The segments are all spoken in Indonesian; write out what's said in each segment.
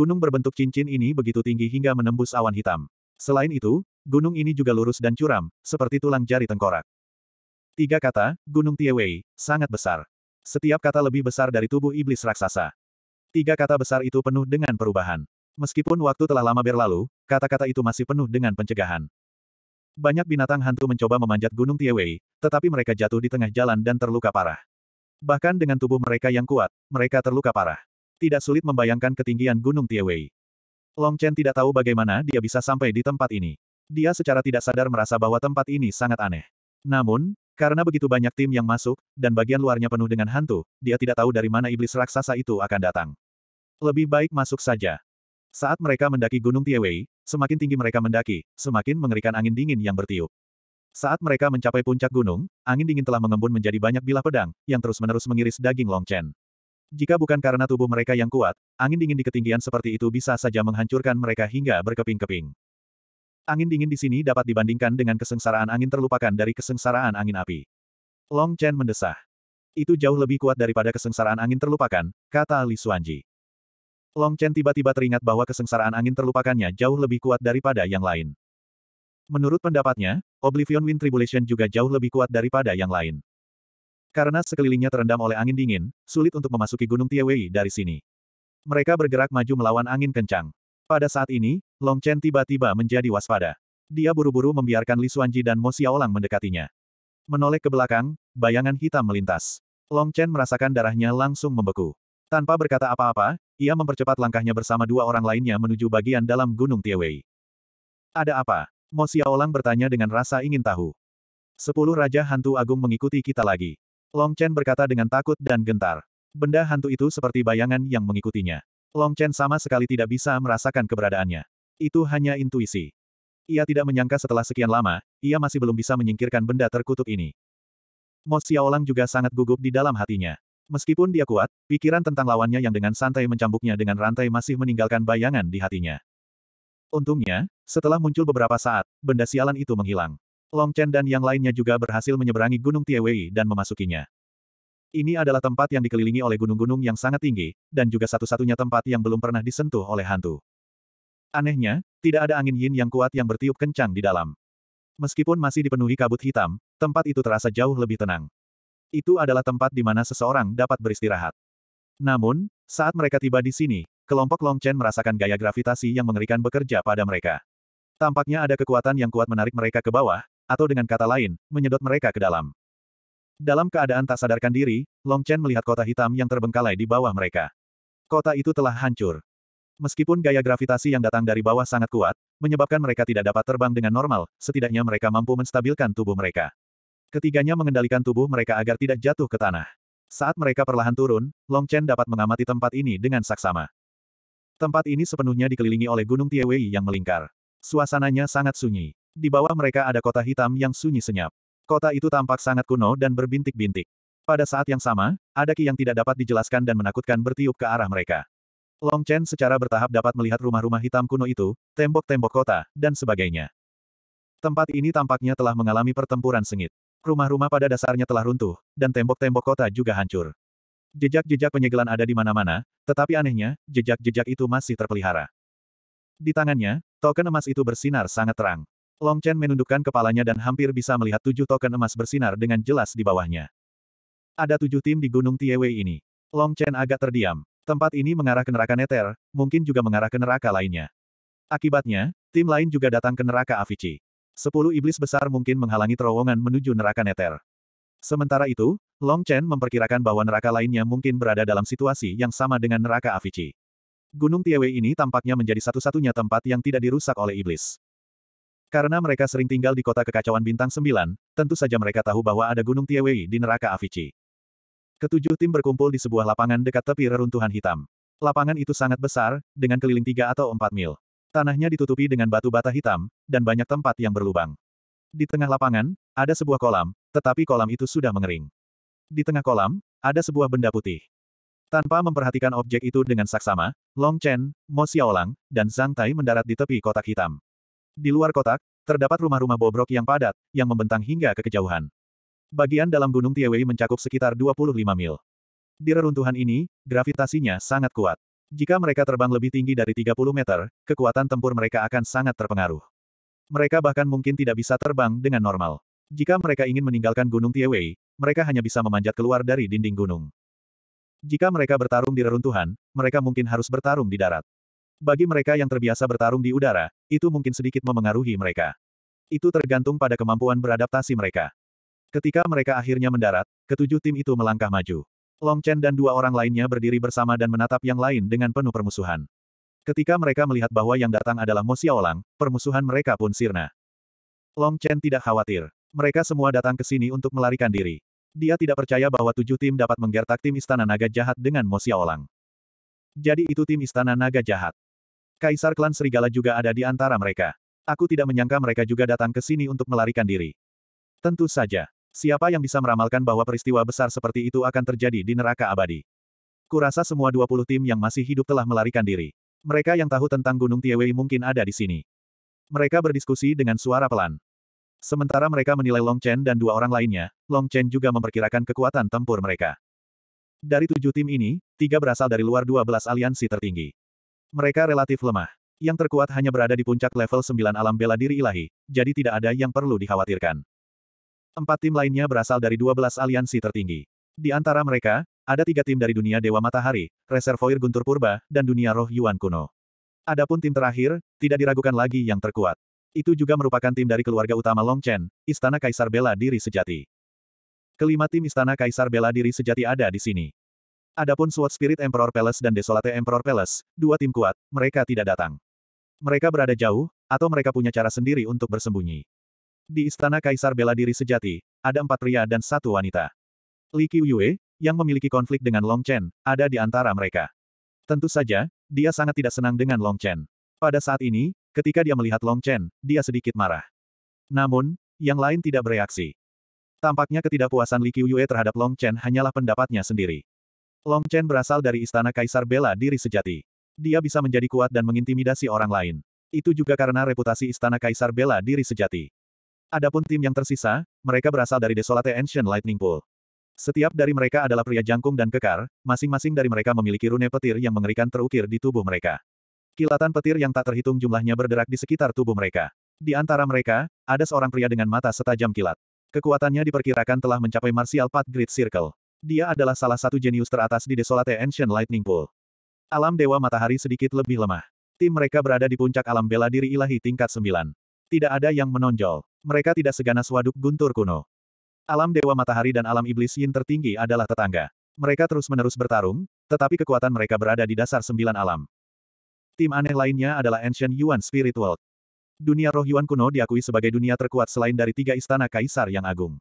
Gunung berbentuk cincin ini begitu tinggi hingga menembus awan hitam. Selain itu, gunung ini juga lurus dan curam, seperti tulang jari tengkorak. Tiga kata, Gunung Tiewei, sangat besar. Setiap kata lebih besar dari tubuh iblis raksasa. Tiga kata besar itu penuh dengan perubahan. Meskipun waktu telah lama berlalu, kata-kata itu masih penuh dengan pencegahan. Banyak binatang hantu mencoba memanjat Gunung Tiewei, tetapi mereka jatuh di tengah jalan dan terluka parah. Bahkan dengan tubuh mereka yang kuat, mereka terluka parah. Tidak sulit membayangkan ketinggian Gunung Tiewei. Long Chen tidak tahu bagaimana dia bisa sampai di tempat ini. Dia secara tidak sadar merasa bahwa tempat ini sangat aneh. Namun, karena begitu banyak tim yang masuk, dan bagian luarnya penuh dengan hantu, dia tidak tahu dari mana iblis raksasa itu akan datang. Lebih baik masuk saja. Saat mereka mendaki Gunung Tiewei, semakin tinggi mereka mendaki, semakin mengerikan angin dingin yang bertiup. Saat mereka mencapai puncak gunung, angin dingin telah mengembun menjadi banyak bilah pedang, yang terus-menerus mengiris daging Long Chen. Jika bukan karena tubuh mereka yang kuat, angin dingin di ketinggian seperti itu bisa saja menghancurkan mereka hingga berkeping-keping. Angin dingin di sini dapat dibandingkan dengan kesengsaraan angin terlupakan dari kesengsaraan angin api. Long Chen mendesah. Itu jauh lebih kuat daripada kesengsaraan angin terlupakan, kata Li Suanji. Long Chen tiba-tiba teringat bahwa kesengsaraan angin terlupakannya jauh lebih kuat daripada yang lain. Menurut pendapatnya, Oblivion Wind Tribulation juga jauh lebih kuat daripada yang lain. Karena sekelilingnya terendam oleh angin dingin, sulit untuk memasuki Gunung Tiewei dari sini. Mereka bergerak maju melawan angin kencang. Pada saat ini, Long Chen tiba-tiba menjadi waspada. Dia buru-buru membiarkan Li Xuanji dan Mo Xiaolang mendekatinya. Menoleh ke belakang, bayangan hitam melintas. Long Chen merasakan darahnya langsung membeku. Tanpa berkata apa-apa, ia mempercepat langkahnya bersama dua orang lainnya menuju bagian dalam Gunung Tiewei. Ada apa? Mo Xiaolang bertanya dengan rasa ingin tahu. Sepuluh Raja Hantu Agung mengikuti kita lagi. Long Chen berkata dengan takut dan gentar. Benda hantu itu seperti bayangan yang mengikutinya. Long Chen sama sekali tidak bisa merasakan keberadaannya. Itu hanya intuisi. Ia tidak menyangka setelah sekian lama, ia masih belum bisa menyingkirkan benda terkutuk ini. Mo Xiaolang juga sangat gugup di dalam hatinya. Meskipun dia kuat, pikiran tentang lawannya yang dengan santai mencambuknya dengan rantai masih meninggalkan bayangan di hatinya. Untungnya, setelah muncul beberapa saat, benda sialan itu menghilang. Long Chen dan yang lainnya juga berhasil menyeberangi Gunung Tiewei dan memasukinya. Ini adalah tempat yang dikelilingi oleh gunung-gunung yang sangat tinggi, dan juga satu-satunya tempat yang belum pernah disentuh oleh hantu. Anehnya, tidak ada angin yin yang kuat yang bertiup kencang di dalam. Meskipun masih dipenuhi kabut hitam, tempat itu terasa jauh lebih tenang. Itu adalah tempat di mana seseorang dapat beristirahat. Namun, saat mereka tiba di sini, kelompok Long Chen merasakan gaya gravitasi yang mengerikan bekerja pada mereka. Tampaknya ada kekuatan yang kuat menarik mereka ke bawah, atau dengan kata lain, menyedot mereka ke dalam. Dalam keadaan tak sadarkan diri, Long Chen melihat kota hitam yang terbengkalai di bawah mereka. Kota itu telah hancur. Meskipun gaya gravitasi yang datang dari bawah sangat kuat, menyebabkan mereka tidak dapat terbang dengan normal, setidaknya mereka mampu menstabilkan tubuh mereka. Ketiganya mengendalikan tubuh mereka agar tidak jatuh ke tanah. Saat mereka perlahan turun, Long Chen dapat mengamati tempat ini dengan saksama. Tempat ini sepenuhnya dikelilingi oleh Gunung Tiewei yang melingkar. Suasananya sangat sunyi. Di bawah mereka ada kota hitam yang sunyi senyap. Kota itu tampak sangat kuno dan berbintik-bintik. Pada saat yang sama, ada ki yang tidak dapat dijelaskan dan menakutkan bertiup ke arah mereka. Long Chen secara bertahap dapat melihat rumah-rumah hitam kuno itu, tembok-tembok kota, dan sebagainya. Tempat ini tampaknya telah mengalami pertempuran sengit. Rumah-rumah pada dasarnya telah runtuh, dan tembok-tembok kota juga hancur. Jejak-jejak penyegelan ada di mana-mana, tetapi anehnya, jejak-jejak itu masih terpelihara. Di tangannya, token emas itu bersinar sangat terang. Long Chen menundukkan kepalanya dan hampir bisa melihat tujuh token emas bersinar dengan jelas di bawahnya. Ada tujuh tim di Gunung Tiewe ini. Long Chen agak terdiam. Tempat ini mengarah ke neraka Neter, mungkin juga mengarah ke neraka lainnya. Akibatnya, tim lain juga datang ke neraka Avici. Sepuluh iblis besar mungkin menghalangi terowongan menuju neraka Neter. Sementara itu, Long Chen memperkirakan bahwa neraka lainnya mungkin berada dalam situasi yang sama dengan neraka Avici. Gunung Tiewe ini tampaknya menjadi satu-satunya tempat yang tidak dirusak oleh iblis. Karena mereka sering tinggal di kota kekacauan bintang 9, tentu saja mereka tahu bahwa ada Gunung Tiewei di neraka Avicii. Ketujuh tim berkumpul di sebuah lapangan dekat tepi reruntuhan hitam. Lapangan itu sangat besar, dengan keliling tiga atau empat mil. Tanahnya ditutupi dengan batu bata hitam, dan banyak tempat yang berlubang. Di tengah lapangan, ada sebuah kolam, tetapi kolam itu sudah mengering. Di tengah kolam, ada sebuah benda putih. Tanpa memperhatikan objek itu dengan saksama, Long Chen, Mo Xiaolang, dan Zhang Tai mendarat di tepi kotak hitam. Di luar kotak, terdapat rumah-rumah bobrok yang padat, yang membentang hingga ke kejauhan. Bagian dalam Gunung Tiewei mencakup sekitar 25 mil. Di reruntuhan ini, gravitasinya sangat kuat. Jika mereka terbang lebih tinggi dari 30 meter, kekuatan tempur mereka akan sangat terpengaruh. Mereka bahkan mungkin tidak bisa terbang dengan normal. Jika mereka ingin meninggalkan Gunung Tiewei, mereka hanya bisa memanjat keluar dari dinding gunung. Jika mereka bertarung di reruntuhan, mereka mungkin harus bertarung di darat. Bagi mereka yang terbiasa bertarung di udara, itu mungkin sedikit memengaruhi mereka. Itu tergantung pada kemampuan beradaptasi mereka. Ketika mereka akhirnya mendarat, ketujuh tim itu melangkah maju. Long Chen dan dua orang lainnya berdiri bersama dan menatap yang lain dengan penuh permusuhan. Ketika mereka melihat bahwa yang datang adalah Mo Xiaolang, permusuhan mereka pun sirna. Long Chen tidak khawatir. Mereka semua datang ke sini untuk melarikan diri. Dia tidak percaya bahwa tujuh tim dapat menggertak tim Istana Naga Jahat dengan Mo Xiaolang. Jadi itu tim Istana Naga Jahat. Kaisar klan Serigala juga ada di antara mereka. Aku tidak menyangka mereka juga datang ke sini untuk melarikan diri. Tentu saja. Siapa yang bisa meramalkan bahwa peristiwa besar seperti itu akan terjadi di neraka abadi? Kurasa semua 20 tim yang masih hidup telah melarikan diri. Mereka yang tahu tentang Gunung Tiewei mungkin ada di sini. Mereka berdiskusi dengan suara pelan. Sementara mereka menilai Long Chen dan dua orang lainnya, Long Chen juga memperkirakan kekuatan tempur mereka. Dari tujuh tim ini, tiga berasal dari luar 12 aliansi tertinggi. Mereka relatif lemah. Yang terkuat hanya berada di puncak level 9 alam bela diri ilahi, jadi tidak ada yang perlu dikhawatirkan. Empat tim lainnya berasal dari 12 aliansi tertinggi. Di antara mereka, ada tiga tim dari dunia Dewa Matahari, Reservoir Guntur Purba, dan dunia roh Yuan kuno. Adapun tim terakhir, tidak diragukan lagi yang terkuat. Itu juga merupakan tim dari keluarga utama Long Chen, Istana Kaisar Bela Diri Sejati. Kelima tim Istana Kaisar Bela Diri Sejati ada di sini. Adapun Sword Spirit Emperor Palace dan Desolate Emperor Palace, dua tim kuat, mereka tidak datang. Mereka berada jauh, atau mereka punya cara sendiri untuk bersembunyi. Di Istana Kaisar Bela Diri Sejati, ada empat pria dan satu wanita. Li Qiuyue, yang memiliki konflik dengan Long Chen, ada di antara mereka. Tentu saja, dia sangat tidak senang dengan Long Chen. Pada saat ini, ketika dia melihat Long Chen, dia sedikit marah. Namun, yang lain tidak bereaksi. Tampaknya ketidakpuasan Li Qiuyue terhadap Long Chen hanyalah pendapatnya sendiri. Long Chen berasal dari istana Kaisar Bela Diri Sejati. Dia bisa menjadi kuat dan mengintimidasi orang lain. Itu juga karena reputasi istana Kaisar Bela Diri Sejati. Adapun tim yang tersisa, mereka berasal dari Desolate Ancient Lightning Pool. Setiap dari mereka adalah pria jangkung dan kekar, masing-masing dari mereka memiliki rune petir yang mengerikan terukir di tubuh mereka. Kilatan petir yang tak terhitung jumlahnya berderak di sekitar tubuh mereka. Di antara mereka, ada seorang pria dengan mata setajam kilat. Kekuatannya diperkirakan telah mencapai Martial Path grid Circle. Dia adalah salah satu jenius teratas di Desolate Ancient Lightning Pool. Alam Dewa Matahari sedikit lebih lemah. Tim mereka berada di puncak alam bela diri ilahi tingkat 9. Tidak ada yang menonjol. Mereka tidak seganas waduk guntur kuno. Alam Dewa Matahari dan alam Iblis Yin tertinggi adalah tetangga. Mereka terus-menerus bertarung, tetapi kekuatan mereka berada di dasar sembilan alam. Tim aneh lainnya adalah Ancient Yuan Spiritual. Dunia roh Yuan kuno diakui sebagai dunia terkuat selain dari tiga istana kaisar yang agung.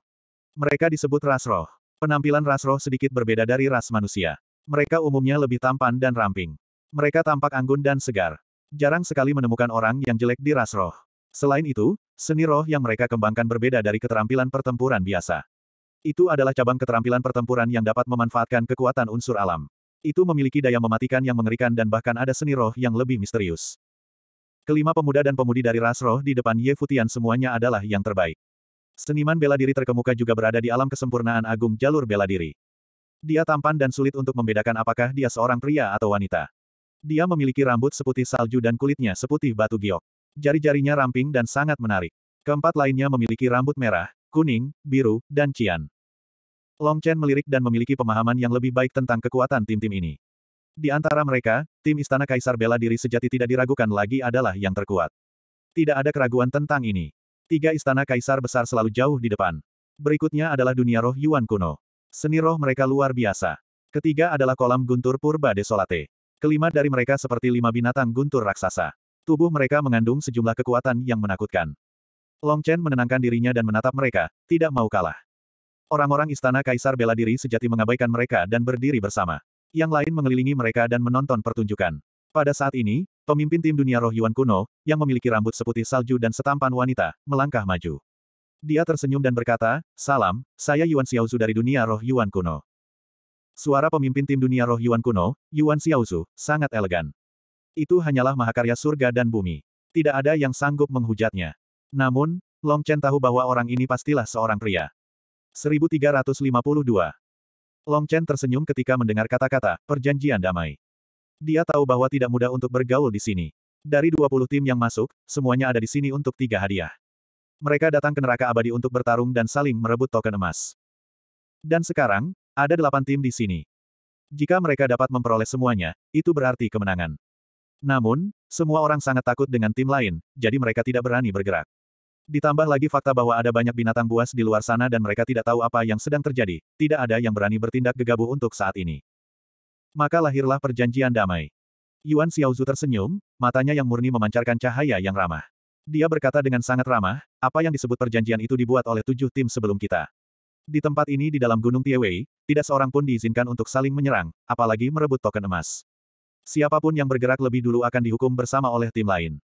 Mereka disebut ras roh. Penampilan ras roh sedikit berbeda dari ras manusia. Mereka umumnya lebih tampan dan ramping. Mereka tampak anggun dan segar. Jarang sekali menemukan orang yang jelek di ras roh. Selain itu, seni roh yang mereka kembangkan berbeda dari keterampilan pertempuran biasa. Itu adalah cabang keterampilan pertempuran yang dapat memanfaatkan kekuatan unsur alam. Itu memiliki daya mematikan yang mengerikan dan bahkan ada seni roh yang lebih misterius. Kelima pemuda dan pemudi dari ras roh di depan Ye Futian semuanya adalah yang terbaik. Seniman bela diri terkemuka juga berada di alam kesempurnaan agung jalur bela diri. Dia tampan dan sulit untuk membedakan apakah dia seorang pria atau wanita. Dia memiliki rambut seputih salju dan kulitnya seputih batu giok. Jari-jarinya ramping dan sangat menarik. Keempat lainnya memiliki rambut merah, kuning, biru, dan cian. Long Chen melirik dan memiliki pemahaman yang lebih baik tentang kekuatan tim-tim ini. Di antara mereka, tim Istana Kaisar Bela Diri sejati tidak diragukan lagi adalah yang terkuat. Tidak ada keraguan tentang ini. Tiga istana kaisar besar selalu jauh di depan. Berikutnya adalah dunia roh Yuan kuno. Seni roh mereka luar biasa. Ketiga adalah kolam guntur purba desolate. Kelima dari mereka seperti lima binatang guntur raksasa. Tubuh mereka mengandung sejumlah kekuatan yang menakutkan. Long Chen menenangkan dirinya dan menatap mereka, tidak mau kalah. Orang-orang istana kaisar bela diri sejati mengabaikan mereka dan berdiri bersama. Yang lain mengelilingi mereka dan menonton pertunjukan. Pada saat ini, pemimpin tim dunia roh Yuan kuno, yang memiliki rambut seputih salju dan setampan wanita, melangkah maju. Dia tersenyum dan berkata, Salam, saya Yuan Xiaozu dari dunia roh Yuan kuno. Suara pemimpin tim dunia roh Yuan kuno, Yuan Xiaozu, sangat elegan. Itu hanyalah mahakarya surga dan bumi. Tidak ada yang sanggup menghujatnya. Namun, Long Chen tahu bahwa orang ini pastilah seorang pria. 1352 Long Chen tersenyum ketika mendengar kata-kata, perjanjian damai. Dia tahu bahwa tidak mudah untuk bergaul di sini. Dari 20 tim yang masuk, semuanya ada di sini untuk tiga hadiah. Mereka datang ke neraka abadi untuk bertarung dan saling merebut token emas. Dan sekarang, ada delapan tim di sini. Jika mereka dapat memperoleh semuanya, itu berarti kemenangan. Namun, semua orang sangat takut dengan tim lain, jadi mereka tidak berani bergerak. Ditambah lagi fakta bahwa ada banyak binatang buas di luar sana dan mereka tidak tahu apa yang sedang terjadi, tidak ada yang berani bertindak gegabah untuk saat ini. Maka lahirlah perjanjian damai. Yuan Xiaozu tersenyum, matanya yang murni memancarkan cahaya yang ramah. Dia berkata dengan sangat ramah, apa yang disebut perjanjian itu dibuat oleh tujuh tim sebelum kita. Di tempat ini di dalam Gunung Tiewei, tidak seorang pun diizinkan untuk saling menyerang, apalagi merebut token emas. Siapapun yang bergerak lebih dulu akan dihukum bersama oleh tim lain.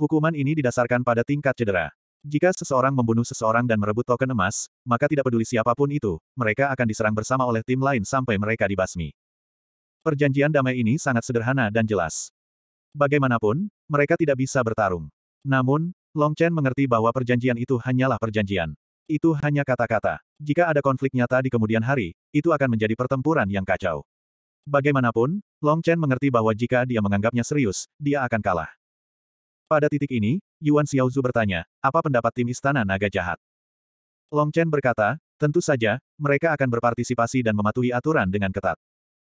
Hukuman ini didasarkan pada tingkat cedera. Jika seseorang membunuh seseorang dan merebut token emas, maka tidak peduli siapapun itu, mereka akan diserang bersama oleh tim lain sampai mereka dibasmi. Perjanjian damai ini sangat sederhana dan jelas. Bagaimanapun, mereka tidak bisa bertarung. Namun, Long Chen mengerti bahwa perjanjian itu hanyalah perjanjian. Itu hanya kata-kata. Jika ada konflik nyata di kemudian hari, itu akan menjadi pertempuran yang kacau. Bagaimanapun, Long Chen mengerti bahwa jika dia menganggapnya serius, dia akan kalah. Pada titik ini, Yuan Xiaozu bertanya, apa pendapat tim Istana Naga Jahat? Long Chen berkata, tentu saja, mereka akan berpartisipasi dan mematuhi aturan dengan ketat.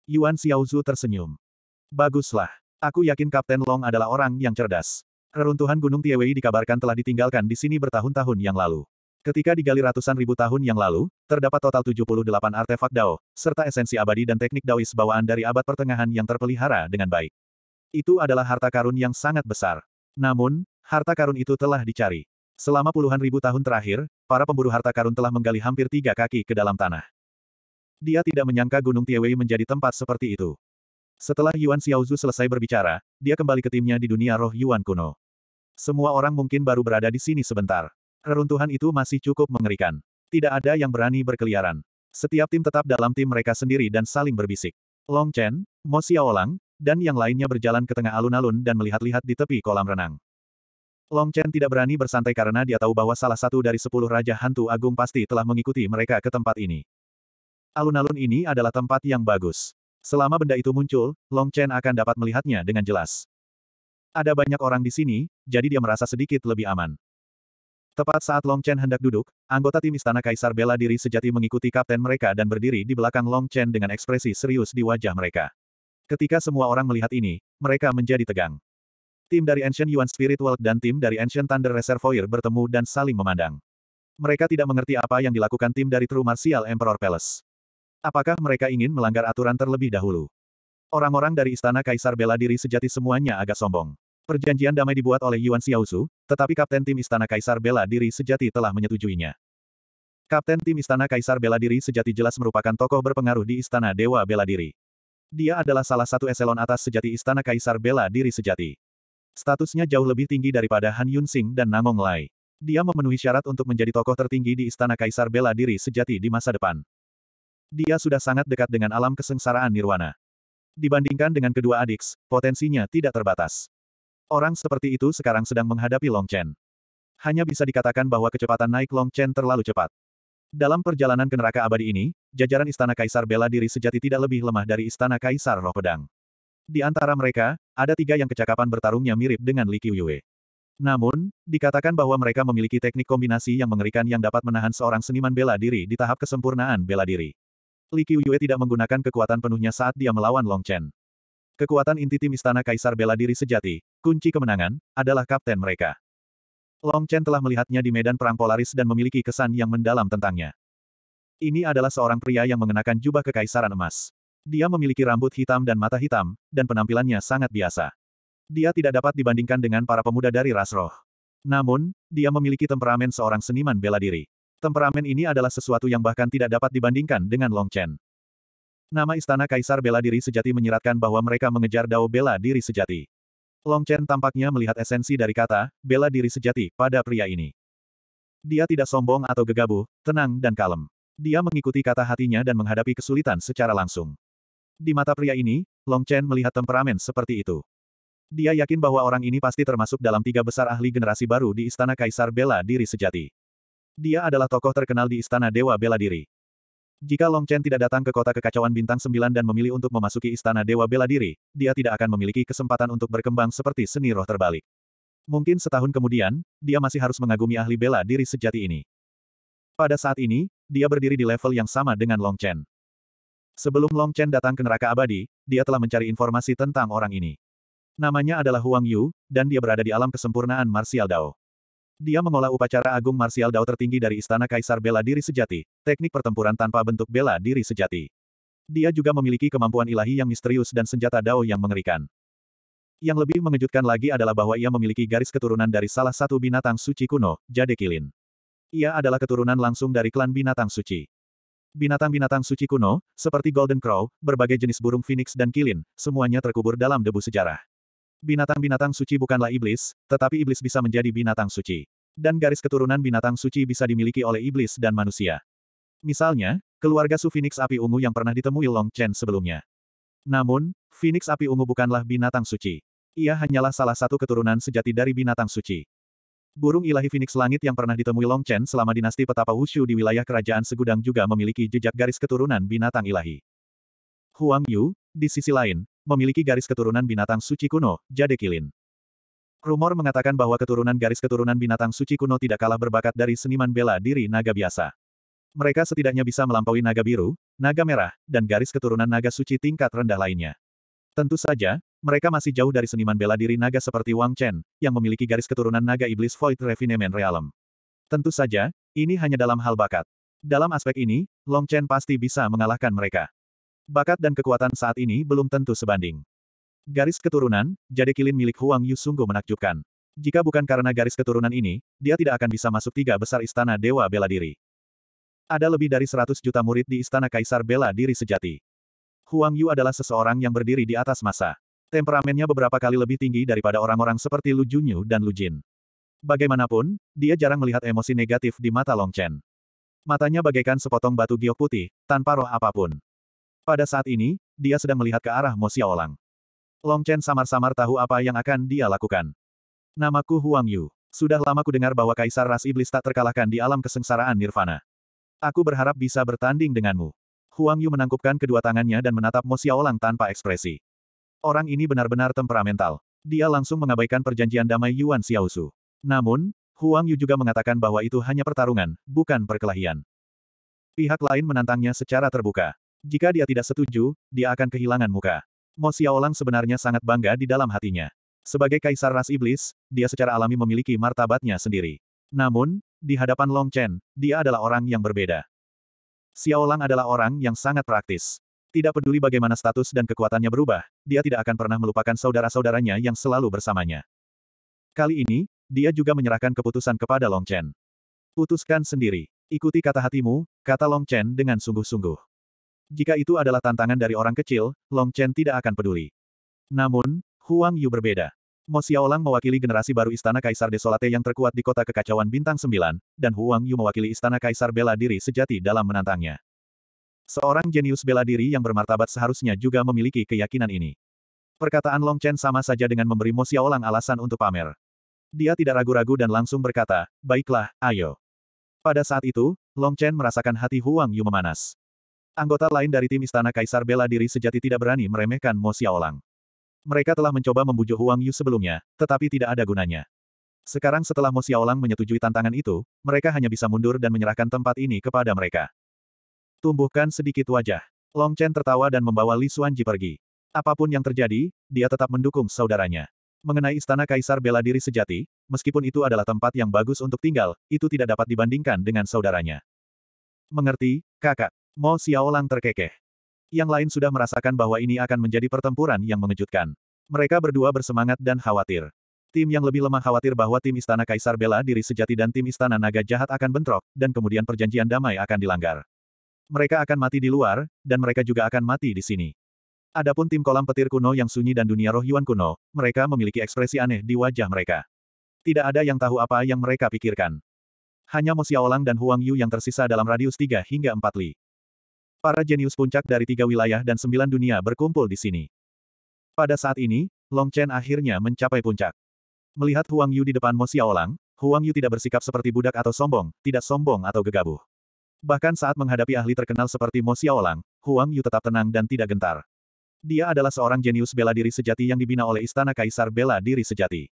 Yuan Xiaozu tersenyum. Baguslah. Aku yakin Kapten Long adalah orang yang cerdas. Reruntuhan Gunung Tiewei dikabarkan telah ditinggalkan di sini bertahun-tahun yang lalu. Ketika digali ratusan ribu tahun yang lalu, terdapat total 78 artefak Dao, serta esensi abadi dan teknik Daois bawaan dari abad pertengahan yang terpelihara dengan baik. Itu adalah harta karun yang sangat besar. Namun, harta karun itu telah dicari. Selama puluhan ribu tahun terakhir, para pemburu harta karun telah menggali hampir tiga kaki ke dalam tanah. Dia tidak menyangka Gunung Tiewei menjadi tempat seperti itu. Setelah Yuan Xiaozu selesai berbicara, dia kembali ke timnya di dunia roh Yuan kuno. Semua orang mungkin baru berada di sini sebentar. Reruntuhan itu masih cukup mengerikan. Tidak ada yang berani berkeliaran. Setiap tim tetap dalam tim mereka sendiri dan saling berbisik. Long Chen, Mo Xiaolang, dan yang lainnya berjalan ke tengah alun-alun dan melihat-lihat di tepi kolam renang. Long Chen tidak berani bersantai karena dia tahu bahwa salah satu dari sepuluh Raja Hantu Agung pasti telah mengikuti mereka ke tempat ini. Alun-alun ini adalah tempat yang bagus. Selama benda itu muncul, Long Chen akan dapat melihatnya dengan jelas. Ada banyak orang di sini, jadi dia merasa sedikit lebih aman. Tepat saat Long Chen hendak duduk, anggota tim Istana Kaisar bela diri sejati mengikuti kapten mereka dan berdiri di belakang Long Chen dengan ekspresi serius di wajah mereka. Ketika semua orang melihat ini, mereka menjadi tegang. Tim dari Ancient Yuan Spirit World dan tim dari Ancient Thunder Reservoir bertemu dan saling memandang. Mereka tidak mengerti apa yang dilakukan tim dari True Martial Emperor Palace. Apakah mereka ingin melanggar aturan terlebih dahulu? Orang-orang dari istana Kaisar bela diri sejati semuanya agak sombong. Perjanjian damai dibuat oleh Yuan Xiaosu, tetapi kapten tim istana Kaisar bela diri sejati telah menyetujuinya. Kapten tim istana Kaisar bela diri sejati jelas merupakan tokoh berpengaruh di istana Dewa bela diri. Dia adalah salah satu eselon atas sejati istana Kaisar bela diri sejati. Statusnya jauh lebih tinggi daripada Han Yun Sing dan Namong Lai. Dia memenuhi syarat untuk menjadi tokoh tertinggi di istana Kaisar bela diri sejati di masa depan. Dia sudah sangat dekat dengan alam kesengsaraan nirwana. Dibandingkan dengan kedua adik, potensinya tidak terbatas. Orang seperti itu sekarang sedang menghadapi Long Chen. Hanya bisa dikatakan bahwa kecepatan naik Long Chen terlalu cepat. Dalam perjalanan ke neraka abadi ini, jajaran istana kaisar bela diri sejati tidak lebih lemah dari istana kaisar roh pedang. Di antara mereka, ada tiga yang kecakapan bertarungnya mirip dengan Li Qiuyue. Namun, dikatakan bahwa mereka memiliki teknik kombinasi yang mengerikan yang dapat menahan seorang seniman bela diri di tahap kesempurnaan bela diri. Li Qiuyue tidak menggunakan kekuatan penuhnya saat dia melawan Long Chen. Kekuatan inti tim Istana Kaisar bela diri sejati, kunci kemenangan, adalah kapten mereka. Long Chen telah melihatnya di medan perang Polaris dan memiliki kesan yang mendalam tentangnya. Ini adalah seorang pria yang mengenakan jubah kekaisaran emas. Dia memiliki rambut hitam dan mata hitam, dan penampilannya sangat biasa. Dia tidak dapat dibandingkan dengan para pemuda dari ras roh. Namun, dia memiliki temperamen seorang seniman bela diri. Temperamen ini adalah sesuatu yang bahkan tidak dapat dibandingkan dengan Long Chen. Nama Istana Kaisar Bela Diri Sejati menyiratkan bahwa mereka mengejar Dao Bela Diri Sejati. Long Chen tampaknya melihat esensi dari kata, bela diri sejati, pada pria ini. Dia tidak sombong atau gegabah, tenang dan kalem. Dia mengikuti kata hatinya dan menghadapi kesulitan secara langsung. Di mata pria ini, Long Chen melihat temperamen seperti itu. Dia yakin bahwa orang ini pasti termasuk dalam tiga besar ahli generasi baru di Istana Kaisar Bela Diri Sejati. Dia adalah tokoh terkenal di Istana Dewa Bela Diri. Jika Long Chen tidak datang ke kota kekacauan bintang 9 dan memilih untuk memasuki Istana Dewa Bela Diri, dia tidak akan memiliki kesempatan untuk berkembang seperti seni roh terbalik. Mungkin setahun kemudian, dia masih harus mengagumi ahli bela diri sejati ini. Pada saat ini, dia berdiri di level yang sama dengan Long Chen. Sebelum Long Chen datang ke neraka abadi, dia telah mencari informasi tentang orang ini. Namanya adalah Huang Yu, dan dia berada di alam kesempurnaan Martial Dao. Dia mengolah upacara agung marsial dao tertinggi dari Istana Kaisar Bela Diri Sejati, teknik pertempuran tanpa bentuk bela diri sejati. Dia juga memiliki kemampuan ilahi yang misterius dan senjata dao yang mengerikan. Yang lebih mengejutkan lagi adalah bahwa ia memiliki garis keturunan dari salah satu binatang suci kuno, Jade Kilin. Ia adalah keturunan langsung dari klan binatang suci. Binatang-binatang suci kuno, seperti Golden Crow, berbagai jenis burung phoenix dan kilin, semuanya terkubur dalam debu sejarah. Binatang-binatang suci bukanlah iblis, tetapi iblis bisa menjadi binatang suci. Dan garis keturunan binatang suci bisa dimiliki oleh iblis dan manusia. Misalnya, keluarga Su Phoenix Api Ungu yang pernah ditemui Long Chen sebelumnya. Namun, Phoenix Api Ungu bukanlah binatang suci. Ia hanyalah salah satu keturunan sejati dari binatang suci. Burung ilahi Phoenix Langit yang pernah ditemui Long Chen selama dinasti petapa Wushu di wilayah kerajaan Segudang juga memiliki jejak garis keturunan binatang ilahi. Huang Yu, di sisi lain, memiliki garis keturunan binatang suci kuno, Jade Kilin. Rumor mengatakan bahwa keturunan garis keturunan binatang suci kuno tidak kalah berbakat dari seniman bela diri naga biasa. Mereka setidaknya bisa melampaui naga biru, naga merah, dan garis keturunan naga suci tingkat rendah lainnya. Tentu saja, mereka masih jauh dari seniman bela diri naga seperti Wang Chen, yang memiliki garis keturunan naga iblis Void Refinement Realm. Tentu saja, ini hanya dalam hal bakat. Dalam aspek ini, Long Chen pasti bisa mengalahkan mereka. Bakat dan kekuatan saat ini belum tentu sebanding. Garis keturunan, jadi kilin milik Huang Yu sungguh menakjubkan. Jika bukan karena garis keturunan ini, dia tidak akan bisa masuk tiga besar istana Dewa Bela Diri. Ada lebih dari 100 juta murid di istana Kaisar Bela Diri sejati. Huang Yu adalah seseorang yang berdiri di atas masa. Temperamennya beberapa kali lebih tinggi daripada orang-orang seperti Lu Junyu dan Lu Jin. Bagaimanapun, dia jarang melihat emosi negatif di mata Long Chen. Matanya bagaikan sepotong batu giok putih, tanpa roh apapun. Pada saat ini, dia sedang melihat ke arah Mo Xiaolang. Long Chen samar-samar tahu apa yang akan dia lakukan. Namaku Huang Yu. Sudah lama ku dengar bahwa Kaisar Ras Iblis tak terkalahkan di alam kesengsaraan Nirvana. Aku berharap bisa bertanding denganmu. Huang Yu menangkupkan kedua tangannya dan menatap Mo Xiaolang tanpa ekspresi. Orang ini benar-benar temperamental. Dia langsung mengabaikan perjanjian damai Yuan Xiaosu. Namun, Huang Yu juga mengatakan bahwa itu hanya pertarungan, bukan perkelahian. Pihak lain menantangnya secara terbuka. Jika dia tidak setuju, dia akan kehilangan muka. Mo Xiaolang sebenarnya sangat bangga di dalam hatinya. Sebagai kaisar ras iblis, dia secara alami memiliki martabatnya sendiri. Namun, di hadapan Long Chen, dia adalah orang yang berbeda. Xiaolang adalah orang yang sangat praktis. Tidak peduli bagaimana status dan kekuatannya berubah, dia tidak akan pernah melupakan saudara-saudaranya yang selalu bersamanya. Kali ini, dia juga menyerahkan keputusan kepada Long Chen. Putuskan sendiri. Ikuti kata hatimu, kata Long Chen dengan sungguh-sungguh. Jika itu adalah tantangan dari orang kecil, Long Chen tidak akan peduli. Namun, Huang Yu berbeda. Mo Xiaolang mewakili generasi baru Istana Kaisar Desolate yang terkuat di kota kekacauan Bintang Sembilan, dan Huang Yu mewakili Istana Kaisar Bela Diri sejati dalam menantangnya. Seorang jenius bela diri yang bermartabat seharusnya juga memiliki keyakinan ini. Perkataan Long Chen sama saja dengan memberi Mo Xiaolang alasan untuk pamer. Dia tidak ragu-ragu dan langsung berkata, baiklah, ayo. Pada saat itu, Long Chen merasakan hati Huang Yu memanas. Anggota lain dari tim Istana Kaisar bela diri sejati tidak berani meremehkan Mo Xiaolang. Mereka telah mencoba membujuk Huang Yu sebelumnya, tetapi tidak ada gunanya. Sekarang setelah Mo Xiaolang menyetujui tantangan itu, mereka hanya bisa mundur dan menyerahkan tempat ini kepada mereka. Tumbuhkan sedikit wajah. Long Chen tertawa dan membawa Li Xuanji pergi. Apapun yang terjadi, dia tetap mendukung saudaranya. Mengenai Istana Kaisar bela diri sejati, meskipun itu adalah tempat yang bagus untuk tinggal, itu tidak dapat dibandingkan dengan saudaranya. Mengerti, kakak? Mo Xiaolang terkekeh. Yang lain sudah merasakan bahwa ini akan menjadi pertempuran yang mengejutkan. Mereka berdua bersemangat dan khawatir. Tim yang lebih lemah khawatir bahwa tim Istana Kaisar bela diri sejati dan tim Istana Naga jahat akan bentrok, dan kemudian perjanjian damai akan dilanggar. Mereka akan mati di luar, dan mereka juga akan mati di sini. Adapun tim kolam petir kuno yang sunyi dan dunia roh Yuan kuno, mereka memiliki ekspresi aneh di wajah mereka. Tidak ada yang tahu apa yang mereka pikirkan. Hanya Mo Xiaolang dan Huang Yu yang tersisa dalam radius 3 hingga 4 li. Para jenius puncak dari tiga wilayah dan sembilan dunia berkumpul di sini. Pada saat ini, Long Chen akhirnya mencapai puncak. Melihat Huang Yu di depan Mo Xiaolang, Huang Yu tidak bersikap seperti budak atau sombong, tidak sombong atau gegabah. Bahkan saat menghadapi ahli terkenal seperti Mo Xiaolang, Huang Yu tetap tenang dan tidak gentar. Dia adalah seorang jenius bela diri sejati yang dibina oleh Istana Kaisar Bela Diri Sejati.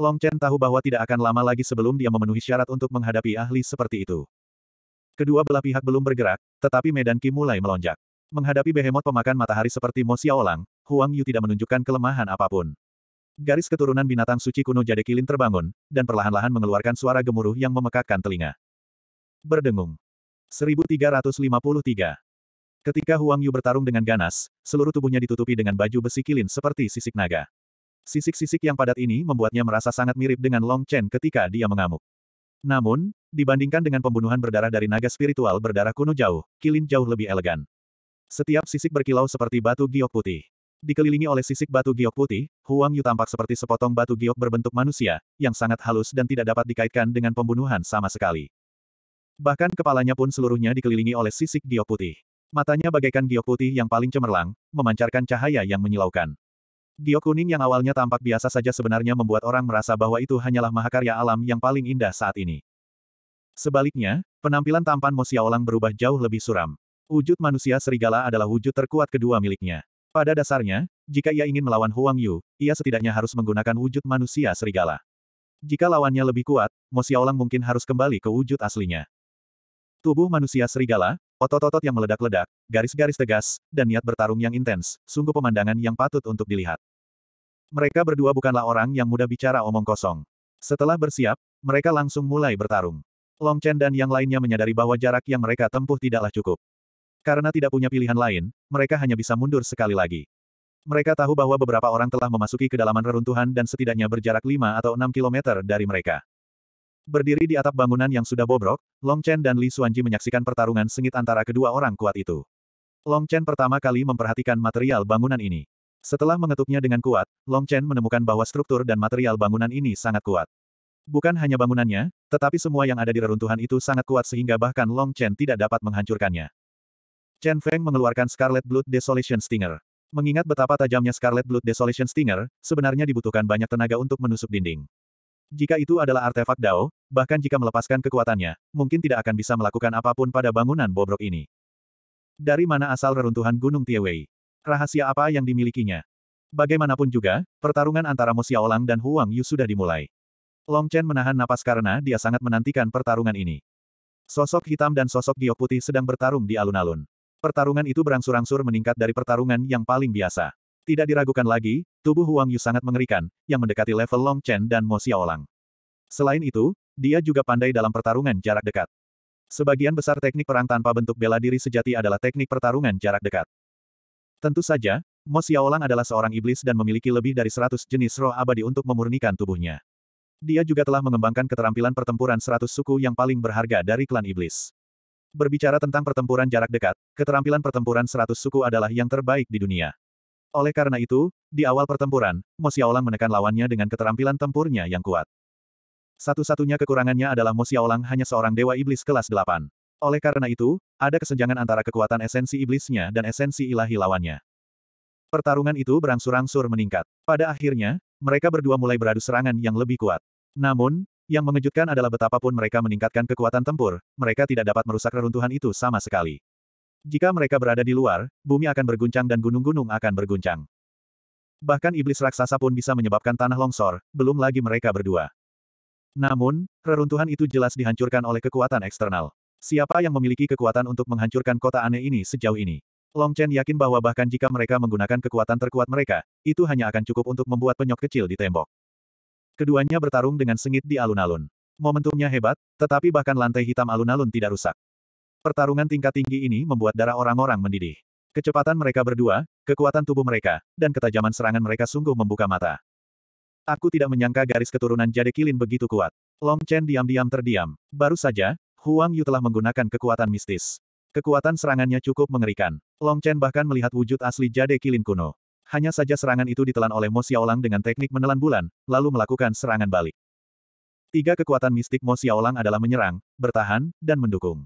Long Chen tahu bahwa tidak akan lama lagi sebelum dia memenuhi syarat untuk menghadapi ahli seperti itu. Kedua belah pihak belum bergerak, tetapi medan Qi mulai melonjak. Menghadapi behemoth pemakan matahari seperti Mo Xiaolang, Huang Yu tidak menunjukkan kelemahan apapun. Garis keturunan binatang suci kuno Jade Kilin terbangun, dan perlahan-lahan mengeluarkan suara gemuruh yang memekakkan telinga. Berdengung. 1353. Ketika Huang Yu bertarung dengan ganas, seluruh tubuhnya ditutupi dengan baju besi kilin seperti sisik naga. Sisik-sisik yang padat ini membuatnya merasa sangat mirip dengan Long Chen ketika dia mengamuk. Namun, dibandingkan dengan pembunuhan berdarah dari naga spiritual berdarah kuno jauh, Kilin jauh lebih elegan. Setiap sisik berkilau seperti batu giok putih. Dikelilingi oleh sisik batu giok putih, Huang Yu tampak seperti sepotong batu giok berbentuk manusia, yang sangat halus dan tidak dapat dikaitkan dengan pembunuhan sama sekali. Bahkan kepalanya pun seluruhnya dikelilingi oleh sisik giok putih. Matanya bagaikan giok putih yang paling cemerlang, memancarkan cahaya yang menyilaukan. Giok kuning yang awalnya tampak biasa saja sebenarnya membuat orang merasa bahwa itu hanyalah mahakarya alam yang paling indah saat ini. Sebaliknya, penampilan tampan Mo Xiaolang berubah jauh lebih suram. Wujud manusia serigala adalah wujud terkuat kedua miliknya. Pada dasarnya, jika ia ingin melawan Huang Yu, ia setidaknya harus menggunakan wujud manusia serigala. Jika lawannya lebih kuat, Mo Xiaolang mungkin harus kembali ke wujud aslinya. Tubuh manusia serigala, otot-otot yang meledak-ledak, garis-garis tegas, dan niat bertarung yang intens, sungguh pemandangan yang patut untuk dilihat. Mereka berdua bukanlah orang yang mudah bicara omong kosong. Setelah bersiap, mereka langsung mulai bertarung. Long Chen dan yang lainnya menyadari bahwa jarak yang mereka tempuh tidaklah cukup. Karena tidak punya pilihan lain, mereka hanya bisa mundur sekali lagi. Mereka tahu bahwa beberapa orang telah memasuki kedalaman reruntuhan dan setidaknya berjarak 5 atau 6 kilometer dari mereka. Berdiri di atap bangunan yang sudah bobrok, Long Chen dan Li Xuanji menyaksikan pertarungan sengit antara kedua orang kuat itu. Long Chen pertama kali memperhatikan material bangunan ini. Setelah mengetuknya dengan kuat, Long Chen menemukan bahwa struktur dan material bangunan ini sangat kuat. Bukan hanya bangunannya, tetapi semua yang ada di reruntuhan itu sangat kuat sehingga bahkan Long Chen tidak dapat menghancurkannya. Chen Feng mengeluarkan Scarlet Blood Desolation Stinger. Mengingat betapa tajamnya Scarlet Blood Desolation Stinger, sebenarnya dibutuhkan banyak tenaga untuk menusuk dinding. Jika itu adalah artefak Dao, bahkan jika melepaskan kekuatannya, mungkin tidak akan bisa melakukan apapun pada bangunan bobrok ini. Dari mana asal reruntuhan Gunung Tiewei? Rahasia apa yang dimilikinya? Bagaimanapun juga, pertarungan antara Mo Xiaolang dan Huang Yu sudah dimulai. Long Chen menahan napas karena dia sangat menantikan pertarungan ini. Sosok hitam dan sosok giok putih sedang bertarung di alun-alun. Pertarungan itu berangsur-angsur meningkat dari pertarungan yang paling biasa. Tidak diragukan lagi, tubuh Huang Yu sangat mengerikan, yang mendekati level Long Chen dan Mo Xiaolang. Selain itu, dia juga pandai dalam pertarungan jarak dekat. Sebagian besar teknik perang tanpa bentuk bela diri sejati adalah teknik pertarungan jarak dekat. Tentu saja, Mo Xiaolang adalah seorang iblis dan memiliki lebih dari 100 jenis roh abadi untuk memurnikan tubuhnya. Dia juga telah mengembangkan keterampilan pertempuran 100 suku yang paling berharga dari klan iblis. Berbicara tentang pertempuran jarak dekat, keterampilan pertempuran 100 suku adalah yang terbaik di dunia. Oleh karena itu, di awal pertempuran, Mo Xiaolang menekan lawannya dengan keterampilan tempurnya yang kuat. Satu-satunya kekurangannya adalah Mo Xiaolang hanya seorang dewa iblis kelas 8. Oleh karena itu, ada kesenjangan antara kekuatan esensi iblisnya dan esensi ilahi lawannya. Pertarungan itu berangsur-angsur meningkat. Pada akhirnya, mereka berdua mulai beradu serangan yang lebih kuat. Namun, yang mengejutkan adalah betapapun mereka meningkatkan kekuatan tempur, mereka tidak dapat merusak reruntuhan itu sama sekali. Jika mereka berada di luar, bumi akan berguncang dan gunung-gunung akan berguncang. Bahkan iblis raksasa pun bisa menyebabkan tanah longsor, belum lagi mereka berdua. Namun, reruntuhan itu jelas dihancurkan oleh kekuatan eksternal. Siapa yang memiliki kekuatan untuk menghancurkan kota aneh ini sejauh ini? Long Chen yakin bahwa bahkan jika mereka menggunakan kekuatan terkuat mereka, itu hanya akan cukup untuk membuat penyok kecil di tembok. Keduanya bertarung dengan sengit di alun-alun. Momentumnya hebat, tetapi bahkan lantai hitam alun-alun tidak rusak. Pertarungan tingkat tinggi ini membuat darah orang-orang mendidih. Kecepatan mereka berdua, kekuatan tubuh mereka, dan ketajaman serangan mereka sungguh membuka mata. Aku tidak menyangka garis keturunan Jade Kilin begitu kuat. Long Chen diam-diam terdiam. Baru saja, Huang Yu telah menggunakan kekuatan mistis. Kekuatan serangannya cukup mengerikan. Long Chen bahkan melihat wujud asli jade kilin kuno. Hanya saja serangan itu ditelan oleh Mo Xiaolang dengan teknik menelan bulan, lalu melakukan serangan balik. Tiga kekuatan mistik Mo Xiaolang adalah menyerang, bertahan, dan mendukung.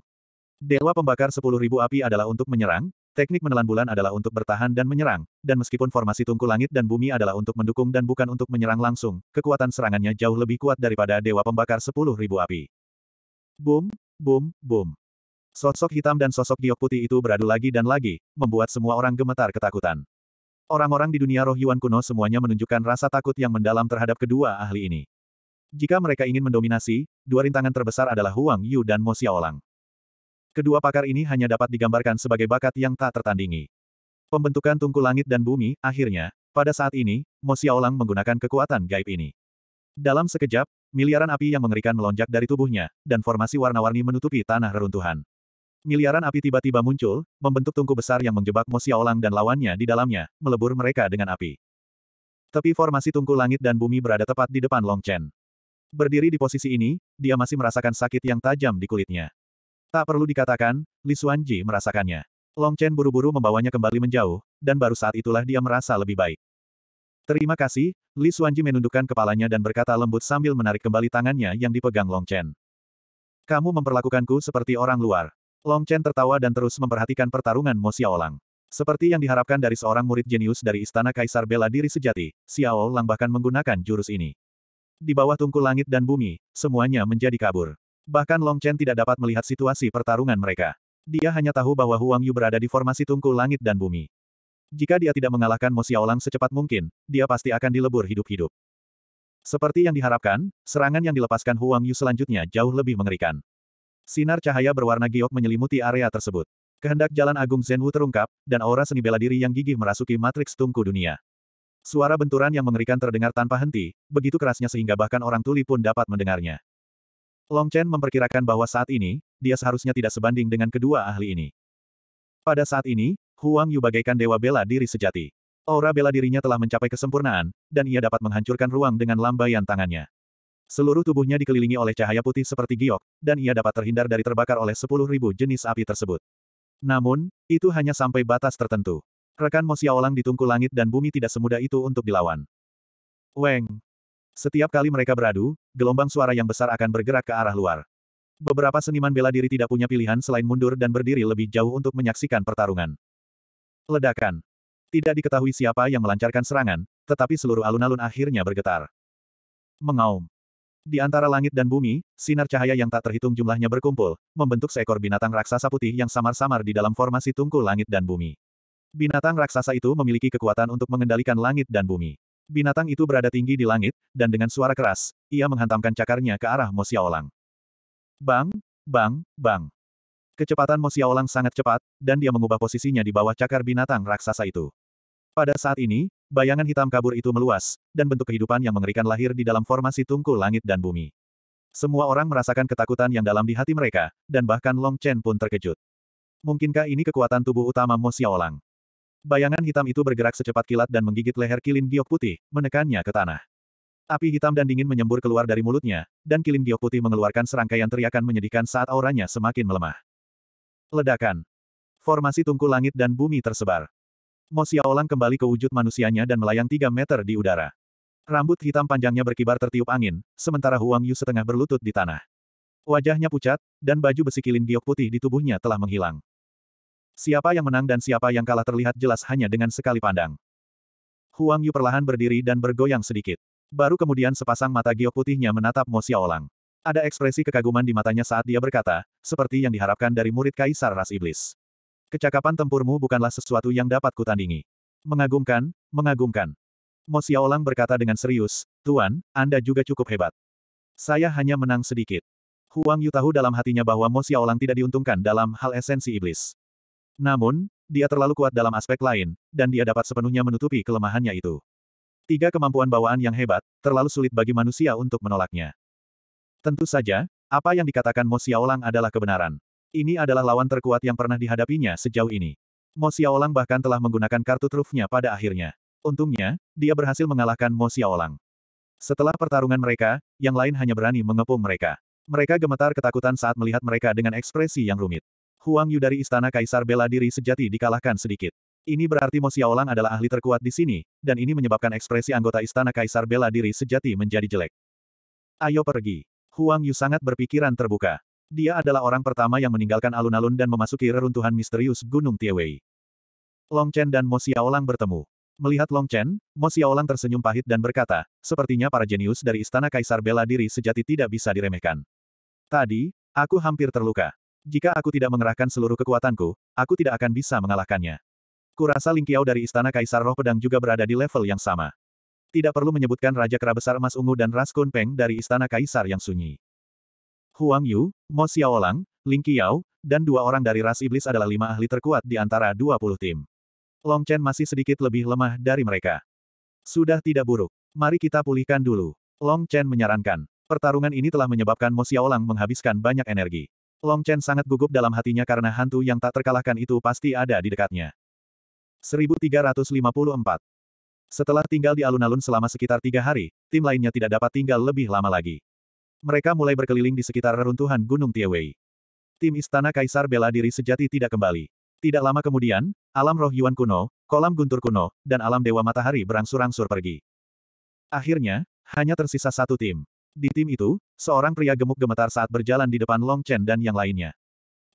Dewa pembakar 10.000 api adalah untuk menyerang, teknik menelan bulan adalah untuk bertahan dan menyerang, dan meskipun formasi tungku langit dan bumi adalah untuk mendukung dan bukan untuk menyerang langsung, kekuatan serangannya jauh lebih kuat daripada dewa pembakar 10.000 api. Boom, Boom, boom. Sosok hitam dan sosok giok putih itu beradu lagi dan lagi, membuat semua orang gemetar ketakutan. Orang-orang di dunia roh Yuan kuno semuanya menunjukkan rasa takut yang mendalam terhadap kedua ahli ini. Jika mereka ingin mendominasi, dua rintangan terbesar adalah Huang Yu dan Mo Xiaolang. Kedua pakar ini hanya dapat digambarkan sebagai bakat yang tak tertandingi. Pembentukan tungku langit dan bumi, akhirnya, pada saat ini, Mo Xiaolang menggunakan kekuatan gaib ini. Dalam sekejap, miliaran api yang mengerikan melonjak dari tubuhnya, dan formasi warna-warni menutupi tanah reruntuhan. Miliaran api tiba-tiba muncul, membentuk tungku besar yang menjebak Mo Xiaolang dan lawannya di dalamnya, melebur mereka dengan api. Tapi formasi tungku langit dan bumi berada tepat di depan Long Chen. Berdiri di posisi ini, dia masih merasakan sakit yang tajam di kulitnya. Tak perlu dikatakan, Li Xuanji merasakannya. Long Chen buru-buru membawanya kembali menjauh, dan baru saat itulah dia merasa lebih baik. Terima kasih, Li Xuanji menundukkan kepalanya dan berkata lembut sambil menarik kembali tangannya yang dipegang Long Chen. Kamu memperlakukanku seperti orang luar. Long Chen tertawa dan terus memperhatikan pertarungan Mo Xiaolang. Seperti yang diharapkan dari seorang murid jenius dari Istana Kaisar Bela Diri Sejati, Xiao Lang bahkan menggunakan jurus ini. Di bawah tungku langit dan bumi, semuanya menjadi kabur. Bahkan Long Chen tidak dapat melihat situasi pertarungan mereka. Dia hanya tahu bahwa Huang Yu berada di formasi tungku langit dan bumi. Jika dia tidak mengalahkan Mo Xiaolang secepat mungkin, dia pasti akan dilebur hidup-hidup. Seperti yang diharapkan, serangan yang dilepaskan Huang Yu selanjutnya jauh lebih mengerikan. Sinar cahaya berwarna giok menyelimuti area tersebut. Kehendak jalan agung Zenwu terungkap, dan aura seni bela diri yang gigih merasuki matriks tungku dunia. Suara benturan yang mengerikan terdengar tanpa henti, begitu kerasnya sehingga bahkan orang tuli pun dapat mendengarnya. Long Chen memperkirakan bahwa saat ini, dia seharusnya tidak sebanding dengan kedua ahli ini. Pada saat ini, Huang Yu bagaikan dewa bela diri sejati. Aura bela dirinya telah mencapai kesempurnaan, dan ia dapat menghancurkan ruang dengan lambaian tangannya. Seluruh tubuhnya dikelilingi oleh cahaya putih seperti giok, dan ia dapat terhindar dari terbakar oleh sepuluh ribu jenis api tersebut. Namun, itu hanya sampai batas tertentu. Rekan Mosia Olang ditungku langit dan bumi tidak semudah itu untuk dilawan. Weng. Setiap kali mereka beradu, gelombang suara yang besar akan bergerak ke arah luar. Beberapa seniman bela diri tidak punya pilihan selain mundur dan berdiri lebih jauh untuk menyaksikan pertarungan. Ledakan. Tidak diketahui siapa yang melancarkan serangan, tetapi seluruh alun-alun akhirnya bergetar. Mengaum. Di antara langit dan bumi, sinar cahaya yang tak terhitung jumlahnya berkumpul, membentuk seekor binatang raksasa putih yang samar-samar di dalam formasi tungku langit dan bumi. Binatang raksasa itu memiliki kekuatan untuk mengendalikan langit dan bumi. Binatang itu berada tinggi di langit, dan dengan suara keras, ia menghantamkan cakarnya ke arah Mosiaolang. Bang, bang, bang. Kecepatan Mo Xiaolang sangat cepat, dan dia mengubah posisinya di bawah cakar binatang raksasa itu. Pada saat ini, bayangan hitam kabur itu meluas, dan bentuk kehidupan yang mengerikan lahir di dalam formasi tungku langit dan bumi. Semua orang merasakan ketakutan yang dalam di hati mereka, dan bahkan Long Chen pun terkejut. Mungkinkah ini kekuatan tubuh utama Mo Xiaolang? Bayangan hitam itu bergerak secepat kilat dan menggigit leher kilin giok putih, menekannya ke tanah. Api hitam dan dingin menyembur keluar dari mulutnya, dan kilin giok putih mengeluarkan serangkaian teriakan menyedihkan saat auranya semakin melemah. Ledakan. Formasi tungku langit dan bumi tersebar. Mo Xiaolang kembali ke wujud manusianya dan melayang tiga meter di udara. Rambut hitam panjangnya berkibar tertiup angin, sementara Huang Yu setengah berlutut di tanah. Wajahnya pucat, dan baju besi kilin giok putih di tubuhnya telah menghilang. Siapa yang menang dan siapa yang kalah terlihat jelas hanya dengan sekali pandang. Huang Yu perlahan berdiri dan bergoyang sedikit. Baru kemudian sepasang mata giok putihnya menatap Mo Xiaolang. Ada ekspresi kekaguman di matanya saat dia berkata, seperti yang diharapkan dari murid Kaisar Ras Iblis. Kecakapan tempurmu bukanlah sesuatu yang dapat kutandingi. Mengagumkan, mengagumkan. Mo Xiaolang berkata dengan serius, Tuan, Anda juga cukup hebat. Saya hanya menang sedikit. Huang Yu tahu dalam hatinya bahwa Mo Xiaolang tidak diuntungkan dalam hal esensi iblis. Namun, dia terlalu kuat dalam aspek lain, dan dia dapat sepenuhnya menutupi kelemahannya itu. Tiga kemampuan bawaan yang hebat, terlalu sulit bagi manusia untuk menolaknya. Tentu saja, apa yang dikatakan Mo Xiaolang adalah kebenaran. Ini adalah lawan terkuat yang pernah dihadapinya sejauh ini. Mo Xiaolang bahkan telah menggunakan kartu trufnya pada akhirnya. Untungnya, dia berhasil mengalahkan Mo Xiaolang. Setelah pertarungan mereka, yang lain hanya berani mengepung mereka. Mereka gemetar ketakutan saat melihat mereka dengan ekspresi yang rumit. Huang Yu dari Istana Kaisar bela diri sejati dikalahkan sedikit. Ini berarti Mo Xiaolang adalah ahli terkuat di sini, dan ini menyebabkan ekspresi anggota Istana Kaisar bela diri sejati menjadi jelek. Ayo pergi. Huang Yu sangat berpikiran terbuka. Dia adalah orang pertama yang meninggalkan alun-alun dan memasuki reruntuhan misterius Gunung Tiewei. Long Chen dan Mo Xiaolang bertemu. Melihat Long Chen, Mo Xiaolang tersenyum pahit dan berkata, sepertinya para jenius dari Istana Kaisar bela diri sejati tidak bisa diremehkan. Tadi, aku hampir terluka. Jika aku tidak mengerahkan seluruh kekuatanku, aku tidak akan bisa mengalahkannya. Kurasa Ling Qiao dari Istana Kaisar Roh Pedang juga berada di level yang sama tidak perlu menyebutkan Raja Kera Besar Emas Ungu dan Ras Peng dari Istana Kaisar yang sunyi. Huang Yu, Mo Xiaolang, Ling Qiao, dan dua orang dari ras iblis adalah lima ahli terkuat di antara 20 tim. Long Chen masih sedikit lebih lemah dari mereka. Sudah tidak buruk. Mari kita pulihkan dulu. Long Chen menyarankan. Pertarungan ini telah menyebabkan Mo Xiaolang menghabiskan banyak energi. Long Chen sangat gugup dalam hatinya karena hantu yang tak terkalahkan itu pasti ada di dekatnya. 1354 setelah tinggal di alun-alun selama sekitar tiga hari, tim lainnya tidak dapat tinggal lebih lama lagi. Mereka mulai berkeliling di sekitar reruntuhan Gunung Tiewei. Tim Istana Kaisar bela diri sejati tidak kembali. Tidak lama kemudian, alam roh Yuan kuno, kolam guntur kuno, dan alam Dewa Matahari berangsur-angsur pergi. Akhirnya, hanya tersisa satu tim. Di tim itu, seorang pria gemuk gemetar saat berjalan di depan Long Chen dan yang lainnya.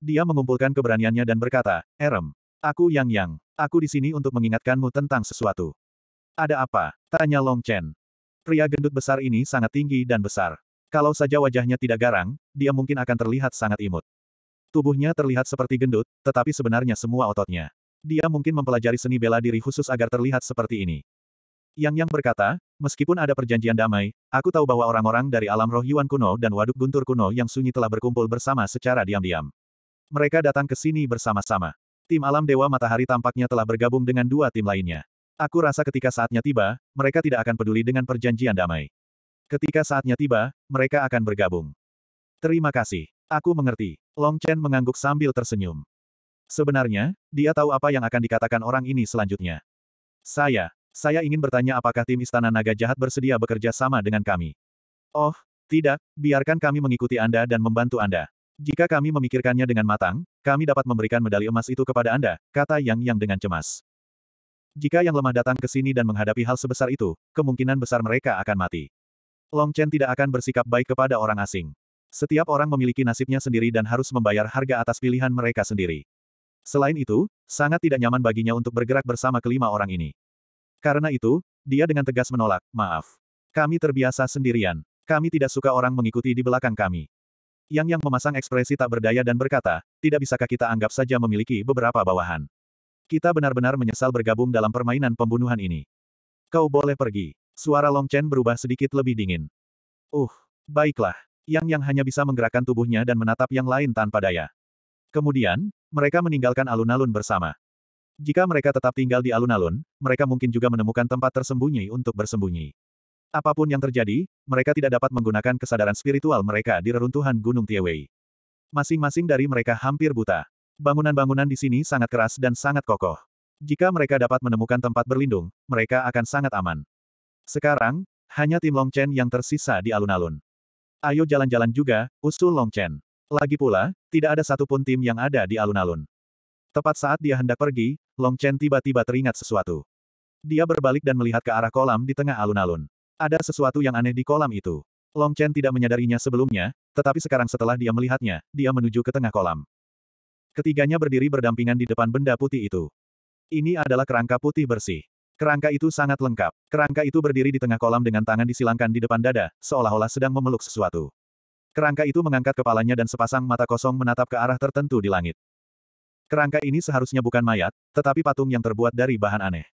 Dia mengumpulkan keberaniannya dan berkata, Erem, aku Yang Yang, aku di sini untuk mengingatkanmu tentang sesuatu. Ada apa? Tanya Long Chen. Pria gendut besar ini sangat tinggi dan besar. Kalau saja wajahnya tidak garang, dia mungkin akan terlihat sangat imut. Tubuhnya terlihat seperti gendut, tetapi sebenarnya semua ototnya. Dia mungkin mempelajari seni bela diri khusus agar terlihat seperti ini. Yang Yang berkata, meskipun ada perjanjian damai, aku tahu bahwa orang-orang dari alam roh Yuan kuno dan waduk guntur kuno yang sunyi telah berkumpul bersama secara diam-diam. Mereka datang ke sini bersama-sama. Tim alam Dewa Matahari tampaknya telah bergabung dengan dua tim lainnya. Aku rasa ketika saatnya tiba, mereka tidak akan peduli dengan perjanjian damai. Ketika saatnya tiba, mereka akan bergabung. Terima kasih. Aku mengerti. Long Chen mengangguk sambil tersenyum. Sebenarnya, dia tahu apa yang akan dikatakan orang ini selanjutnya. Saya, saya ingin bertanya apakah tim Istana Naga Jahat bersedia bekerja sama dengan kami. Oh, tidak, biarkan kami mengikuti Anda dan membantu Anda. Jika kami memikirkannya dengan matang, kami dapat memberikan medali emas itu kepada Anda, kata Yang Yang dengan cemas. Jika yang lemah datang ke sini dan menghadapi hal sebesar itu, kemungkinan besar mereka akan mati. Long Chen tidak akan bersikap baik kepada orang asing. Setiap orang memiliki nasibnya sendiri dan harus membayar harga atas pilihan mereka sendiri. Selain itu, sangat tidak nyaman baginya untuk bergerak bersama kelima orang ini. Karena itu, dia dengan tegas menolak, maaf. Kami terbiasa sendirian. Kami tidak suka orang mengikuti di belakang kami. Yang Yang memasang ekspresi tak berdaya dan berkata, tidak bisakah kita anggap saja memiliki beberapa bawahan. Kita benar-benar menyesal bergabung dalam permainan pembunuhan ini. Kau boleh pergi. Suara Long Chen berubah sedikit lebih dingin. Uh, baiklah. Yang Yang hanya bisa menggerakkan tubuhnya dan menatap yang lain tanpa daya. Kemudian, mereka meninggalkan alun-alun bersama. Jika mereka tetap tinggal di alun-alun, mereka mungkin juga menemukan tempat tersembunyi untuk bersembunyi. Apapun yang terjadi, mereka tidak dapat menggunakan kesadaran spiritual mereka di reruntuhan Gunung Tiewei. Masing-masing dari mereka hampir buta. Bangunan-bangunan di sini sangat keras dan sangat kokoh. Jika mereka dapat menemukan tempat berlindung, mereka akan sangat aman. Sekarang, hanya tim Long Chen yang tersisa di alun-alun. Ayo jalan-jalan juga, usul Long Chen. Lagi pula, tidak ada satupun tim yang ada di alun-alun. Tepat saat dia hendak pergi, Long Chen tiba-tiba teringat sesuatu. Dia berbalik dan melihat ke arah kolam di tengah alun-alun. Ada sesuatu yang aneh di kolam itu. Long Chen tidak menyadarinya sebelumnya, tetapi sekarang setelah dia melihatnya, dia menuju ke tengah kolam. Ketiganya berdiri berdampingan di depan benda putih itu. Ini adalah kerangka putih bersih. Kerangka itu sangat lengkap. Kerangka itu berdiri di tengah kolam dengan tangan disilangkan di depan dada, seolah-olah sedang memeluk sesuatu. Kerangka itu mengangkat kepalanya dan sepasang mata kosong menatap ke arah tertentu di langit. Kerangka ini seharusnya bukan mayat, tetapi patung yang terbuat dari bahan aneh.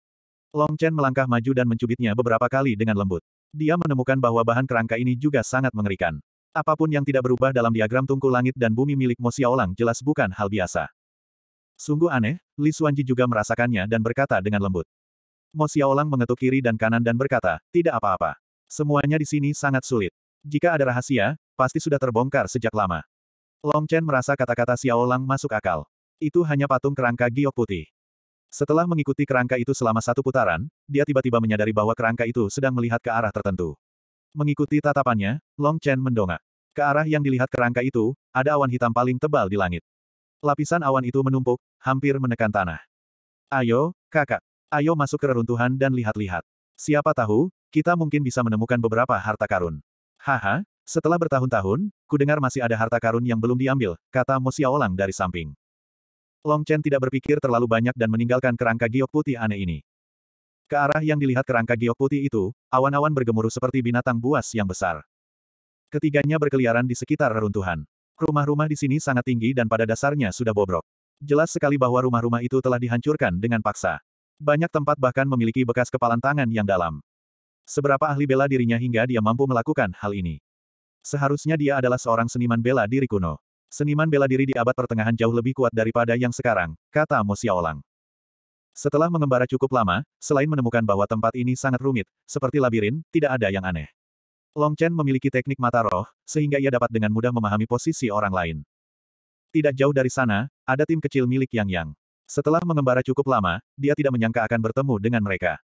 Long Chen melangkah maju dan mencubitnya beberapa kali dengan lembut. Dia menemukan bahwa bahan kerangka ini juga sangat mengerikan. Apapun yang tidak berubah dalam diagram tungku langit dan bumi milik Mo Xiaolang jelas bukan hal biasa. Sungguh aneh, Li Xuanji juga merasakannya dan berkata dengan lembut. Mo Xiaolang mengetuk kiri dan kanan dan berkata, tidak apa-apa. Semuanya di sini sangat sulit. Jika ada rahasia, pasti sudah terbongkar sejak lama. Long Chen merasa kata-kata Xiaolang masuk akal. Itu hanya patung kerangka giok putih. Setelah mengikuti kerangka itu selama satu putaran, dia tiba-tiba menyadari bahwa kerangka itu sedang melihat ke arah tertentu. Mengikuti tatapannya, Long Chen mendongak. Ke arah yang dilihat kerangka itu, ada awan hitam paling tebal di langit. Lapisan awan itu menumpuk, hampir menekan tanah. Ayo, kakak. Ayo masuk ke reruntuhan dan lihat-lihat. Siapa tahu, kita mungkin bisa menemukan beberapa harta karun. Haha, setelah bertahun-tahun, ku dengar masih ada harta karun yang belum diambil, kata Mo Xiaolang dari samping. Long Chen tidak berpikir terlalu banyak dan meninggalkan kerangka giok putih aneh ini. Ke arah yang dilihat kerangka giok putih itu, awan-awan bergemuruh seperti binatang buas yang besar. Ketiganya berkeliaran di sekitar reruntuhan. Rumah-rumah di sini sangat tinggi dan pada dasarnya sudah bobrok. Jelas sekali bahwa rumah-rumah itu telah dihancurkan dengan paksa. Banyak tempat bahkan memiliki bekas kepalan tangan yang dalam. Seberapa ahli bela dirinya hingga dia mampu melakukan hal ini. Seharusnya dia adalah seorang seniman bela diri kuno. Seniman bela diri di abad pertengahan jauh lebih kuat daripada yang sekarang, kata Mo Xiaolang. Setelah mengembara cukup lama, selain menemukan bahwa tempat ini sangat rumit, seperti labirin, tidak ada yang aneh. Long Chen memiliki teknik mata roh, sehingga ia dapat dengan mudah memahami posisi orang lain. Tidak jauh dari sana, ada tim kecil milik Yang Yang. Setelah mengembara cukup lama, dia tidak menyangka akan bertemu dengan mereka.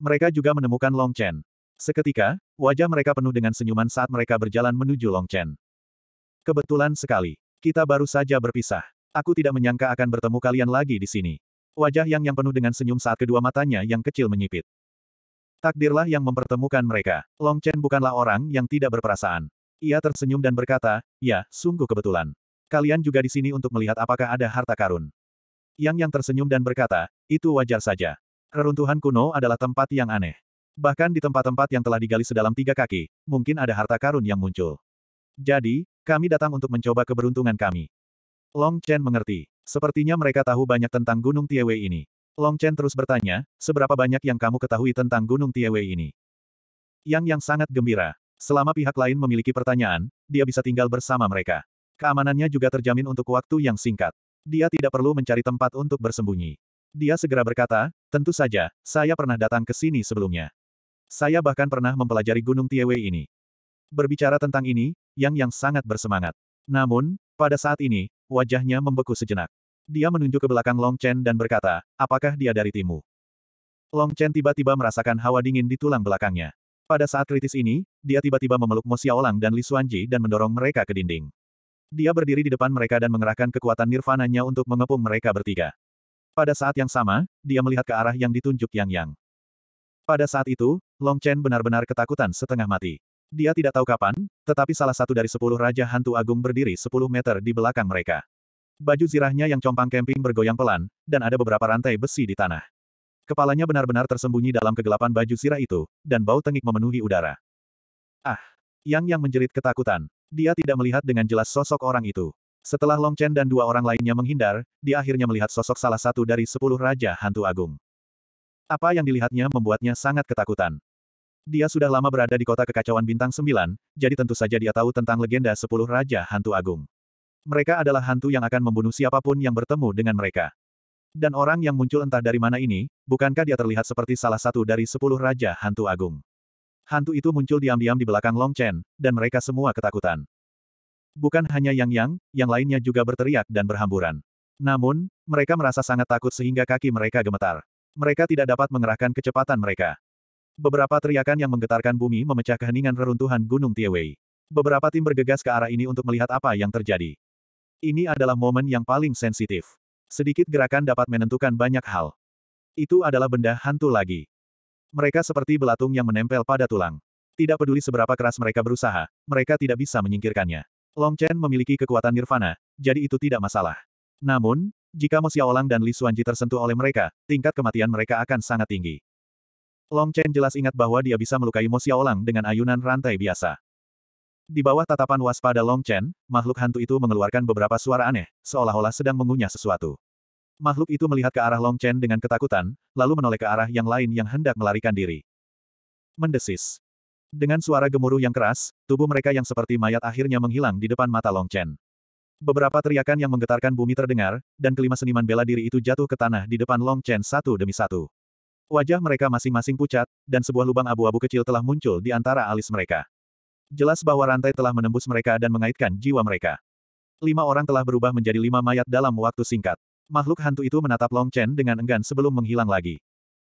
Mereka juga menemukan Long Chen. Seketika, wajah mereka penuh dengan senyuman saat mereka berjalan menuju Long Chen. Kebetulan sekali. Kita baru saja berpisah. Aku tidak menyangka akan bertemu kalian lagi di sini. Wajah Yang Yang penuh dengan senyum saat kedua matanya yang kecil menyipit. Takdirlah yang mempertemukan mereka. Long Chen bukanlah orang yang tidak berperasaan. Ia tersenyum dan berkata, ya, sungguh kebetulan. Kalian juga di sini untuk melihat apakah ada harta karun. Yang yang tersenyum dan berkata, itu wajar saja. Reruntuhan kuno adalah tempat yang aneh. Bahkan di tempat-tempat yang telah digali sedalam tiga kaki, mungkin ada harta karun yang muncul. Jadi, kami datang untuk mencoba keberuntungan kami. Long Chen mengerti. Sepertinya mereka tahu banyak tentang Gunung Wei ini. Long Chen terus bertanya, seberapa banyak yang kamu ketahui tentang Gunung Tiewei ini? Yang yang sangat gembira. Selama pihak lain memiliki pertanyaan, dia bisa tinggal bersama mereka. Keamanannya juga terjamin untuk waktu yang singkat. Dia tidak perlu mencari tempat untuk bersembunyi. Dia segera berkata, tentu saja, saya pernah datang ke sini sebelumnya. Saya bahkan pernah mempelajari Gunung Tiewei ini. Berbicara tentang ini, Yang Yang sangat bersemangat. Namun, pada saat ini, wajahnya membeku sejenak. Dia menunjuk ke belakang Long Chen dan berkata, apakah dia dari timu?" Long Chen tiba-tiba merasakan hawa dingin di tulang belakangnya. Pada saat kritis ini, dia tiba-tiba memeluk Mo Xiaolang dan Li Xuanji dan mendorong mereka ke dinding. Dia berdiri di depan mereka dan mengerahkan kekuatan nirvananya untuk mengepung mereka bertiga. Pada saat yang sama, dia melihat ke arah yang ditunjuk Yang Yang. Pada saat itu, Long Chen benar-benar ketakutan setengah mati. Dia tidak tahu kapan, tetapi salah satu dari sepuluh Raja Hantu Agung berdiri sepuluh meter di belakang mereka. Baju zirahnya yang compang kemping bergoyang pelan, dan ada beberapa rantai besi di tanah. Kepalanya benar-benar tersembunyi dalam kegelapan baju zirah itu, dan bau tengik memenuhi udara. Ah! Yang Yang menjerit ketakutan. Dia tidak melihat dengan jelas sosok orang itu. Setelah Long Chen dan dua orang lainnya menghindar, dia akhirnya melihat sosok salah satu dari sepuluh Raja Hantu Agung. Apa yang dilihatnya membuatnya sangat ketakutan. Dia sudah lama berada di kota kekacauan bintang sembilan, jadi tentu saja dia tahu tentang legenda sepuluh Raja Hantu Agung. Mereka adalah hantu yang akan membunuh siapapun yang bertemu dengan mereka. Dan orang yang muncul entah dari mana ini, bukankah dia terlihat seperti salah satu dari sepuluh raja hantu agung? Hantu itu muncul diam-diam di belakang Long Chen, dan mereka semua ketakutan. Bukan hanya Yang Yang, yang lainnya juga berteriak dan berhamburan. Namun, mereka merasa sangat takut sehingga kaki mereka gemetar. Mereka tidak dapat mengerahkan kecepatan mereka. Beberapa teriakan yang menggetarkan bumi memecah keheningan reruntuhan Gunung Tiewei. Beberapa tim bergegas ke arah ini untuk melihat apa yang terjadi. Ini adalah momen yang paling sensitif. Sedikit gerakan dapat menentukan banyak hal. Itu adalah benda hantu lagi. Mereka seperti belatung yang menempel pada tulang. Tidak peduli seberapa keras mereka berusaha, mereka tidak bisa menyingkirkannya. Long Chen memiliki kekuatan nirvana, jadi itu tidak masalah. Namun, jika Mo Xiaolang dan Li Xuanji tersentuh oleh mereka, tingkat kematian mereka akan sangat tinggi. Long Chen jelas ingat bahwa dia bisa melukai Mo Xiaolang dengan ayunan rantai biasa. Di bawah tatapan waspada Long Chen, makhluk hantu itu mengeluarkan beberapa suara aneh, seolah-olah sedang mengunyah sesuatu. Makhluk itu melihat ke arah Long Chen dengan ketakutan, lalu menoleh ke arah yang lain yang hendak melarikan diri. Mendesis. Dengan suara gemuruh yang keras, tubuh mereka yang seperti mayat akhirnya menghilang di depan mata Long Chen. Beberapa teriakan yang menggetarkan bumi terdengar, dan kelima seniman bela diri itu jatuh ke tanah di depan Long Chen satu demi satu. Wajah mereka masing-masing pucat, dan sebuah lubang abu-abu kecil telah muncul di antara alis mereka. Jelas bahwa rantai telah menembus mereka dan mengaitkan jiwa mereka. Lima orang telah berubah menjadi lima mayat dalam waktu singkat. Makhluk hantu itu menatap Long Chen dengan enggan sebelum menghilang lagi.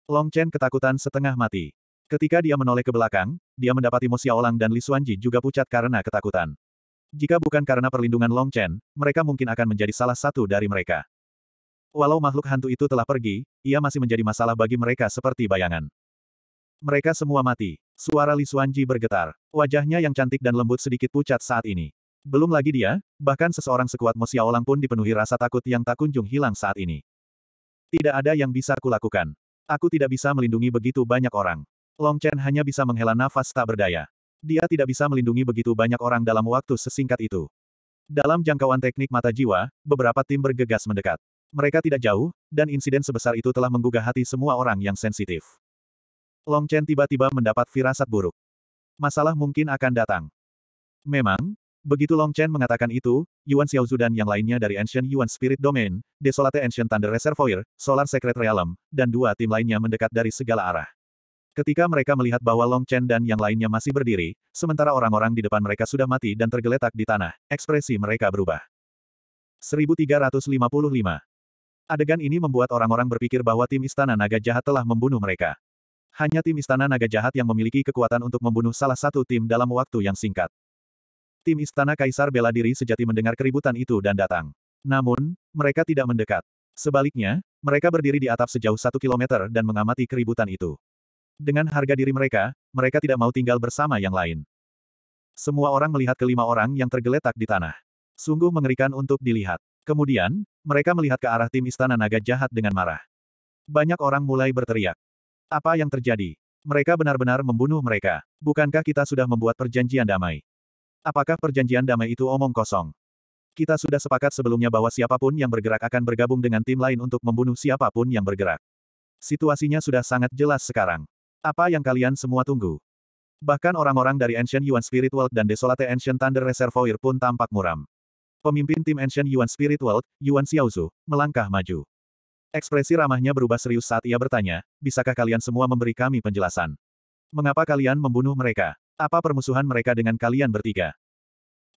Long Chen ketakutan setengah mati. Ketika dia menoleh ke belakang, dia mendapati Mo Xiaolang dan Li Xuanji juga pucat karena ketakutan. Jika bukan karena perlindungan Long Chen, mereka mungkin akan menjadi salah satu dari mereka. Walau makhluk hantu itu telah pergi, ia masih menjadi masalah bagi mereka seperti bayangan. Mereka semua mati. Suara Li Xuanji bergetar. Wajahnya yang cantik dan lembut sedikit pucat saat ini. Belum lagi dia, bahkan seseorang sekuat Mo Xiaolang pun dipenuhi rasa takut yang tak kunjung hilang saat ini. Tidak ada yang bisa kulakukan. Aku tidak bisa melindungi begitu banyak orang. Long Chen hanya bisa menghela nafas tak berdaya. Dia tidak bisa melindungi begitu banyak orang dalam waktu sesingkat itu. Dalam jangkauan teknik mata jiwa, beberapa tim bergegas mendekat. Mereka tidak jauh, dan insiden sebesar itu telah menggugah hati semua orang yang sensitif. Long Chen tiba-tiba mendapat firasat buruk. Masalah mungkin akan datang. Memang, begitu Long Chen mengatakan itu, Yuan Xiaozu dan yang lainnya dari Ancient Yuan Spirit Domain, Desolate Ancient Thunder Reservoir, Solar Secret Realm, dan dua tim lainnya mendekat dari segala arah. Ketika mereka melihat bahwa Long Chen dan yang lainnya masih berdiri, sementara orang-orang di depan mereka sudah mati dan tergeletak di tanah, ekspresi mereka berubah. 1355 Adegan ini membuat orang-orang berpikir bahwa tim Istana Naga Jahat telah membunuh mereka. Hanya tim Istana Naga Jahat yang memiliki kekuatan untuk membunuh salah satu tim dalam waktu yang singkat. Tim Istana Kaisar bela diri sejati mendengar keributan itu dan datang. Namun, mereka tidak mendekat. Sebaliknya, mereka berdiri di atap sejauh satu kilometer dan mengamati keributan itu. Dengan harga diri mereka, mereka tidak mau tinggal bersama yang lain. Semua orang melihat kelima orang yang tergeletak di tanah. Sungguh mengerikan untuk dilihat. Kemudian, mereka melihat ke arah tim Istana Naga Jahat dengan marah. Banyak orang mulai berteriak. Apa yang terjadi? Mereka benar-benar membunuh mereka. Bukankah kita sudah membuat perjanjian damai? Apakah perjanjian damai itu omong kosong? Kita sudah sepakat sebelumnya bahwa siapapun yang bergerak akan bergabung dengan tim lain untuk membunuh siapapun yang bergerak. Situasinya sudah sangat jelas sekarang. Apa yang kalian semua tunggu? Bahkan orang-orang dari Ancient Yuan Spirit World dan Desolate Ancient Thunder Reservoir pun tampak muram. Pemimpin tim Ancient Yuan Spirit World, Yuan Xiaozu, melangkah maju. Ekspresi ramahnya berubah serius saat ia bertanya, bisakah kalian semua memberi kami penjelasan? Mengapa kalian membunuh mereka? Apa permusuhan mereka dengan kalian bertiga?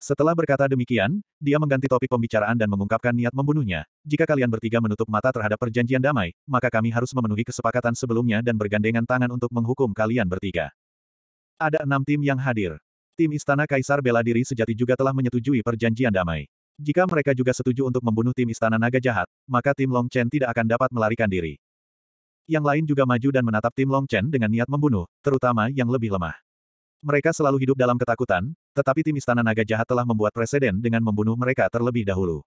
Setelah berkata demikian, dia mengganti topik pembicaraan dan mengungkapkan niat membunuhnya. Jika kalian bertiga menutup mata terhadap perjanjian damai, maka kami harus memenuhi kesepakatan sebelumnya dan bergandengan tangan untuk menghukum kalian bertiga. Ada enam tim yang hadir. Tim Istana Kaisar Bela Diri sejati juga telah menyetujui perjanjian damai. Jika mereka juga setuju untuk membunuh tim Istana Naga jahat, maka tim Long Chen tidak akan dapat melarikan diri. Yang lain juga maju dan menatap tim Long Chen dengan niat membunuh, terutama yang lebih lemah. Mereka selalu hidup dalam ketakutan, tetapi tim Istana Naga Jahat telah membuat presiden dengan membunuh mereka terlebih dahulu.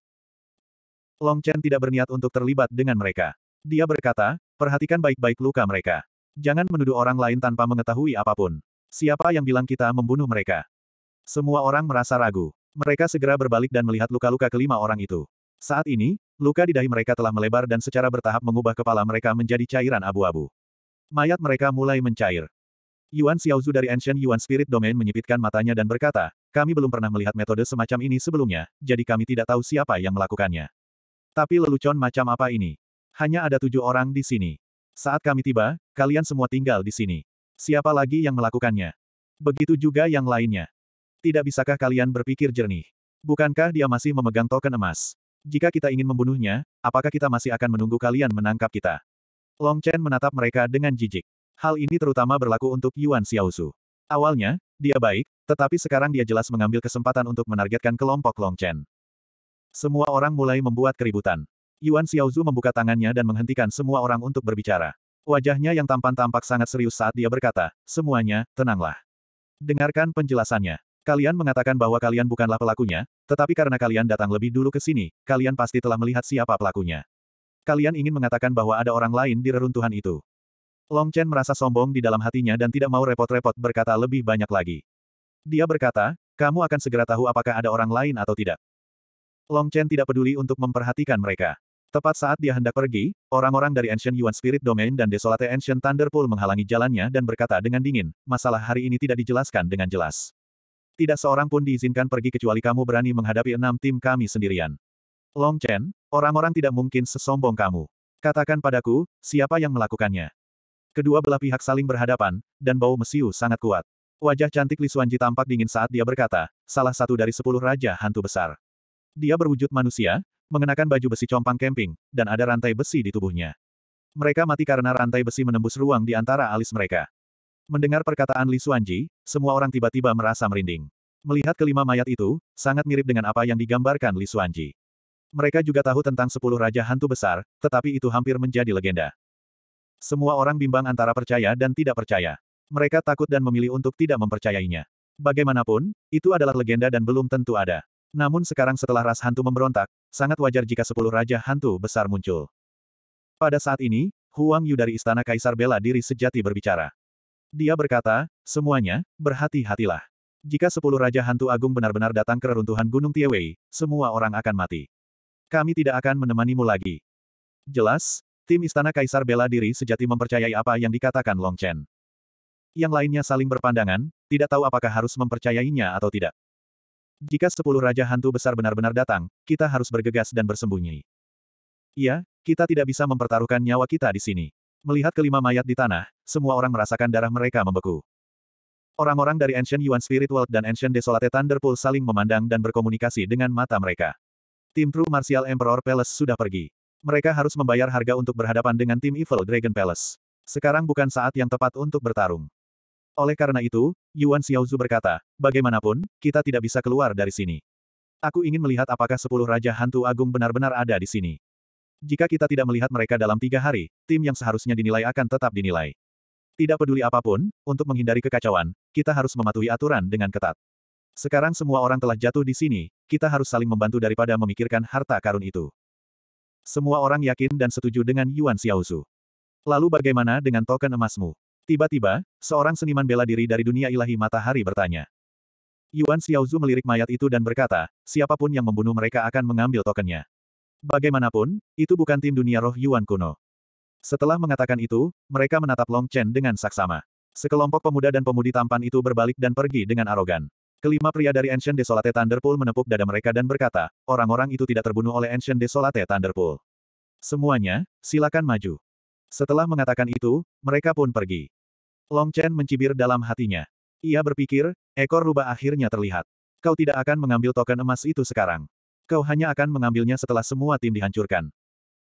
Long Chen tidak berniat untuk terlibat dengan mereka. Dia berkata, perhatikan baik-baik luka mereka. Jangan menuduh orang lain tanpa mengetahui apapun. Siapa yang bilang kita membunuh mereka? Semua orang merasa ragu. Mereka segera berbalik dan melihat luka-luka kelima orang itu. Saat ini, luka di dahi mereka telah melebar dan secara bertahap mengubah kepala mereka menjadi cairan abu-abu. Mayat mereka mulai mencair. Yuan Xiaozu dari Ancient Yuan Spirit Domain menyipitkan matanya dan berkata, kami belum pernah melihat metode semacam ini sebelumnya, jadi kami tidak tahu siapa yang melakukannya. Tapi lelucon macam apa ini? Hanya ada tujuh orang di sini. Saat kami tiba, kalian semua tinggal di sini. Siapa lagi yang melakukannya? Begitu juga yang lainnya. Tidak bisakah kalian berpikir jernih? Bukankah dia masih memegang token emas? Jika kita ingin membunuhnya, apakah kita masih akan menunggu kalian menangkap kita? Long Chen menatap mereka dengan jijik. Hal ini terutama berlaku untuk Yuan Xiaosu. Awalnya, dia baik, tetapi sekarang dia jelas mengambil kesempatan untuk menargetkan kelompok Long Chen. Semua orang mulai membuat keributan. Yuan Xiaozu membuka tangannya dan menghentikan semua orang untuk berbicara. Wajahnya yang tampan tampak sangat serius saat dia berkata, semuanya, tenanglah. Dengarkan penjelasannya. Kalian mengatakan bahwa kalian bukanlah pelakunya, tetapi karena kalian datang lebih dulu ke sini, kalian pasti telah melihat siapa pelakunya. Kalian ingin mengatakan bahwa ada orang lain di reruntuhan itu. Long Chen merasa sombong di dalam hatinya dan tidak mau repot-repot berkata lebih banyak lagi. Dia berkata, kamu akan segera tahu apakah ada orang lain atau tidak. Long Chen tidak peduli untuk memperhatikan mereka. Tepat saat dia hendak pergi, orang-orang dari Ancient Yuan Spirit Domain dan Desolate Ancient Thunder Pool menghalangi jalannya dan berkata dengan dingin, masalah hari ini tidak dijelaskan dengan jelas. Tidak seorang pun diizinkan pergi kecuali kamu berani menghadapi enam tim kami sendirian. Long Chen, orang-orang tidak mungkin sesombong kamu. Katakan padaku, siapa yang melakukannya? Kedua belah pihak saling berhadapan, dan bau mesiu sangat kuat. Wajah cantik Li Suanji tampak dingin saat dia berkata, salah satu dari sepuluh raja hantu besar. Dia berwujud manusia, mengenakan baju besi compang kemping, dan ada rantai besi di tubuhnya. Mereka mati karena rantai besi menembus ruang di antara alis mereka. Mendengar perkataan Li Xuanji, semua orang tiba-tiba merasa merinding. Melihat kelima mayat itu, sangat mirip dengan apa yang digambarkan Li Xuanji. Mereka juga tahu tentang sepuluh raja hantu besar, tetapi itu hampir menjadi legenda. Semua orang bimbang antara percaya dan tidak percaya. Mereka takut dan memilih untuk tidak mempercayainya. Bagaimanapun, itu adalah legenda dan belum tentu ada. Namun sekarang setelah ras hantu memberontak, sangat wajar jika sepuluh raja hantu besar muncul. Pada saat ini, Huang Yu dari Istana Kaisar bela diri sejati berbicara. Dia berkata, semuanya, berhati-hatilah. Jika sepuluh Raja Hantu Agung benar-benar datang ke reruntuhan Gunung Tiewei, semua orang akan mati. Kami tidak akan menemanimu lagi. Jelas, tim Istana Kaisar bela diri sejati mempercayai apa yang dikatakan Long Chen. Yang lainnya saling berpandangan, tidak tahu apakah harus mempercayainya atau tidak. Jika sepuluh raja hantu besar benar-benar datang, kita harus bergegas dan bersembunyi. Iya, kita tidak bisa mempertaruhkan nyawa kita di sini. Melihat kelima mayat di tanah, semua orang merasakan darah mereka membeku. Orang-orang dari Ancient Yuan Spirit World dan Ancient Desolate Thunderpool saling memandang dan berkomunikasi dengan mata mereka. Tim True Martial Emperor Palace sudah pergi. Mereka harus membayar harga untuk berhadapan dengan tim Evil Dragon Palace. Sekarang bukan saat yang tepat untuk bertarung. Oleh karena itu, Yuan Xiaozu berkata, bagaimanapun, kita tidak bisa keluar dari sini. Aku ingin melihat apakah sepuluh Raja Hantu Agung benar-benar ada di sini. Jika kita tidak melihat mereka dalam tiga hari, tim yang seharusnya dinilai akan tetap dinilai. Tidak peduli apapun, untuk menghindari kekacauan, kita harus mematuhi aturan dengan ketat. Sekarang semua orang telah jatuh di sini, kita harus saling membantu daripada memikirkan harta karun itu. Semua orang yakin dan setuju dengan Yuan Xiaozu. Lalu bagaimana dengan token emasmu? Tiba-tiba, seorang seniman bela diri dari dunia ilahi matahari bertanya. Yuan Xiaozu melirik mayat itu dan berkata, siapapun yang membunuh mereka akan mengambil tokennya. Bagaimanapun, itu bukan tim dunia roh Yuan kuno. Setelah mengatakan itu, mereka menatap Long Chen dengan saksama. Sekelompok pemuda dan pemudi tampan itu berbalik dan pergi dengan arogan. Kelima pria dari Ancient Desolate Thunderpool menepuk dada mereka dan berkata, orang-orang itu tidak terbunuh oleh Ancient Desolate Thunderpool. Semuanya, silakan maju. Setelah mengatakan itu, mereka pun pergi. Long Chen mencibir dalam hatinya. Ia berpikir, ekor rubah akhirnya terlihat. Kau tidak akan mengambil token emas itu sekarang. Kau hanya akan mengambilnya setelah semua tim dihancurkan.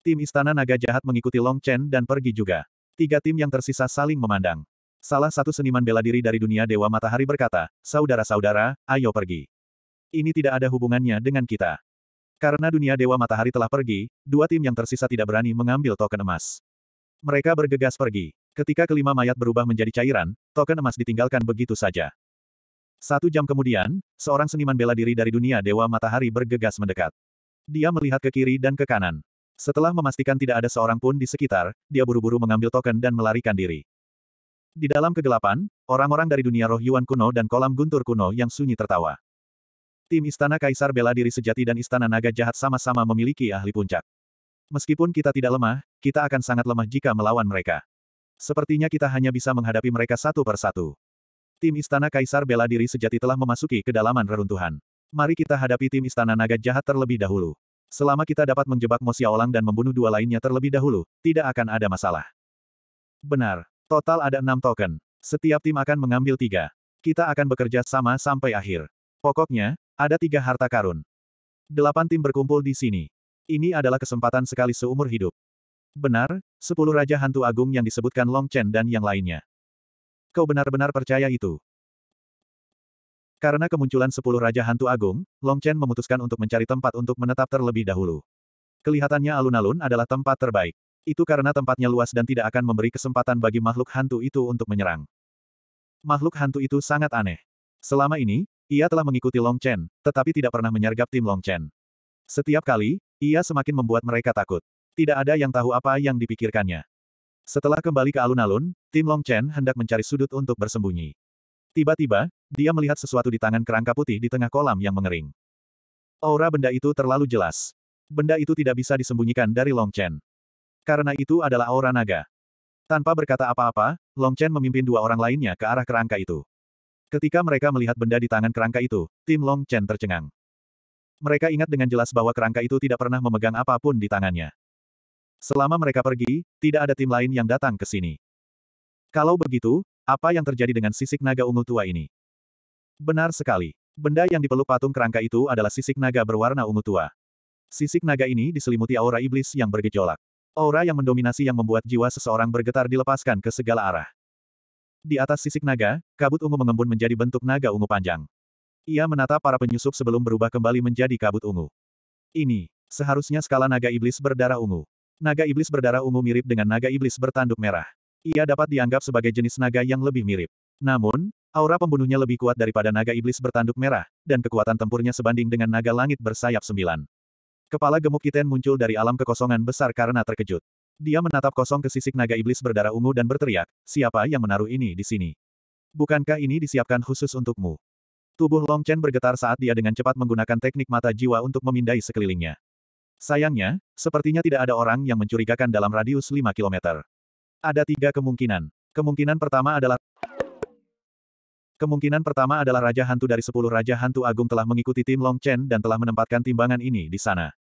Tim Istana Naga Jahat mengikuti Long Chen dan pergi juga. Tiga tim yang tersisa saling memandang. Salah satu seniman bela diri dari dunia Dewa Matahari berkata, Saudara-saudara, ayo pergi. Ini tidak ada hubungannya dengan kita. Karena dunia Dewa Matahari telah pergi, dua tim yang tersisa tidak berani mengambil token emas. Mereka bergegas pergi. Ketika kelima mayat berubah menjadi cairan, token emas ditinggalkan begitu saja. Satu jam kemudian, seorang seniman bela diri dari dunia Dewa Matahari bergegas mendekat. Dia melihat ke kiri dan ke kanan. Setelah memastikan tidak ada seorang pun di sekitar, dia buru-buru mengambil token dan melarikan diri. Di dalam kegelapan, orang-orang dari dunia roh Yuan kuno dan kolam guntur kuno yang sunyi tertawa. Tim Istana Kaisar Bela Diri Sejati dan Istana Naga Jahat sama-sama memiliki ahli puncak. Meskipun kita tidak lemah, kita akan sangat lemah jika melawan mereka. Sepertinya kita hanya bisa menghadapi mereka satu per satu. Tim Istana Kaisar Bela Diri sejati telah memasuki kedalaman reruntuhan. Mari kita hadapi tim Istana Naga Jahat terlebih dahulu. Selama kita dapat menjebak Mo Xiaolang dan membunuh dua lainnya terlebih dahulu, tidak akan ada masalah. Benar. Total ada enam token. Setiap tim akan mengambil tiga. Kita akan bekerja sama sampai akhir. Pokoknya, ada tiga harta karun. Delapan tim berkumpul di sini. Ini adalah kesempatan sekali seumur hidup. Benar, sepuluh Raja Hantu Agung yang disebutkan Long Chen dan yang lainnya. Kau benar-benar percaya itu? Karena kemunculan sepuluh Raja Hantu Agung, Long Chen memutuskan untuk mencari tempat untuk menetap terlebih dahulu. Kelihatannya alun-alun adalah tempat terbaik. Itu karena tempatnya luas dan tidak akan memberi kesempatan bagi makhluk hantu itu untuk menyerang. Makhluk hantu itu sangat aneh. Selama ini, ia telah mengikuti Long Chen, tetapi tidak pernah menyergap tim Long Chen. Setiap kali, ia semakin membuat mereka takut. Tidak ada yang tahu apa yang dipikirkannya. Setelah kembali ke alun-alun, tim Long Chen hendak mencari sudut untuk bersembunyi. Tiba-tiba, dia melihat sesuatu di tangan kerangka putih di tengah kolam yang mengering. Aura benda itu terlalu jelas. Benda itu tidak bisa disembunyikan dari Long Chen. Karena itu adalah aura naga. Tanpa berkata apa-apa, Long Chen memimpin dua orang lainnya ke arah kerangka itu. Ketika mereka melihat benda di tangan kerangka itu, tim Long Chen tercengang. Mereka ingat dengan jelas bahwa kerangka itu tidak pernah memegang apapun di tangannya. Selama mereka pergi, tidak ada tim lain yang datang ke sini. Kalau begitu, apa yang terjadi dengan sisik naga ungu tua ini? Benar sekali. Benda yang dipeluk patung kerangka itu adalah sisik naga berwarna ungu tua. Sisik naga ini diselimuti aura iblis yang bergejolak. Aura yang mendominasi yang membuat jiwa seseorang bergetar dilepaskan ke segala arah. Di atas sisik naga, kabut ungu mengembun menjadi bentuk naga ungu panjang. Ia menata para penyusup sebelum berubah kembali menjadi kabut ungu. Ini, seharusnya skala naga iblis berdarah ungu. Naga iblis berdarah ungu mirip dengan naga iblis bertanduk merah. Ia dapat dianggap sebagai jenis naga yang lebih mirip. Namun, aura pembunuhnya lebih kuat daripada naga iblis bertanduk merah, dan kekuatan tempurnya sebanding dengan naga langit bersayap sembilan. Kepala gemuk Kiten muncul dari alam kekosongan besar karena terkejut. Dia menatap kosong ke sisik naga iblis berdarah ungu dan berteriak, siapa yang menaruh ini di sini? Bukankah ini disiapkan khusus untukmu? Tubuh Long Chen bergetar saat dia dengan cepat menggunakan teknik mata jiwa untuk memindai sekelilingnya. Sayangnya, sepertinya tidak ada orang yang mencurigakan dalam radius 5 km. Ada tiga kemungkinan. Kemungkinan pertama adalah Kemungkinan pertama adalah Raja Hantu dari sepuluh Raja Hantu Agung telah mengikuti tim Long Chen dan telah menempatkan timbangan ini di sana.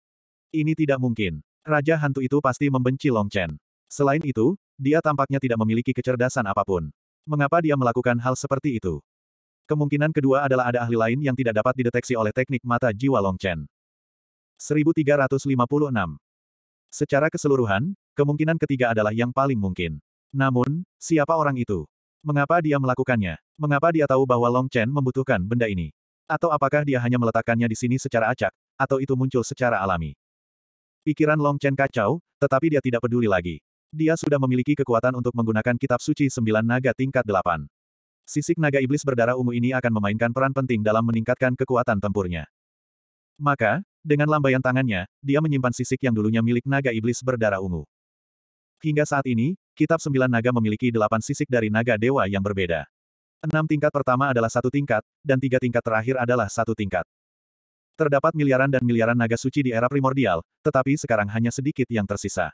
Ini tidak mungkin. Raja Hantu itu pasti membenci Long Chen. Selain itu, dia tampaknya tidak memiliki kecerdasan apapun. Mengapa dia melakukan hal seperti itu? Kemungkinan kedua adalah ada ahli lain yang tidak dapat dideteksi oleh teknik mata jiwa Long Chen. 1356. Secara keseluruhan, kemungkinan ketiga adalah yang paling mungkin. Namun, siapa orang itu? Mengapa dia melakukannya? Mengapa dia tahu bahwa Long Chen membutuhkan benda ini? Atau apakah dia hanya meletakkannya di sini secara acak, atau itu muncul secara alami? Pikiran Long Chen kacau, tetapi dia tidak peduli lagi. Dia sudah memiliki kekuatan untuk menggunakan kitab suci sembilan naga tingkat delapan. Sisik naga iblis berdarah ungu ini akan memainkan peran penting dalam meningkatkan kekuatan tempurnya. Maka, dengan lambaian tangannya, dia menyimpan sisik yang dulunya milik naga iblis berdarah ungu. Hingga saat ini, kitab sembilan naga memiliki delapan sisik dari naga dewa yang berbeda. Enam tingkat pertama adalah satu tingkat, dan tiga tingkat terakhir adalah satu tingkat. Terdapat miliaran dan miliaran naga suci di era primordial, tetapi sekarang hanya sedikit yang tersisa.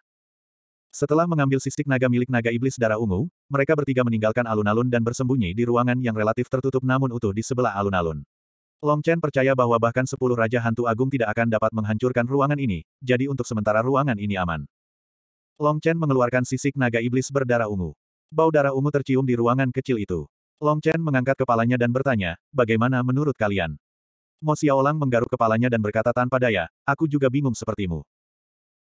Setelah mengambil sisik naga milik naga iblis darah ungu, mereka bertiga meninggalkan alun-alun dan bersembunyi di ruangan yang relatif tertutup namun utuh di sebelah alun-alun. Long Chen percaya bahwa bahkan sepuluh Raja Hantu Agung tidak akan dapat menghancurkan ruangan ini, jadi untuk sementara ruangan ini aman. Long Chen mengeluarkan sisik naga iblis berdarah ungu. Bau darah ungu tercium di ruangan kecil itu. Long Chen mengangkat kepalanya dan bertanya, bagaimana menurut kalian? Mo Xiaolang menggaruk kepalanya dan berkata tanpa daya, aku juga bingung sepertimu.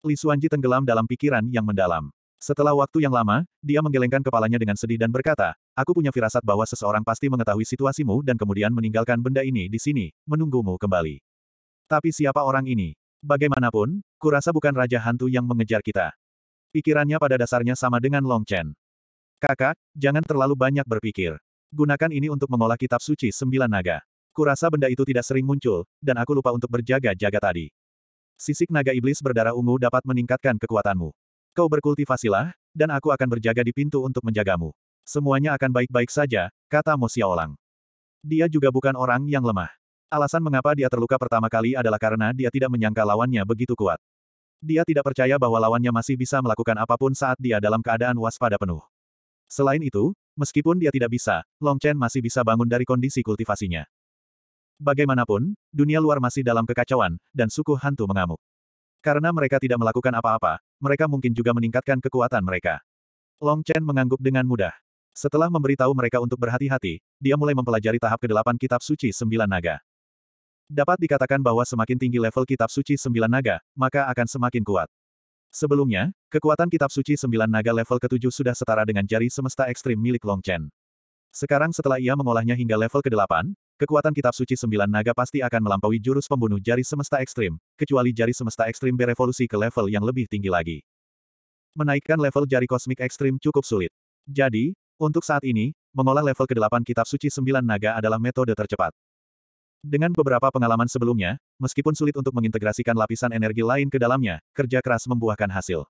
Li Suanji tenggelam dalam pikiran yang mendalam. Setelah waktu yang lama, dia menggelengkan kepalanya dengan sedih dan berkata, Aku punya firasat bahwa seseorang pasti mengetahui situasimu dan kemudian meninggalkan benda ini di sini, menunggumu kembali. Tapi siapa orang ini? Bagaimanapun, kurasa bukan Raja Hantu yang mengejar kita. Pikirannya pada dasarnya sama dengan Long Chen. Kakak, jangan terlalu banyak berpikir. Gunakan ini untuk mengolah kitab suci sembilan naga. Kurasa benda itu tidak sering muncul, dan aku lupa untuk berjaga-jaga tadi. Sisik naga iblis berdarah ungu dapat meningkatkan kekuatanmu. Kau berkultivasilah, dan aku akan berjaga di pintu untuk menjagamu. Semuanya akan baik-baik saja, kata Mo Xiaolang. Dia juga bukan orang yang lemah. Alasan mengapa dia terluka pertama kali adalah karena dia tidak menyangka lawannya begitu kuat. Dia tidak percaya bahwa lawannya masih bisa melakukan apapun saat dia dalam keadaan waspada penuh. Selain itu, meskipun dia tidak bisa, Long Chen masih bisa bangun dari kondisi kultivasinya. Bagaimanapun, dunia luar masih dalam kekacauan, dan suku hantu mengamuk. Karena mereka tidak melakukan apa-apa, mereka mungkin juga meningkatkan kekuatan mereka. Long Chen mengangguk dengan mudah. Setelah memberitahu mereka untuk berhati-hati, dia mulai mempelajari tahap ke-8 Kitab Suci Sembilan Naga. Dapat dikatakan bahwa semakin tinggi level Kitab Suci Sembilan Naga, maka akan semakin kuat. Sebelumnya, kekuatan Kitab Suci Sembilan Naga level ke-7 sudah setara dengan jari semesta ekstrim milik Long Chen. Sekarang setelah ia mengolahnya hingga level ke-8, Kekuatan kitab suci sembilan naga pasti akan melampaui jurus pembunuh jari semesta ekstrim, kecuali jari semesta ekstrim berevolusi ke level yang lebih tinggi lagi. Menaikkan level jari kosmik ekstrim cukup sulit. Jadi, untuk saat ini, mengolah level ke-8 kitab suci sembilan naga adalah metode tercepat. Dengan beberapa pengalaman sebelumnya, meskipun sulit untuk mengintegrasikan lapisan energi lain ke dalamnya, kerja keras membuahkan hasil.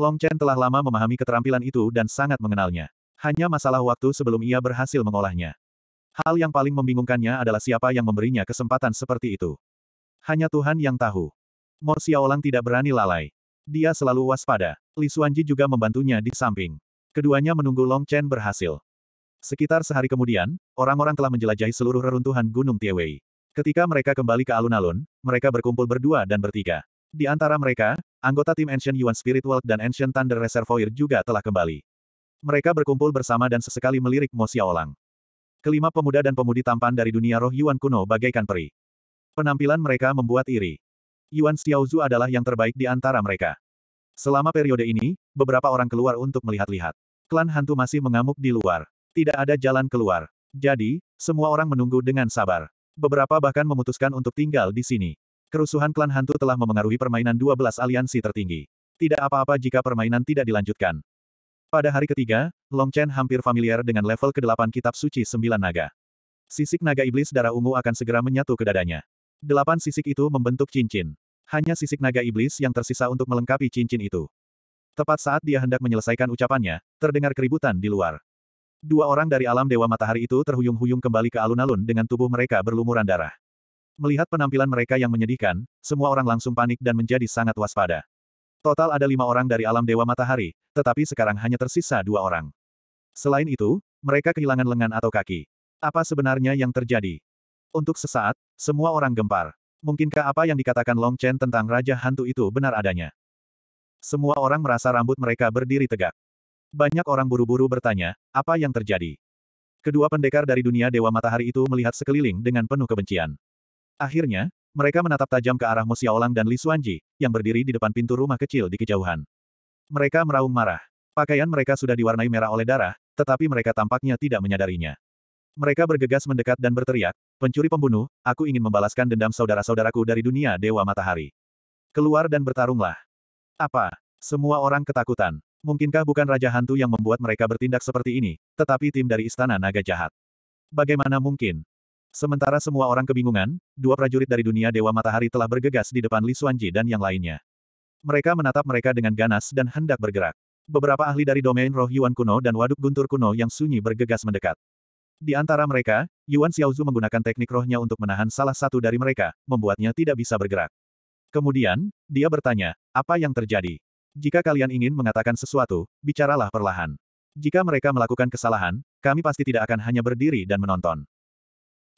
Long Chen telah lama memahami keterampilan itu dan sangat mengenalnya. Hanya masalah waktu sebelum ia berhasil mengolahnya. Hal yang paling membingungkannya adalah siapa yang memberinya kesempatan seperti itu. Hanya Tuhan yang tahu. Mo Xiaolang tidak berani lalai. Dia selalu waspada. Li Xuanji juga membantunya di samping. Keduanya menunggu Long Chen berhasil. Sekitar sehari kemudian, orang-orang telah menjelajahi seluruh reruntuhan Gunung Tiewei. Ketika mereka kembali ke alun-alun, mereka berkumpul berdua dan bertiga. Di antara mereka, anggota tim Ancient Yuan Spirit World dan Ancient Thunder Reservoir juga telah kembali. Mereka berkumpul bersama dan sesekali melirik Mo Xiaolang. Kelima pemuda dan pemudi tampan dari dunia roh Yuan kuno bagaikan peri. Penampilan mereka membuat iri. Yuan Xiaozu adalah yang terbaik di antara mereka. Selama periode ini, beberapa orang keluar untuk melihat-lihat. Klan hantu masih mengamuk di luar. Tidak ada jalan keluar. Jadi, semua orang menunggu dengan sabar. Beberapa bahkan memutuskan untuk tinggal di sini. Kerusuhan klan hantu telah memengaruhi permainan 12 aliansi tertinggi. Tidak apa-apa jika permainan tidak dilanjutkan. Pada hari ketiga, Long Chen hampir familiar dengan level ke-8 kitab suci sembilan naga. Sisik naga iblis darah ungu akan segera menyatu ke dadanya. Delapan sisik itu membentuk cincin. Hanya sisik naga iblis yang tersisa untuk melengkapi cincin itu. Tepat saat dia hendak menyelesaikan ucapannya, terdengar keributan di luar. Dua orang dari alam Dewa Matahari itu terhuyung-huyung kembali ke alun-alun dengan tubuh mereka berlumuran darah. Melihat penampilan mereka yang menyedihkan, semua orang langsung panik dan menjadi sangat waspada. Total ada lima orang dari alam Dewa Matahari, tetapi sekarang hanya tersisa dua orang. Selain itu, mereka kehilangan lengan atau kaki. Apa sebenarnya yang terjadi? Untuk sesaat, semua orang gempar. Mungkinkah apa yang dikatakan Long Chen tentang Raja Hantu itu benar adanya? Semua orang merasa rambut mereka berdiri tegak. Banyak orang buru-buru bertanya, apa yang terjadi? Kedua pendekar dari dunia Dewa Matahari itu melihat sekeliling dengan penuh kebencian. Akhirnya, mereka menatap tajam ke arah Musiaolang dan Li Xuanji, yang berdiri di depan pintu rumah kecil di kejauhan. Mereka meraung marah. Pakaian mereka sudah diwarnai merah oleh darah, tetapi mereka tampaknya tidak menyadarinya. Mereka bergegas mendekat dan berteriak, pencuri pembunuh, aku ingin membalaskan dendam saudara-saudaraku dari dunia Dewa Matahari. Keluar dan bertarunglah. Apa? Semua orang ketakutan. Mungkinkah bukan Raja Hantu yang membuat mereka bertindak seperti ini, tetapi tim dari Istana Naga Jahat? Bagaimana mungkin? Sementara semua orang kebingungan, dua prajurit dari dunia Dewa Matahari telah bergegas di depan Li Xuanji dan yang lainnya. Mereka menatap mereka dengan ganas dan hendak bergerak beberapa ahli dari domain roh Yuan kuno dan waduk guntur kuno yang sunyi bergegas mendekat. Di antara mereka, Yuan Xiaozu menggunakan teknik rohnya untuk menahan salah satu dari mereka, membuatnya tidak bisa bergerak. Kemudian, dia bertanya, apa yang terjadi? Jika kalian ingin mengatakan sesuatu, bicaralah perlahan. Jika mereka melakukan kesalahan, kami pasti tidak akan hanya berdiri dan menonton.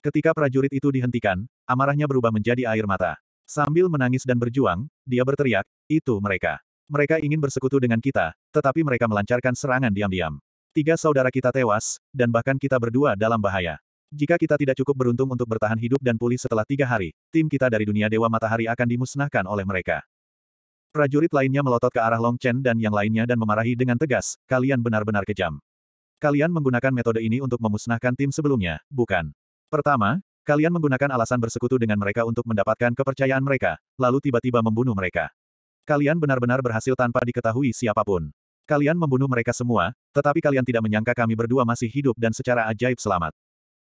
Ketika prajurit itu dihentikan, amarahnya berubah menjadi air mata. Sambil menangis dan berjuang, dia berteriak, itu mereka. Mereka ingin bersekutu dengan kita, tetapi mereka melancarkan serangan diam-diam. Tiga saudara kita tewas, dan bahkan kita berdua dalam bahaya. Jika kita tidak cukup beruntung untuk bertahan hidup dan pulih setelah tiga hari, tim kita dari dunia Dewa Matahari akan dimusnahkan oleh mereka. Prajurit lainnya melotot ke arah Long Chen dan yang lainnya dan memarahi dengan tegas, kalian benar-benar kejam. Kalian menggunakan metode ini untuk memusnahkan tim sebelumnya, bukan? Pertama, kalian menggunakan alasan bersekutu dengan mereka untuk mendapatkan kepercayaan mereka, lalu tiba-tiba membunuh mereka. Kalian benar-benar berhasil tanpa diketahui siapapun. Kalian membunuh mereka semua, tetapi kalian tidak menyangka kami berdua masih hidup dan secara ajaib selamat.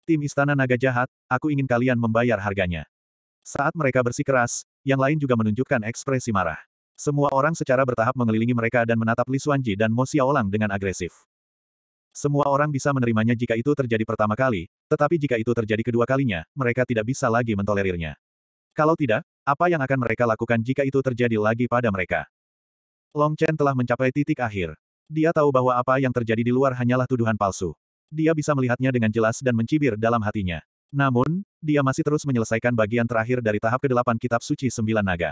Tim Istana Naga jahat, aku ingin kalian membayar harganya. Saat mereka bersikeras, yang lain juga menunjukkan ekspresi marah. Semua orang secara bertahap mengelilingi mereka dan menatap Li Xuanji dan Mo Xiaolang dengan agresif. Semua orang bisa menerimanya jika itu terjadi pertama kali, tetapi jika itu terjadi kedua kalinya, mereka tidak bisa lagi mentolerirnya. Kalau tidak, apa yang akan mereka lakukan jika itu terjadi lagi pada mereka? Long Chen telah mencapai titik akhir. Dia tahu bahwa apa yang terjadi di luar hanyalah tuduhan palsu. Dia bisa melihatnya dengan jelas dan mencibir dalam hatinya. Namun, dia masih terus menyelesaikan bagian terakhir dari tahap ke-8 kitab suci sembilan naga.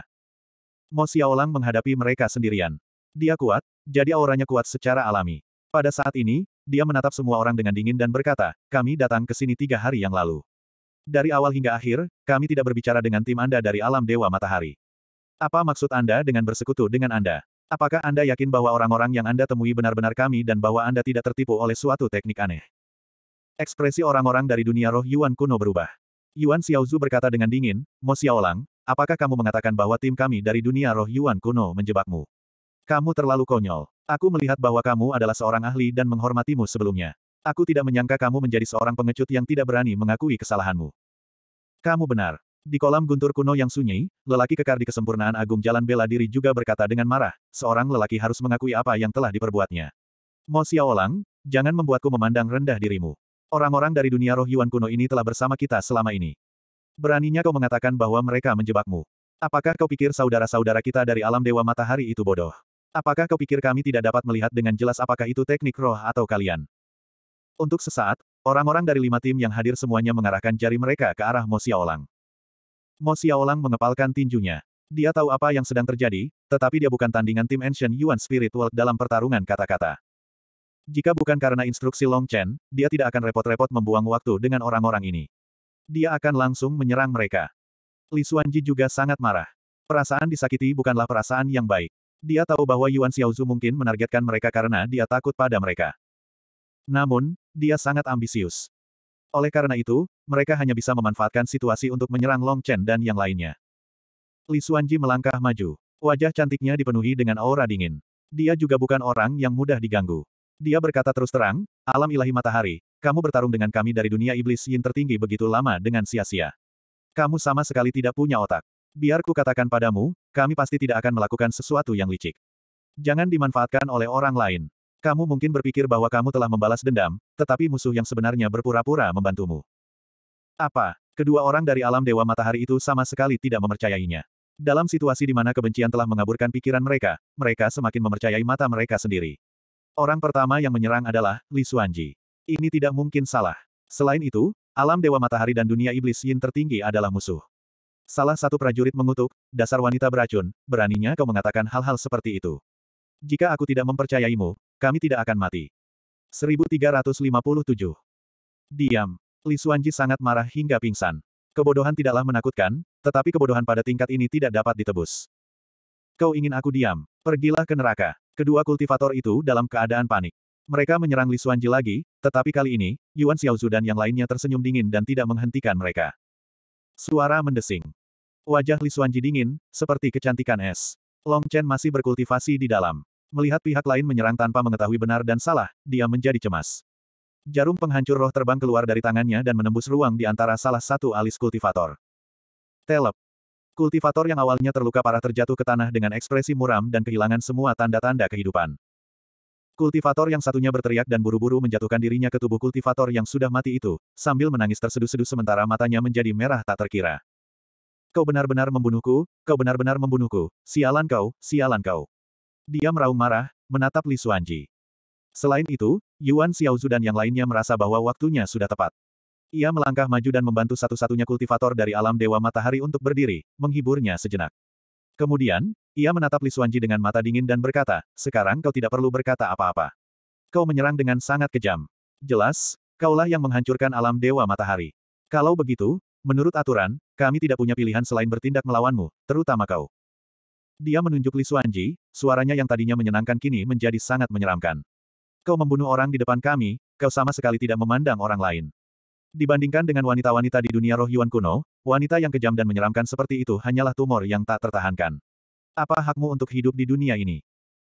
Mo Xiaolang menghadapi mereka sendirian. Dia kuat, jadi auranya kuat secara alami. Pada saat ini, dia menatap semua orang dengan dingin dan berkata, kami datang ke sini tiga hari yang lalu. Dari awal hingga akhir, kami tidak berbicara dengan tim Anda dari alam Dewa Matahari. Apa maksud Anda dengan bersekutu dengan Anda? Apakah Anda yakin bahwa orang-orang yang Anda temui benar-benar kami dan bahwa Anda tidak tertipu oleh suatu teknik aneh? Ekspresi orang-orang dari dunia roh Yuan kuno berubah. Yuan Xiaozu berkata dengan dingin, Mo Xiaolang, apakah kamu mengatakan bahwa tim kami dari dunia roh Yuan kuno menjebakmu? Kamu terlalu konyol. Aku melihat bahwa kamu adalah seorang ahli dan menghormatimu sebelumnya. Aku tidak menyangka kamu menjadi seorang pengecut yang tidak berani mengakui kesalahanmu. Kamu benar. Di kolam guntur kuno yang sunyi, lelaki kekar di kesempurnaan agung jalan bela diri juga berkata dengan marah, seorang lelaki harus mengakui apa yang telah diperbuatnya. Mo Xiaolang, jangan membuatku memandang rendah dirimu. Orang-orang dari dunia roh Yuan kuno ini telah bersama kita selama ini. Beraninya kau mengatakan bahwa mereka menjebakmu. Apakah kau pikir saudara-saudara kita dari alam Dewa Matahari itu bodoh? Apakah kau pikir kami tidak dapat melihat dengan jelas apakah itu teknik roh atau kalian? Untuk sesaat, orang-orang dari lima tim yang hadir semuanya mengarahkan jari mereka ke arah Mo Xiaolang. Mo Xiaolang mengepalkan tinjunya. Dia tahu apa yang sedang terjadi, tetapi dia bukan tandingan tim Ancient Yuan Spirit World dalam pertarungan kata-kata. Jika bukan karena instruksi Long Chen, dia tidak akan repot-repot membuang waktu dengan orang-orang ini. Dia akan langsung menyerang mereka. Li Xuanji juga sangat marah. Perasaan disakiti bukanlah perasaan yang baik. Dia tahu bahwa Yuan Xiaozu mungkin menargetkan mereka karena dia takut pada mereka. Namun, dia sangat ambisius. Oleh karena itu, mereka hanya bisa memanfaatkan situasi untuk menyerang Long Chen dan yang lainnya. Li Xuanji melangkah maju. Wajah cantiknya dipenuhi dengan aura dingin. Dia juga bukan orang yang mudah diganggu. Dia berkata terus terang, alam ilahi matahari, kamu bertarung dengan kami dari dunia iblis yin tertinggi begitu lama dengan sia-sia. Kamu sama sekali tidak punya otak. Biar ku katakan padamu, kami pasti tidak akan melakukan sesuatu yang licik. Jangan dimanfaatkan oleh orang lain. Kamu mungkin berpikir bahwa kamu telah membalas dendam, tetapi musuh yang sebenarnya berpura-pura membantumu. Apa? Kedua orang dari alam Dewa Matahari itu sama sekali tidak mempercayainya. Dalam situasi di mana kebencian telah mengaburkan pikiran mereka, mereka semakin mempercayai mata mereka sendiri. Orang pertama yang menyerang adalah Li Xuanji. Ini tidak mungkin salah. Selain itu, alam Dewa Matahari dan dunia iblis Yin tertinggi adalah musuh. Salah satu prajurit mengutuk, dasar wanita beracun, beraninya kau mengatakan hal-hal seperti itu. Jika aku tidak mempercayaimu, kami tidak akan mati. 1357. Diam. Li Suanji sangat marah hingga pingsan. Kebodohan tidaklah menakutkan, tetapi kebodohan pada tingkat ini tidak dapat ditebus. Kau ingin aku diam? Pergilah ke neraka. Kedua kultivator itu dalam keadaan panik. Mereka menyerang Li Suanji lagi, tetapi kali ini, Yuan Xiaozu dan yang lainnya tersenyum dingin dan tidak menghentikan mereka. Suara mendesing. Wajah Li Suanji dingin, seperti kecantikan es. Long Chen masih berkultivasi di dalam. Melihat pihak lain menyerang tanpa mengetahui benar dan salah, dia menjadi cemas. Jarum penghancur roh terbang keluar dari tangannya dan menembus ruang di antara salah satu alis kultivator. Telep. Kultivator yang awalnya terluka parah terjatuh ke tanah dengan ekspresi muram dan kehilangan semua tanda-tanda kehidupan. Kultivator yang satunya berteriak dan buru-buru menjatuhkan dirinya ke tubuh kultivator yang sudah mati itu, sambil menangis terseduh-seduh sementara matanya menjadi merah tak terkira. Kau benar-benar membunuhku, kau benar-benar membunuhku, sialan kau, sialan kau. Dia meraung marah, menatap Li Xuanji. Selain itu, Yuan Xiaozu dan yang lainnya merasa bahwa waktunya sudah tepat. Ia melangkah maju dan membantu satu-satunya kultivator dari alam Dewa Matahari untuk berdiri, menghiburnya sejenak. Kemudian, ia menatap Li Xuanji dengan mata dingin dan berkata, sekarang kau tidak perlu berkata apa-apa. Kau menyerang dengan sangat kejam. Jelas, kaulah yang menghancurkan alam Dewa Matahari. Kalau begitu, menurut aturan, kami tidak punya pilihan selain bertindak melawanmu, terutama kau. Dia menunjuk Li Xuanji, suaranya yang tadinya menyenangkan kini menjadi sangat menyeramkan. Kau membunuh orang di depan kami, kau sama sekali tidak memandang orang lain. Dibandingkan dengan wanita-wanita di dunia roh Yuan kuno, wanita yang kejam dan menyeramkan seperti itu hanyalah tumor yang tak tertahankan. Apa hakmu untuk hidup di dunia ini?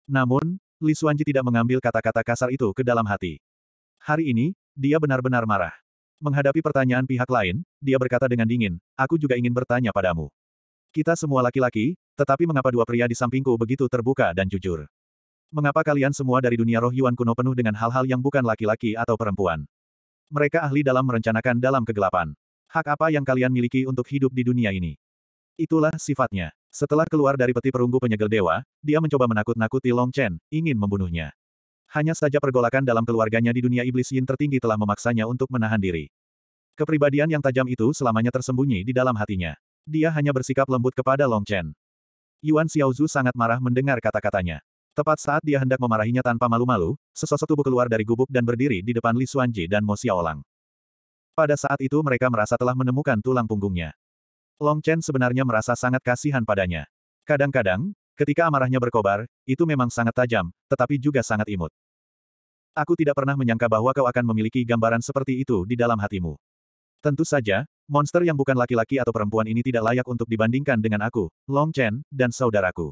Namun, Li Xuanji tidak mengambil kata-kata kasar itu ke dalam hati. Hari ini, dia benar-benar marah. Menghadapi pertanyaan pihak lain, dia berkata dengan dingin, aku juga ingin bertanya padamu. Kita semua laki-laki, tetapi mengapa dua pria di sampingku begitu terbuka dan jujur? Mengapa kalian semua dari dunia roh Yuan kuno penuh dengan hal-hal yang bukan laki-laki atau perempuan? Mereka ahli dalam merencanakan dalam kegelapan. Hak apa yang kalian miliki untuk hidup di dunia ini? Itulah sifatnya. Setelah keluar dari peti perunggu penyegel dewa, dia mencoba menakut-nakuti Long Chen, ingin membunuhnya. Hanya saja pergolakan dalam keluarganya di dunia iblis yin tertinggi telah memaksanya untuk menahan diri. Kepribadian yang tajam itu selamanya tersembunyi di dalam hatinya. Dia hanya bersikap lembut kepada Long Chen. Yuan Xiaozu sangat marah mendengar kata-katanya. Tepat saat dia hendak memarahinya tanpa malu-malu, sesosok tubuh keluar dari gubuk dan berdiri di depan Li Xuanji dan Mo Xiaolang. Pada saat itu mereka merasa telah menemukan tulang punggungnya. Long Chen sebenarnya merasa sangat kasihan padanya. Kadang-kadang, ketika amarahnya berkobar, itu memang sangat tajam, tetapi juga sangat imut. Aku tidak pernah menyangka bahwa kau akan memiliki gambaran seperti itu di dalam hatimu. Tentu saja, monster yang bukan laki-laki atau perempuan ini tidak layak untuk dibandingkan dengan aku, Long Chen, dan saudaraku.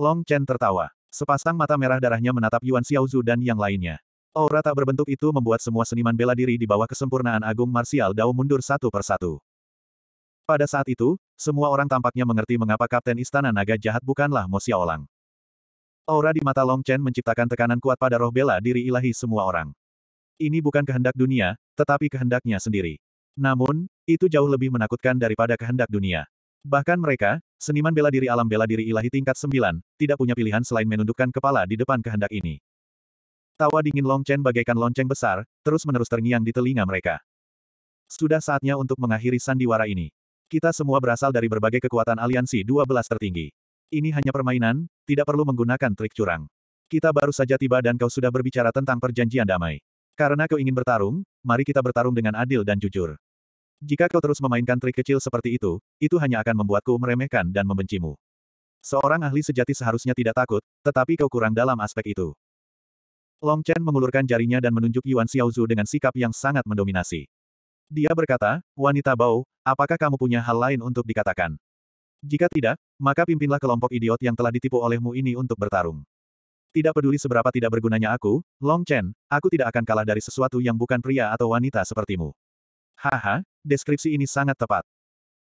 Long Chen tertawa. Sepasang mata merah darahnya menatap Yuan Xiaozu dan yang lainnya. Aura tak berbentuk itu membuat semua seniman bela diri di bawah kesempurnaan agung marsial Dao mundur satu persatu. Pada saat itu, semua orang tampaknya mengerti mengapa Kapten Istana Naga jahat bukanlah Mo Xiaolang. Aura di mata Long Chen menciptakan tekanan kuat pada roh bela diri ilahi semua orang. Ini bukan kehendak dunia, tetapi kehendaknya sendiri. Namun, itu jauh lebih menakutkan daripada kehendak dunia. Bahkan mereka, seniman bela diri alam bela diri ilahi tingkat 9, tidak punya pilihan selain menundukkan kepala di depan kehendak ini. Tawa dingin Long bagaikan lonceng besar, terus-menerus terngiang di telinga mereka. Sudah saatnya untuk mengakhiri sandiwara ini. Kita semua berasal dari berbagai kekuatan aliansi 12 tertinggi. Ini hanya permainan, tidak perlu menggunakan trik curang. Kita baru saja tiba dan kau sudah berbicara tentang perjanjian damai. Karena kau ingin bertarung, mari kita bertarung dengan adil dan jujur. Jika kau terus memainkan trik kecil seperti itu, itu hanya akan membuatku meremehkan dan membencimu. Seorang ahli sejati seharusnya tidak takut, tetapi kau kurang dalam aspek itu. Long Chen mengulurkan jarinya dan menunjuk Yuan Xiaozu dengan sikap yang sangat mendominasi. Dia berkata, wanita bau, apakah kamu punya hal lain untuk dikatakan? Jika tidak, maka pimpinlah kelompok idiot yang telah ditipu olehmu ini untuk bertarung. Tidak peduli seberapa tidak bergunanya aku, Long Chen, aku tidak akan kalah dari sesuatu yang bukan pria atau wanita sepertimu. Haha, deskripsi ini sangat tepat.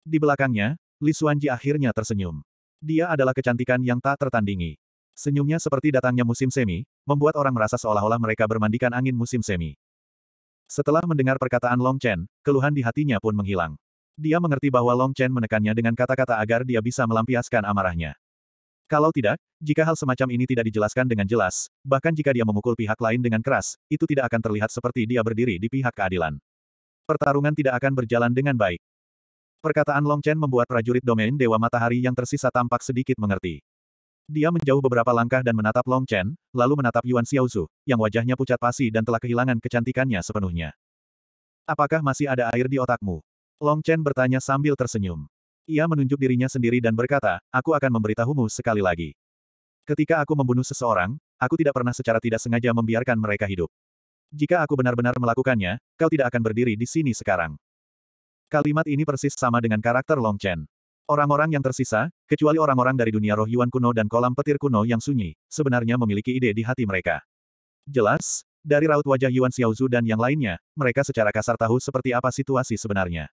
Di belakangnya, Li Xuanji akhirnya tersenyum. Dia adalah kecantikan yang tak tertandingi. Senyumnya seperti datangnya musim semi, membuat orang merasa seolah-olah mereka bermandikan angin musim semi. Setelah mendengar perkataan Long Chen, keluhan di hatinya pun menghilang. Dia mengerti bahwa Long Chen menekannya dengan kata-kata agar dia bisa melampiaskan amarahnya. Kalau tidak, jika hal semacam ini tidak dijelaskan dengan jelas, bahkan jika dia memukul pihak lain dengan keras, itu tidak akan terlihat seperti dia berdiri di pihak keadilan. Pertarungan tidak akan berjalan dengan baik. Perkataan Long Chen membuat prajurit domain Dewa Matahari yang tersisa tampak sedikit mengerti. Dia menjauh beberapa langkah dan menatap Long Chen, lalu menatap Yuan Xiaozu, yang wajahnya pucat pasi dan telah kehilangan kecantikannya sepenuhnya. Apakah masih ada air di otakmu? Long Chen bertanya sambil tersenyum. Ia menunjuk dirinya sendiri dan berkata, aku akan memberitahumu sekali lagi. Ketika aku membunuh seseorang, aku tidak pernah secara tidak sengaja membiarkan mereka hidup. Jika aku benar-benar melakukannya, kau tidak akan berdiri di sini sekarang. Kalimat ini persis sama dengan karakter Long Chen. Orang-orang yang tersisa, kecuali orang-orang dari dunia roh Yuan kuno dan kolam petir kuno yang sunyi, sebenarnya memiliki ide di hati mereka. Jelas, dari raut wajah Yuan Xiaozu dan yang lainnya, mereka secara kasar tahu seperti apa situasi sebenarnya.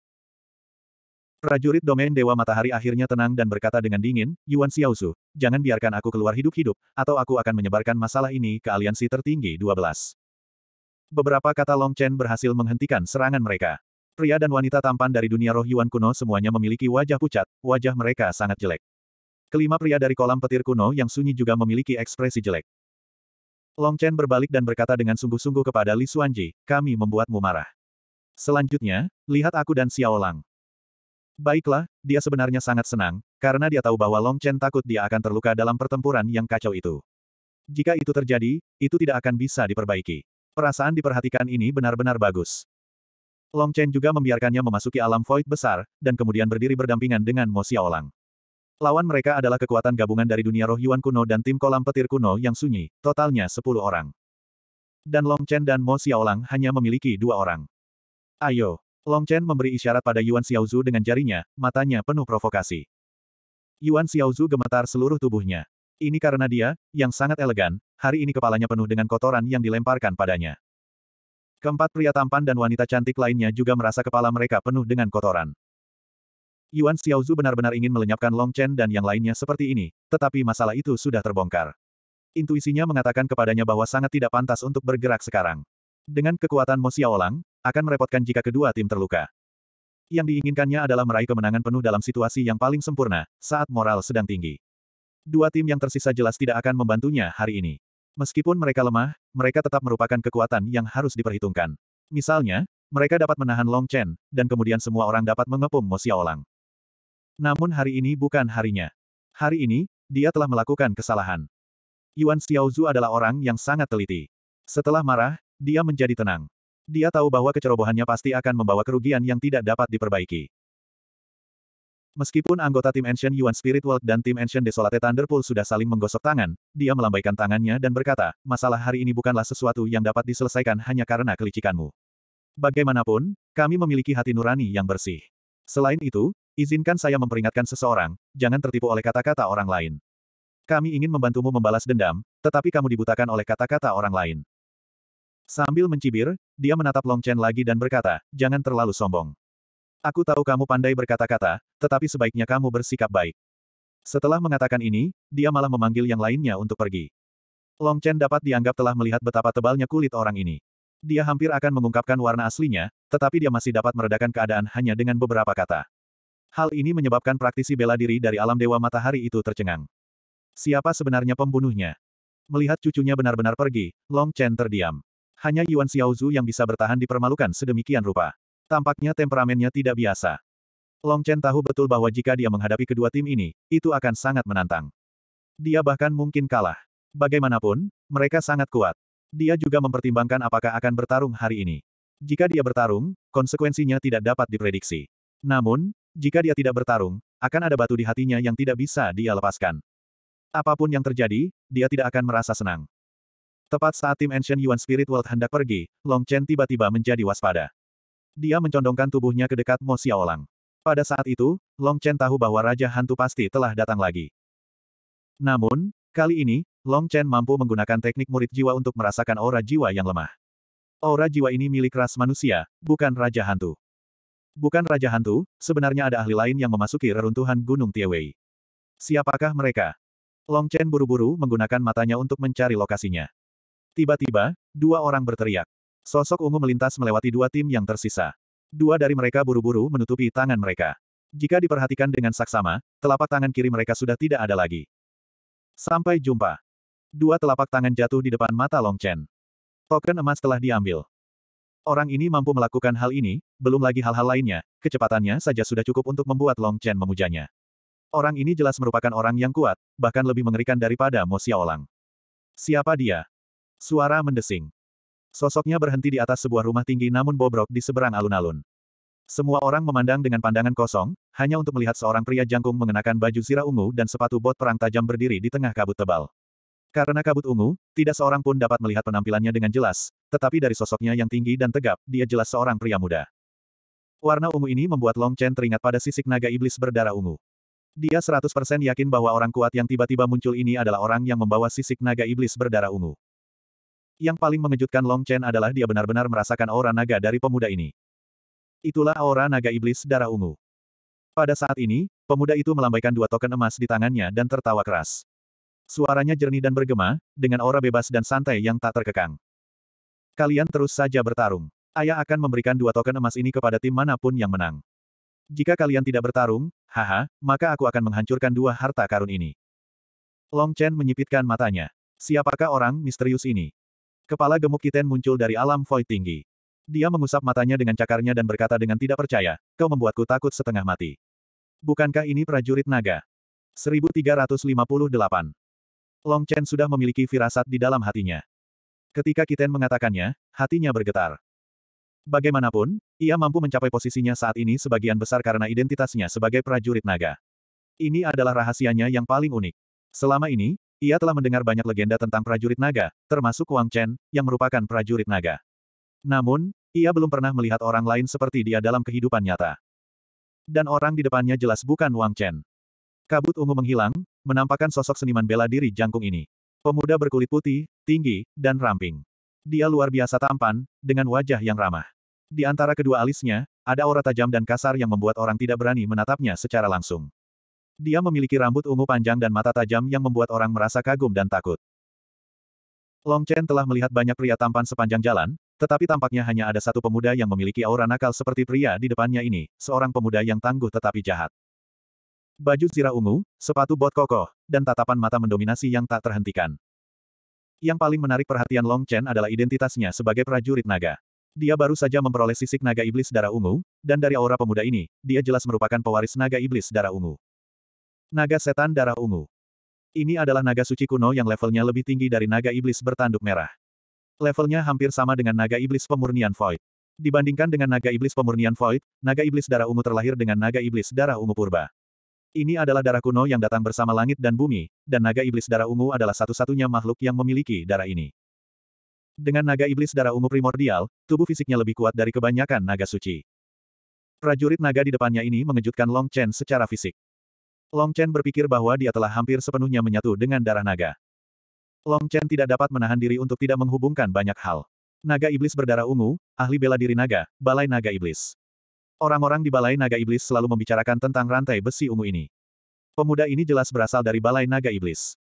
Prajurit domain Dewa Matahari akhirnya tenang dan berkata dengan dingin, Yuan Xiaosu, jangan biarkan aku keluar hidup-hidup, atau aku akan menyebarkan masalah ini ke aliansi tertinggi 12. Beberapa kata Long Chen berhasil menghentikan serangan mereka. Pria dan wanita tampan dari dunia roh Yuan kuno semuanya memiliki wajah pucat, wajah mereka sangat jelek. Kelima pria dari kolam petir kuno yang sunyi juga memiliki ekspresi jelek. Long Chen berbalik dan berkata dengan sungguh-sungguh kepada Li Xuanji, kami membuatmu marah. Selanjutnya, lihat aku dan Xiao Lang. Baiklah, dia sebenarnya sangat senang, karena dia tahu bahwa Long Chen takut dia akan terluka dalam pertempuran yang kacau itu. Jika itu terjadi, itu tidak akan bisa diperbaiki. Perasaan diperhatikan ini benar-benar bagus. Long Chen juga membiarkannya memasuki alam void besar, dan kemudian berdiri berdampingan dengan Mo Xiaolang. Lawan mereka adalah kekuatan gabungan dari dunia roh Yuan kuno dan tim kolam petir kuno yang sunyi, totalnya 10 orang. Dan Long Chen dan Mo Xiaolang hanya memiliki dua orang. Ayo, Long Chen memberi isyarat pada Yuan Xiaozu dengan jarinya, matanya penuh provokasi. Yuan Xiaozu gemetar seluruh tubuhnya. Ini karena dia, yang sangat elegan, hari ini kepalanya penuh dengan kotoran yang dilemparkan padanya. Keempat pria tampan dan wanita cantik lainnya juga merasa kepala mereka penuh dengan kotoran. Yuan Xiaozu benar-benar ingin melenyapkan Long Chen dan yang lainnya seperti ini, tetapi masalah itu sudah terbongkar. Intuisinya mengatakan kepadanya bahwa sangat tidak pantas untuk bergerak sekarang. Dengan kekuatan Mo Xiaolang, akan merepotkan jika kedua tim terluka. Yang diinginkannya adalah meraih kemenangan penuh dalam situasi yang paling sempurna, saat moral sedang tinggi. Dua tim yang tersisa jelas tidak akan membantunya hari ini. Meskipun mereka lemah, mereka tetap merupakan kekuatan yang harus diperhitungkan. Misalnya, mereka dapat menahan Long Chen, dan kemudian semua orang dapat mengepung Mo Xiaolang. Namun hari ini bukan harinya. Hari ini, dia telah melakukan kesalahan. Yuan Xiaozu adalah orang yang sangat teliti. Setelah marah, dia menjadi tenang. Dia tahu bahwa kecerobohannya pasti akan membawa kerugian yang tidak dapat diperbaiki. Meskipun anggota tim Ancient Yuan Spirit World dan tim Ancient Desolate Thunderpool sudah saling menggosok tangan, dia melambaikan tangannya dan berkata, masalah hari ini bukanlah sesuatu yang dapat diselesaikan hanya karena kelicikanmu. Bagaimanapun, kami memiliki hati nurani yang bersih. Selain itu, izinkan saya memperingatkan seseorang, jangan tertipu oleh kata-kata orang lain. Kami ingin membantumu membalas dendam, tetapi kamu dibutakan oleh kata-kata orang lain. Sambil mencibir, dia menatap Long Chen lagi dan berkata, jangan terlalu sombong. Aku tahu kamu pandai berkata-kata, tetapi sebaiknya kamu bersikap baik. Setelah mengatakan ini, dia malah memanggil yang lainnya untuk pergi. Long Chen dapat dianggap telah melihat betapa tebalnya kulit orang ini. Dia hampir akan mengungkapkan warna aslinya, tetapi dia masih dapat meredakan keadaan hanya dengan beberapa kata. Hal ini menyebabkan praktisi bela diri dari alam dewa matahari itu tercengang. Siapa sebenarnya pembunuhnya? Melihat cucunya benar-benar pergi, Long Chen terdiam. Hanya Yuan Xiaozu yang bisa bertahan dipermalukan sedemikian rupa. Tampaknya temperamennya tidak biasa. Long Chen tahu betul bahwa jika dia menghadapi kedua tim ini, itu akan sangat menantang. Dia bahkan mungkin kalah. Bagaimanapun, mereka sangat kuat. Dia juga mempertimbangkan apakah akan bertarung hari ini. Jika dia bertarung, konsekuensinya tidak dapat diprediksi. Namun, jika dia tidak bertarung, akan ada batu di hatinya yang tidak bisa dia lepaskan. Apapun yang terjadi, dia tidak akan merasa senang. Tepat saat tim Ancient Yuan Spirit World hendak pergi, Long Chen tiba-tiba menjadi waspada. Dia mencondongkan tubuhnya ke dekat Mo Xiaolang. Pada saat itu, Long Chen tahu bahwa Raja Hantu pasti telah datang lagi. Namun, kali ini, Long Chen mampu menggunakan teknik murid jiwa untuk merasakan aura jiwa yang lemah. Aura jiwa ini milik ras manusia, bukan Raja Hantu. Bukan Raja Hantu, sebenarnya ada ahli lain yang memasuki reruntuhan Gunung Tiewei. Siapakah mereka? Long Chen buru-buru menggunakan matanya untuk mencari lokasinya. Tiba-tiba, dua orang berteriak. Sosok ungu melintas melewati dua tim yang tersisa. Dua dari mereka buru-buru menutupi tangan mereka. Jika diperhatikan dengan saksama, telapak tangan kiri mereka sudah tidak ada lagi. Sampai jumpa. Dua telapak tangan jatuh di depan mata Long Chen. Token emas telah diambil. Orang ini mampu melakukan hal ini, belum lagi hal-hal lainnya, kecepatannya saja sudah cukup untuk membuat Long Chen memujanya. Orang ini jelas merupakan orang yang kuat, bahkan lebih mengerikan daripada Mo Xiaolang. Siapa dia? Suara mendesing. Sosoknya berhenti di atas sebuah rumah tinggi namun bobrok di seberang alun-alun. Semua orang memandang dengan pandangan kosong, hanya untuk melihat seorang pria jangkung mengenakan baju zirah ungu dan sepatu bot perang tajam berdiri di tengah kabut tebal. Karena kabut ungu, tidak seorang pun dapat melihat penampilannya dengan jelas, tetapi dari sosoknya yang tinggi dan tegap, dia jelas seorang pria muda. Warna ungu ini membuat Long Chen teringat pada sisik naga iblis berdarah ungu. Dia 100% yakin bahwa orang kuat yang tiba-tiba muncul ini adalah orang yang membawa sisik naga iblis berdarah ungu. Yang paling mengejutkan Long Chen adalah dia benar-benar merasakan aura naga dari pemuda ini. Itulah aura naga iblis darah ungu. Pada saat ini, pemuda itu melambaikan dua token emas di tangannya dan tertawa keras. Suaranya jernih dan bergema, dengan aura bebas dan santai yang tak terkekang. Kalian terus saja bertarung. Ayah akan memberikan dua token emas ini kepada tim manapun yang menang. Jika kalian tidak bertarung, haha, maka aku akan menghancurkan dua harta karun ini. Long Chen menyipitkan matanya. Siapakah orang misterius ini? Kepala gemuk Kiten muncul dari alam void tinggi. Dia mengusap matanya dengan cakarnya dan berkata dengan tidak percaya, kau membuatku takut setengah mati. Bukankah ini prajurit naga? 1358. Long Chen sudah memiliki firasat di dalam hatinya. Ketika Kiten mengatakannya, hatinya bergetar. Bagaimanapun, ia mampu mencapai posisinya saat ini sebagian besar karena identitasnya sebagai prajurit naga. Ini adalah rahasianya yang paling unik. Selama ini, ia telah mendengar banyak legenda tentang prajurit naga, termasuk Wang Chen, yang merupakan prajurit naga. Namun, ia belum pernah melihat orang lain seperti dia dalam kehidupan nyata. Dan orang di depannya jelas bukan Wang Chen. Kabut ungu menghilang, menampakkan sosok seniman bela diri jangkung ini. Pemuda berkulit putih, tinggi, dan ramping. Dia luar biasa tampan, dengan wajah yang ramah. Di antara kedua alisnya, ada aura tajam dan kasar yang membuat orang tidak berani menatapnya secara langsung. Dia memiliki rambut ungu panjang dan mata tajam yang membuat orang merasa kagum dan takut. Long Chen telah melihat banyak pria tampan sepanjang jalan, tetapi tampaknya hanya ada satu pemuda yang memiliki aura nakal seperti pria di depannya ini, seorang pemuda yang tangguh tetapi jahat. Baju zirah ungu, sepatu bot kokoh, dan tatapan mata mendominasi yang tak terhentikan. Yang paling menarik perhatian Long Chen adalah identitasnya sebagai prajurit naga. Dia baru saja memperoleh sisik naga iblis darah ungu, dan dari aura pemuda ini, dia jelas merupakan pewaris naga iblis darah ungu. Naga Setan Darah Ungu. Ini adalah naga suci kuno yang levelnya lebih tinggi dari naga iblis bertanduk merah. Levelnya hampir sama dengan naga iblis pemurnian void. Dibandingkan dengan naga iblis pemurnian void, naga iblis darah ungu terlahir dengan naga iblis darah ungu purba. Ini adalah darah kuno yang datang bersama langit dan bumi, dan naga iblis darah ungu adalah satu-satunya makhluk yang memiliki darah ini. Dengan naga iblis darah ungu primordial, tubuh fisiknya lebih kuat dari kebanyakan naga suci. Prajurit naga di depannya ini mengejutkan Long Chen secara fisik. Long Chen berpikir bahwa dia telah hampir sepenuhnya menyatu dengan darah naga. Long Chen tidak dapat menahan diri untuk tidak menghubungkan banyak hal. Naga iblis berdarah ungu, ahli bela diri naga, balai naga iblis. Orang-orang di balai naga iblis selalu membicarakan tentang rantai besi ungu ini. Pemuda ini jelas berasal dari balai naga iblis.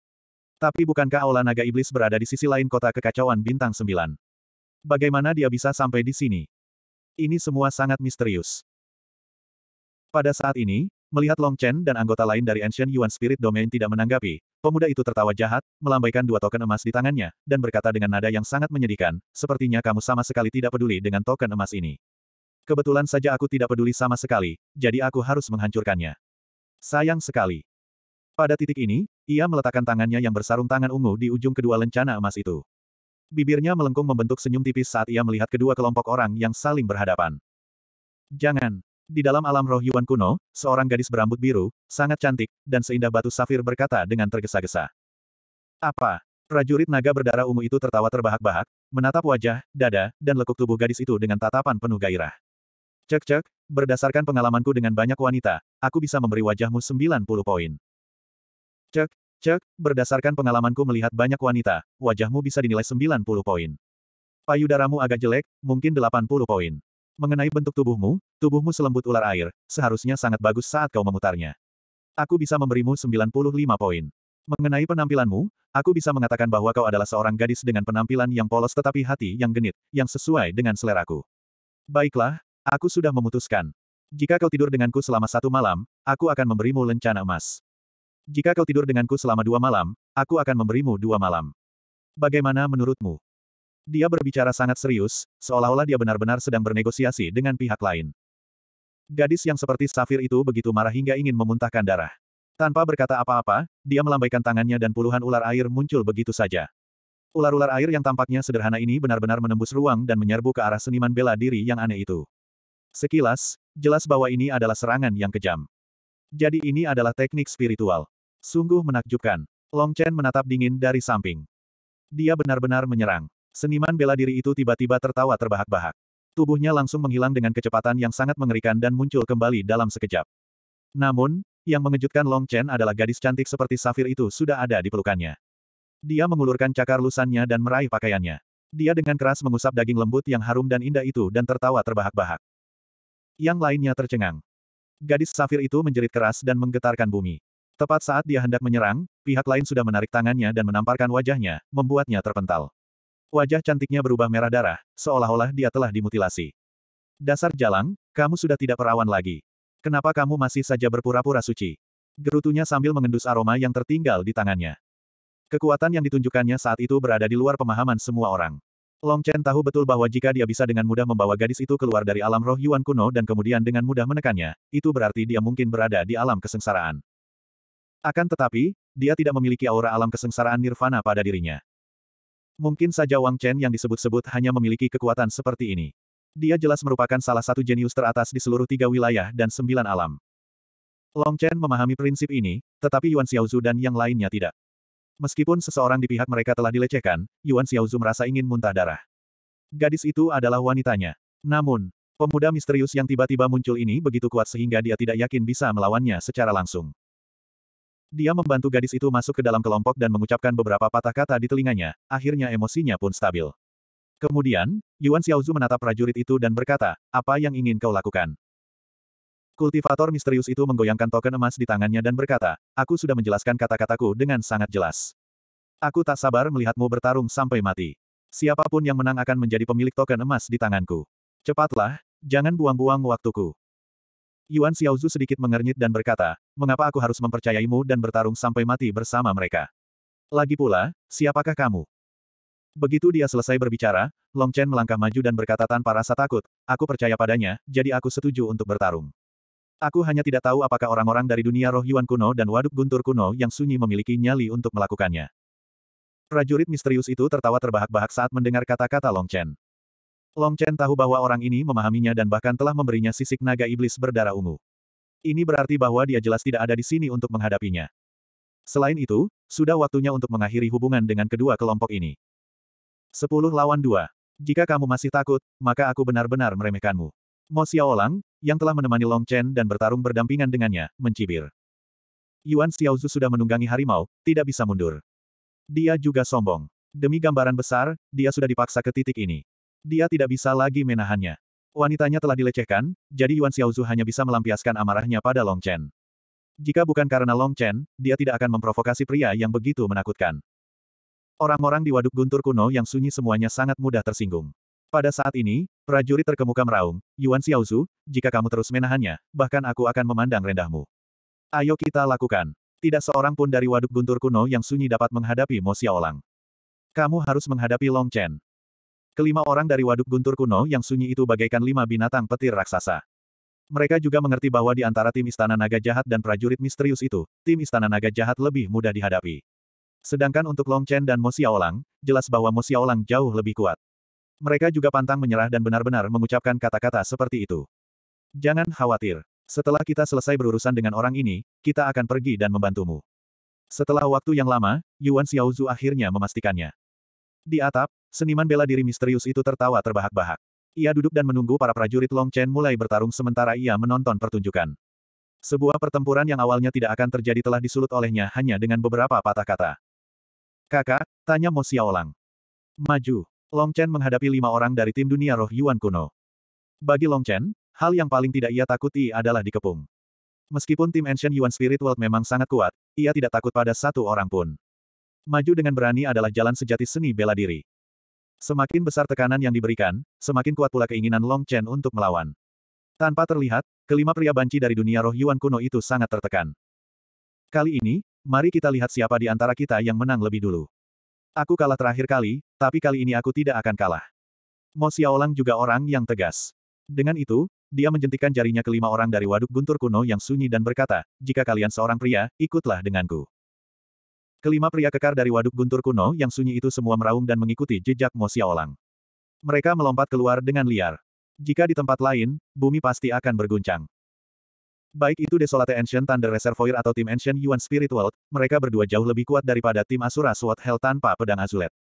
Tapi bukankah aula naga iblis berada di sisi lain kota kekacauan bintang sembilan? Bagaimana dia bisa sampai di sini? Ini semua sangat misterius. Pada saat ini, Melihat Long Chen dan anggota lain dari Ancient Yuan Spirit Domain tidak menanggapi, pemuda itu tertawa jahat, melambaikan dua token emas di tangannya, dan berkata dengan nada yang sangat menyedihkan, sepertinya kamu sama sekali tidak peduli dengan token emas ini. Kebetulan saja aku tidak peduli sama sekali, jadi aku harus menghancurkannya. Sayang sekali. Pada titik ini, ia meletakkan tangannya yang bersarung tangan ungu di ujung kedua lencana emas itu. Bibirnya melengkung membentuk senyum tipis saat ia melihat kedua kelompok orang yang saling berhadapan. Jangan. Di dalam alam roh Yuan kuno, seorang gadis berambut biru, sangat cantik, dan seindah batu safir berkata dengan tergesa-gesa. Apa? Prajurit naga berdarah ungu itu tertawa terbahak-bahak, menatap wajah, dada, dan lekuk tubuh gadis itu dengan tatapan penuh gairah. Cek-cek, berdasarkan pengalamanku dengan banyak wanita, aku bisa memberi wajahmu 90 poin. Cek, cek, berdasarkan pengalamanku melihat banyak wanita, wajahmu bisa dinilai 90 poin. Payudaramu agak jelek, mungkin 80 poin. Mengenai bentuk tubuhmu, tubuhmu selembut ular air, seharusnya sangat bagus saat kau memutarnya. Aku bisa memberimu 95 poin. Mengenai penampilanmu, aku bisa mengatakan bahwa kau adalah seorang gadis dengan penampilan yang polos tetapi hati yang genit, yang sesuai dengan seleraku. Baiklah, aku sudah memutuskan. Jika kau tidur denganku selama satu malam, aku akan memberimu lencana emas. Jika kau tidur denganku selama dua malam, aku akan memberimu dua malam. Bagaimana menurutmu? Dia berbicara sangat serius, seolah-olah dia benar-benar sedang bernegosiasi dengan pihak lain. Gadis yang seperti safir itu begitu marah hingga ingin memuntahkan darah. Tanpa berkata apa-apa, dia melambaikan tangannya dan puluhan ular air muncul begitu saja. Ular-ular air yang tampaknya sederhana ini benar-benar menembus ruang dan menyerbu ke arah seniman bela diri yang aneh itu. Sekilas, jelas bahwa ini adalah serangan yang kejam. Jadi ini adalah teknik spiritual. Sungguh menakjubkan. Long Chen menatap dingin dari samping. Dia benar-benar menyerang. Seniman bela diri itu tiba-tiba tertawa terbahak-bahak. Tubuhnya langsung menghilang dengan kecepatan yang sangat mengerikan dan muncul kembali dalam sekejap. Namun, yang mengejutkan Long Chen adalah gadis cantik seperti safir itu sudah ada di pelukannya. Dia mengulurkan cakar lusannya dan meraih pakaiannya. Dia dengan keras mengusap daging lembut yang harum dan indah itu dan tertawa terbahak-bahak. Yang lainnya tercengang. Gadis safir itu menjerit keras dan menggetarkan bumi. Tepat saat dia hendak menyerang, pihak lain sudah menarik tangannya dan menamparkan wajahnya, membuatnya terpental. Wajah cantiknya berubah merah darah, seolah-olah dia telah dimutilasi. Dasar jalang, kamu sudah tidak perawan lagi. Kenapa kamu masih saja berpura-pura suci? Gerutunya sambil mengendus aroma yang tertinggal di tangannya. Kekuatan yang ditunjukkannya saat itu berada di luar pemahaman semua orang. Long Chen tahu betul bahwa jika dia bisa dengan mudah membawa gadis itu keluar dari alam roh Yuan kuno dan kemudian dengan mudah menekannya, itu berarti dia mungkin berada di alam kesengsaraan. Akan tetapi, dia tidak memiliki aura alam kesengsaraan nirvana pada dirinya. Mungkin saja Wang Chen yang disebut-sebut hanya memiliki kekuatan seperti ini. Dia jelas merupakan salah satu jenius teratas di seluruh tiga wilayah dan sembilan alam. Long Chen memahami prinsip ini, tetapi Yuan Xiaozu dan yang lainnya tidak. Meskipun seseorang di pihak mereka telah dilecehkan, Yuan Xiaozu merasa ingin muntah darah. Gadis itu adalah wanitanya. Namun, pemuda misterius yang tiba-tiba muncul ini begitu kuat sehingga dia tidak yakin bisa melawannya secara langsung. Dia membantu gadis itu masuk ke dalam kelompok dan mengucapkan beberapa patah kata di telinganya, akhirnya emosinya pun stabil. Kemudian, Yuan Xiaozu menatap prajurit itu dan berkata, apa yang ingin kau lakukan? Kultivator misterius itu menggoyangkan token emas di tangannya dan berkata, aku sudah menjelaskan kata-kataku dengan sangat jelas. Aku tak sabar melihatmu bertarung sampai mati. Siapapun yang menang akan menjadi pemilik token emas di tanganku. Cepatlah, jangan buang-buang waktuku. Yuan Xiaozu sedikit mengernyit dan berkata, mengapa aku harus mempercayaimu dan bertarung sampai mati bersama mereka? Lagi pula, siapakah kamu? Begitu dia selesai berbicara, Long Chen melangkah maju dan berkata tanpa rasa takut, aku percaya padanya, jadi aku setuju untuk bertarung. Aku hanya tidak tahu apakah orang-orang dari dunia roh Yuan kuno dan waduk guntur kuno yang sunyi memiliki nyali untuk melakukannya. Prajurit misterius itu tertawa terbahak-bahak saat mendengar kata-kata Long Chen. Long Chen tahu bahwa orang ini memahaminya dan bahkan telah memberinya sisik naga iblis berdarah ungu. Ini berarti bahwa dia jelas tidak ada di sini untuk menghadapinya. Selain itu, sudah waktunya untuk mengakhiri hubungan dengan kedua kelompok ini. 10 lawan 2. Jika kamu masih takut, maka aku benar-benar meremehkanmu. Mo Xiaolang, yang telah menemani Long Chen dan bertarung berdampingan dengannya, mencibir. Yuan Xiaozu sudah menunggangi harimau, tidak bisa mundur. Dia juga sombong. Demi gambaran besar, dia sudah dipaksa ke titik ini. Dia tidak bisa lagi menahannya. Wanitanya telah dilecehkan, jadi Yuan Xiaozu hanya bisa melampiaskan amarahnya pada Long Chen. Jika bukan karena Long Chen, dia tidak akan memprovokasi pria yang begitu menakutkan. Orang-orang di waduk guntur kuno yang sunyi semuanya sangat mudah tersinggung. Pada saat ini, prajurit terkemuka meraung, Yuan Xiaozu, jika kamu terus menahannya, bahkan aku akan memandang rendahmu. Ayo kita lakukan. Tidak seorang pun dari waduk guntur kuno yang sunyi dapat menghadapi Mo Xiaolang. Kamu harus menghadapi Long Chen. Kelima orang dari waduk guntur kuno yang sunyi itu bagaikan lima binatang petir raksasa. Mereka juga mengerti bahwa di antara tim Istana Naga Jahat dan prajurit misterius itu, tim Istana Naga Jahat lebih mudah dihadapi. Sedangkan untuk Long Chen dan Mo Xiaolang, jelas bahwa Mo Xiaolang jauh lebih kuat. Mereka juga pantang menyerah dan benar-benar mengucapkan kata-kata seperti itu. Jangan khawatir. Setelah kita selesai berurusan dengan orang ini, kita akan pergi dan membantumu. Setelah waktu yang lama, Yuan Xiaozu akhirnya memastikannya. Di atap, Seniman bela diri misterius itu tertawa terbahak-bahak. Ia duduk dan menunggu para prajurit Long Chen mulai bertarung sementara ia menonton pertunjukan. Sebuah pertempuran yang awalnya tidak akan terjadi telah disulut olehnya hanya dengan beberapa patah kata. Kakak, tanya Mo Xiaolang. Maju. Long Chen menghadapi lima orang dari tim dunia roh Yuan kuno. Bagi Long Chen, hal yang paling tidak ia takuti adalah dikepung. Meskipun tim Ancient Yuan Spirit World memang sangat kuat, ia tidak takut pada satu orang pun. Maju dengan berani adalah jalan sejati seni bela diri. Semakin besar tekanan yang diberikan, semakin kuat pula keinginan Long Chen untuk melawan. Tanpa terlihat, kelima pria banci dari dunia roh Yuan kuno itu sangat tertekan. Kali ini, mari kita lihat siapa di antara kita yang menang lebih dulu. Aku kalah terakhir kali, tapi kali ini aku tidak akan kalah. Mo Xiaolang juga orang yang tegas. Dengan itu, dia menjentikan jarinya kelima orang dari waduk guntur kuno yang sunyi dan berkata, jika kalian seorang pria, ikutlah denganku. Kelima pria kekar dari waduk guntur kuno yang sunyi itu semua meraung dan mengikuti jejak Mo Xiaolang. Mereka melompat keluar dengan liar. Jika di tempat lain, bumi pasti akan berguncang. Baik itu Desolate Ancient Thunder Reservoir atau tim Ancient Yuan Spirit World, mereka berdua jauh lebih kuat daripada tim Asura Sword Hell tanpa pedang Azulet.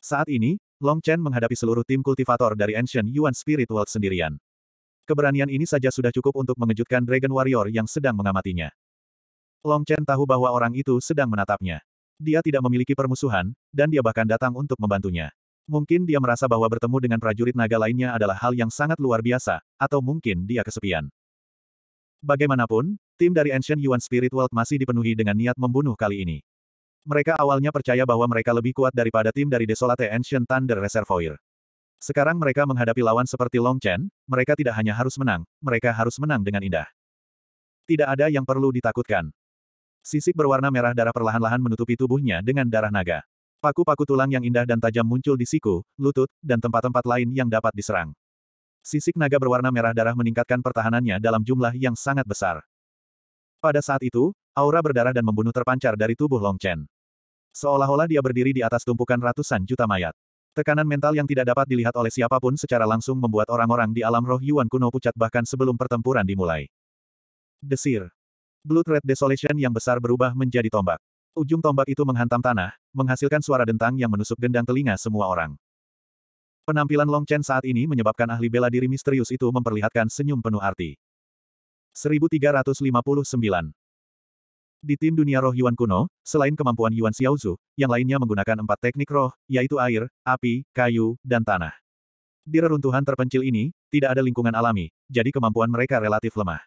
Saat ini, Long Chen menghadapi seluruh tim kultivator dari Ancient Yuan Spirit World sendirian. Keberanian ini saja sudah cukup untuk mengejutkan Dragon Warrior yang sedang mengamatinya. Long Chen tahu bahwa orang itu sedang menatapnya. Dia tidak memiliki permusuhan, dan dia bahkan datang untuk membantunya. Mungkin dia merasa bahwa bertemu dengan prajurit naga lainnya adalah hal yang sangat luar biasa, atau mungkin dia kesepian. Bagaimanapun, tim dari Ancient Yuan Spirit World masih dipenuhi dengan niat membunuh kali ini. Mereka awalnya percaya bahwa mereka lebih kuat daripada tim dari Desolate Ancient Thunder Reservoir. Sekarang mereka menghadapi lawan seperti Long Chen, mereka tidak hanya harus menang, mereka harus menang dengan indah. Tidak ada yang perlu ditakutkan. Sisik berwarna merah darah perlahan-lahan menutupi tubuhnya dengan darah naga. Paku-paku tulang yang indah dan tajam muncul di siku, lutut, dan tempat-tempat lain yang dapat diserang. Sisik naga berwarna merah darah meningkatkan pertahanannya dalam jumlah yang sangat besar. Pada saat itu, aura berdarah dan membunuh terpancar dari tubuh Long Chen. Seolah-olah dia berdiri di atas tumpukan ratusan juta mayat. Tekanan mental yang tidak dapat dilihat oleh siapapun secara langsung membuat orang-orang di alam roh Yuan kuno pucat bahkan sebelum pertempuran dimulai. Desir. Blood Red Desolation yang besar berubah menjadi tombak. Ujung tombak itu menghantam tanah, menghasilkan suara dentang yang menusuk gendang telinga semua orang. Penampilan Long Chen saat ini menyebabkan ahli bela diri misterius itu memperlihatkan senyum penuh arti. 1359 Di tim dunia roh Yuan kuno, selain kemampuan Yuan Xiaozu, yang lainnya menggunakan empat teknik roh, yaitu air, api, kayu, dan tanah. Di reruntuhan terpencil ini, tidak ada lingkungan alami, jadi kemampuan mereka relatif lemah.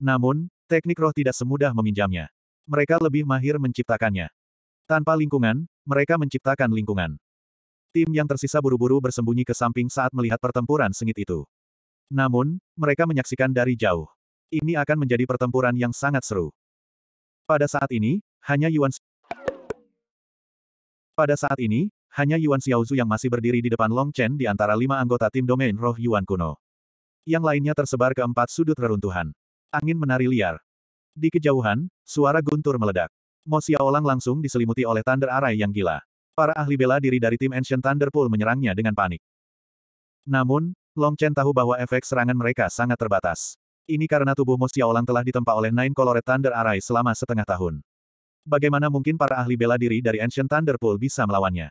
Namun, Teknik roh tidak semudah meminjamnya. Mereka lebih mahir menciptakannya. Tanpa lingkungan, mereka menciptakan lingkungan. Tim yang tersisa buru-buru bersembunyi ke samping saat melihat pertempuran sengit itu. Namun, mereka menyaksikan dari jauh. Ini akan menjadi pertempuran yang sangat seru. Pada saat ini, hanya Yuan Pada saat ini, hanya Yuan Xiaozu yang masih berdiri di depan Long Chen di antara lima anggota tim domain roh Yuan kuno. Yang lainnya tersebar ke empat sudut reruntuhan. Angin menari liar. Di kejauhan, suara guntur meledak. Mo Xiaolang langsung diselimuti oleh Thunder Array yang gila. Para ahli bela diri dari tim Ancient Thunder Pool menyerangnya dengan panik. Namun, Long Chen tahu bahwa efek serangan mereka sangat terbatas. Ini karena tubuh Mo Xiaolang telah ditempa oleh Nine Colored Thunder Array selama setengah tahun. Bagaimana mungkin para ahli bela diri dari Ancient Thunder Pool bisa melawannya?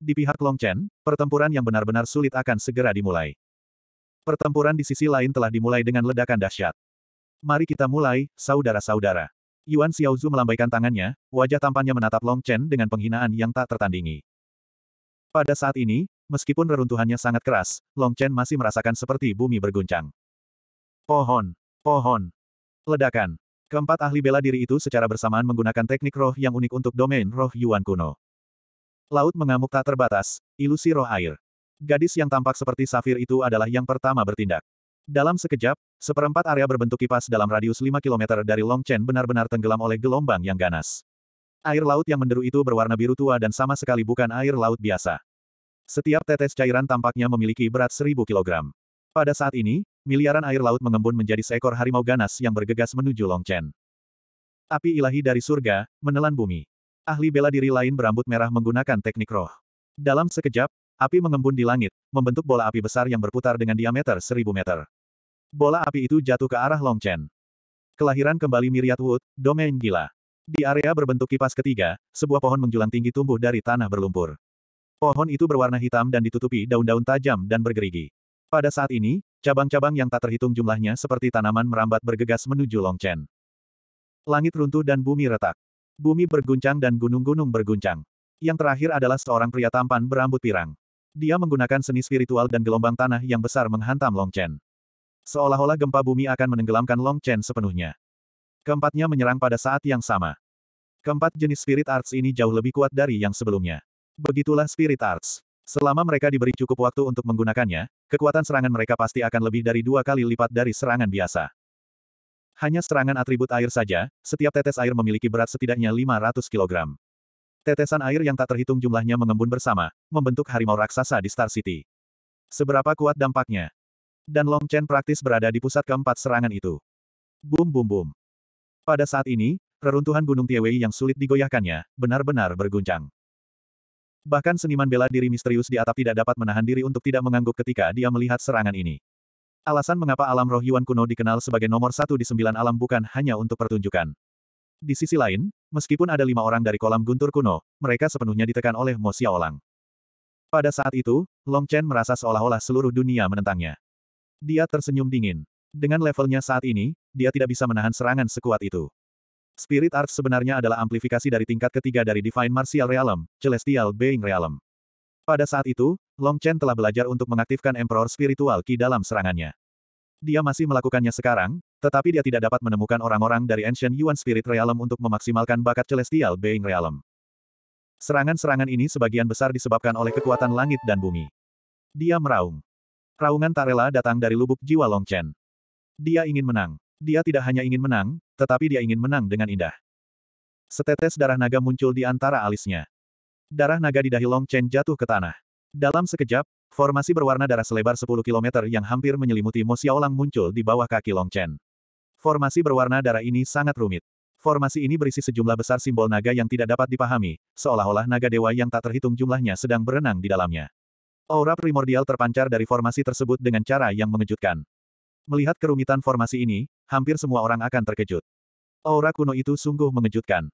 Di pihak Long Chen, pertempuran yang benar-benar sulit akan segera dimulai. Pertempuran di sisi lain telah dimulai dengan ledakan dahsyat. Mari kita mulai, saudara-saudara. Yuan Xiaozu melambaikan tangannya, wajah tampannya menatap Long Chen dengan penghinaan yang tak tertandingi. Pada saat ini, meskipun reruntuhannya sangat keras, Long Chen masih merasakan seperti bumi berguncang. Pohon, pohon, ledakan. Keempat ahli bela diri itu secara bersamaan menggunakan teknik roh yang unik untuk domain roh Yuan kuno. Laut mengamuk tak terbatas, ilusi roh air. Gadis yang tampak seperti safir itu adalah yang pertama bertindak. Dalam sekejap, seperempat area berbentuk kipas dalam radius 5 km dari Long Chen benar-benar tenggelam oleh gelombang yang ganas. Air laut yang menderu itu berwarna biru tua dan sama sekali bukan air laut biasa. Setiap tetes cairan tampaknya memiliki berat 1000 kg. Pada saat ini, miliaran air laut mengembun menjadi seekor harimau ganas yang bergegas menuju Long Chen. Api ilahi dari surga, menelan bumi. Ahli bela diri lain berambut merah menggunakan teknik roh. Dalam sekejap, api mengembun di langit, membentuk bola api besar yang berputar dengan diameter seribu meter. Bola api itu jatuh ke arah Long Chen. Kelahiran kembali Miriat Wood, Domain Gila. Di area berbentuk kipas ketiga, sebuah pohon menjulang tinggi tumbuh dari tanah berlumpur. Pohon itu berwarna hitam dan ditutupi daun-daun tajam dan bergerigi. Pada saat ini, cabang-cabang yang tak terhitung jumlahnya seperti tanaman merambat bergegas menuju Long Chen. Langit runtuh dan bumi retak. Bumi berguncang dan gunung-gunung berguncang. Yang terakhir adalah seorang pria tampan berambut pirang. Dia menggunakan seni spiritual dan gelombang tanah yang besar menghantam Long Chen. Seolah-olah gempa bumi akan menenggelamkan Long Chen sepenuhnya. Keempatnya menyerang pada saat yang sama. Keempat jenis spirit arts ini jauh lebih kuat dari yang sebelumnya. Begitulah spirit arts. Selama mereka diberi cukup waktu untuk menggunakannya, kekuatan serangan mereka pasti akan lebih dari dua kali lipat dari serangan biasa. Hanya serangan atribut air saja, setiap tetes air memiliki berat setidaknya 500 kilogram. Tetesan air yang tak terhitung jumlahnya mengembun bersama, membentuk harimau raksasa di Star City. Seberapa kuat dampaknya? Dan Long Chen praktis berada di pusat keempat serangan itu. Bum bum bum. Pada saat ini, reruntuhan Gunung Tiewei yang sulit digoyahkannya, benar-benar berguncang. Bahkan seniman bela diri misterius di atap tidak dapat menahan diri untuk tidak mengangguk ketika dia melihat serangan ini. Alasan mengapa alam roh Yuan kuno dikenal sebagai nomor satu di sembilan alam bukan hanya untuk pertunjukan. Di sisi lain, meskipun ada lima orang dari kolam guntur kuno, mereka sepenuhnya ditekan oleh Mo Xiaolang. Pada saat itu, Long Chen merasa seolah-olah seluruh dunia menentangnya. Dia tersenyum dingin. Dengan levelnya saat ini, dia tidak bisa menahan serangan sekuat itu. Spirit Arts sebenarnya adalah amplifikasi dari tingkat ketiga dari Divine Martial Realm, Celestial Being Realm. Pada saat itu, Long Chen telah belajar untuk mengaktifkan Emperor Spiritual Ki dalam serangannya. Dia masih melakukannya sekarang, tetapi dia tidak dapat menemukan orang-orang dari Ancient Yuan Spirit Realm untuk memaksimalkan bakat Celestial Being Realm. Serangan-serangan ini sebagian besar disebabkan oleh kekuatan langit dan bumi. Dia meraung. Raungan Tarela datang dari lubuk jiwa Long Chen. Dia ingin menang. Dia tidak hanya ingin menang, tetapi dia ingin menang dengan indah. Setetes darah naga muncul di antara alisnya. Darah naga di dahi Long Chen jatuh ke tanah. Dalam sekejap, formasi berwarna darah selebar 10 km yang hampir menyelimuti Mo Xiaolang muncul di bawah kaki Long Chen. Formasi berwarna darah ini sangat rumit. Formasi ini berisi sejumlah besar simbol naga yang tidak dapat dipahami, seolah-olah naga dewa yang tak terhitung jumlahnya sedang berenang di dalamnya. Aura primordial terpancar dari formasi tersebut dengan cara yang mengejutkan. Melihat kerumitan formasi ini, hampir semua orang akan terkejut. Aura kuno itu sungguh mengejutkan.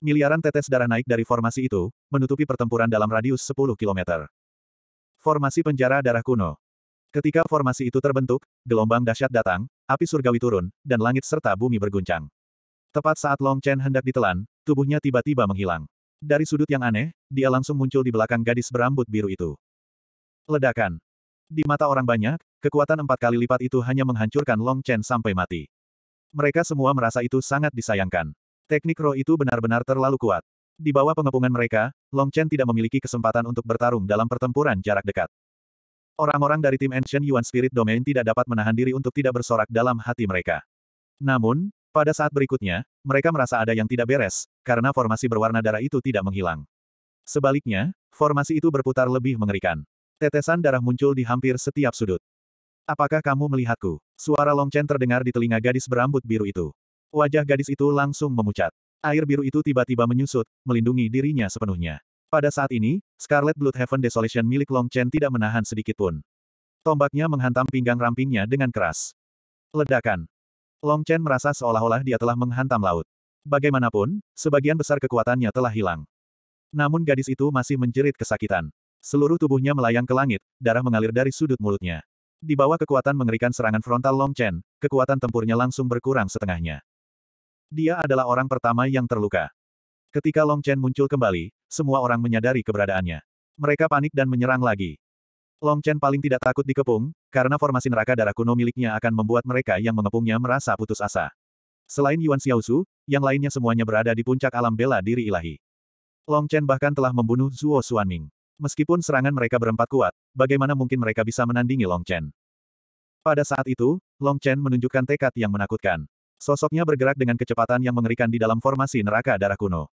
Miliaran tetes darah naik dari formasi itu, menutupi pertempuran dalam radius 10 kilometer. Formasi penjara darah kuno. Ketika formasi itu terbentuk, gelombang dahsyat datang, api surgawi turun, dan langit serta bumi berguncang. Tepat saat Long Chen hendak ditelan, tubuhnya tiba-tiba menghilang. Dari sudut yang aneh, dia langsung muncul di belakang gadis berambut biru itu. Ledakan. Di mata orang banyak, kekuatan empat kali lipat itu hanya menghancurkan Long Chen sampai mati. Mereka semua merasa itu sangat disayangkan. Teknik roh itu benar-benar terlalu kuat. Di bawah pengepungan mereka, Long Chen tidak memiliki kesempatan untuk bertarung dalam pertempuran jarak dekat. Orang-orang dari tim Ancient Yuan Spirit Domain tidak dapat menahan diri untuk tidak bersorak dalam hati mereka. Namun, pada saat berikutnya, mereka merasa ada yang tidak beres, karena formasi berwarna darah itu tidak menghilang. Sebaliknya, formasi itu berputar lebih mengerikan. Tetesan darah muncul di hampir setiap sudut. Apakah kamu melihatku? Suara Long Chen terdengar di telinga gadis berambut biru itu. Wajah gadis itu langsung memucat air biru itu tiba-tiba menyusut, melindungi dirinya sepenuhnya. Pada saat ini, Scarlet Blood Heaven Desolation milik Long Chen tidak menahan sedikit pun. Tombaknya menghantam pinggang rampingnya dengan keras. Ledakan. Long Chen merasa seolah-olah dia telah menghantam laut. Bagaimanapun, sebagian besar kekuatannya telah hilang. Namun gadis itu masih menjerit kesakitan. Seluruh tubuhnya melayang ke langit, darah mengalir dari sudut mulutnya. Di bawah kekuatan mengerikan serangan frontal Long Chen, kekuatan tempurnya langsung berkurang setengahnya. Dia adalah orang pertama yang terluka. Ketika Long Chen muncul kembali, semua orang menyadari keberadaannya. Mereka panik dan menyerang lagi. Long Chen paling tidak takut dikepung, karena formasi neraka darah kuno miliknya akan membuat mereka yang mengepungnya merasa putus asa. Selain Yuan Xiaosu, yang lainnya semuanya berada di puncak alam bela diri ilahi. Long Chen bahkan telah membunuh Zuo Xuanming. Meskipun serangan mereka berempat kuat, bagaimana mungkin mereka bisa menandingi Long Chen? Pada saat itu, Long Chen menunjukkan tekad yang menakutkan. Sosoknya bergerak dengan kecepatan yang mengerikan di dalam formasi neraka darah kuno.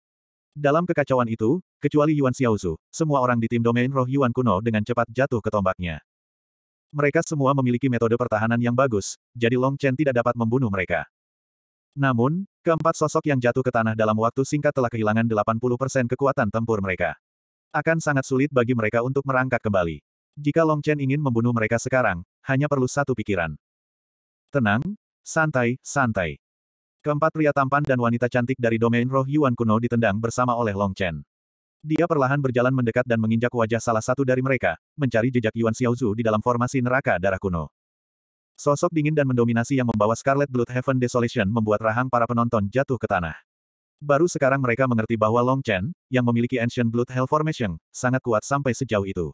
Dalam kekacauan itu, kecuali Yuan Xiaozu, semua orang di tim domain roh Yuan kuno dengan cepat jatuh ke tombaknya. Mereka semua memiliki metode pertahanan yang bagus, jadi Long Chen tidak dapat membunuh mereka. Namun, keempat sosok yang jatuh ke tanah dalam waktu singkat telah kehilangan 80% kekuatan tempur mereka. Akan sangat sulit bagi mereka untuk merangkak kembali. Jika Long Chen ingin membunuh mereka sekarang, hanya perlu satu pikiran. Tenang, Santai, santai. Keempat pria tampan dan wanita cantik dari domain roh Yuan kuno ditendang bersama oleh Long Chen. Dia perlahan berjalan mendekat dan menginjak wajah salah satu dari mereka, mencari jejak Yuan Xiaozu di dalam formasi neraka darah kuno. Sosok dingin dan mendominasi yang membawa Scarlet Blood Heaven Desolation membuat rahang para penonton jatuh ke tanah. Baru sekarang mereka mengerti bahwa Long Chen, yang memiliki Ancient Blood Hell Formation, sangat kuat sampai sejauh itu.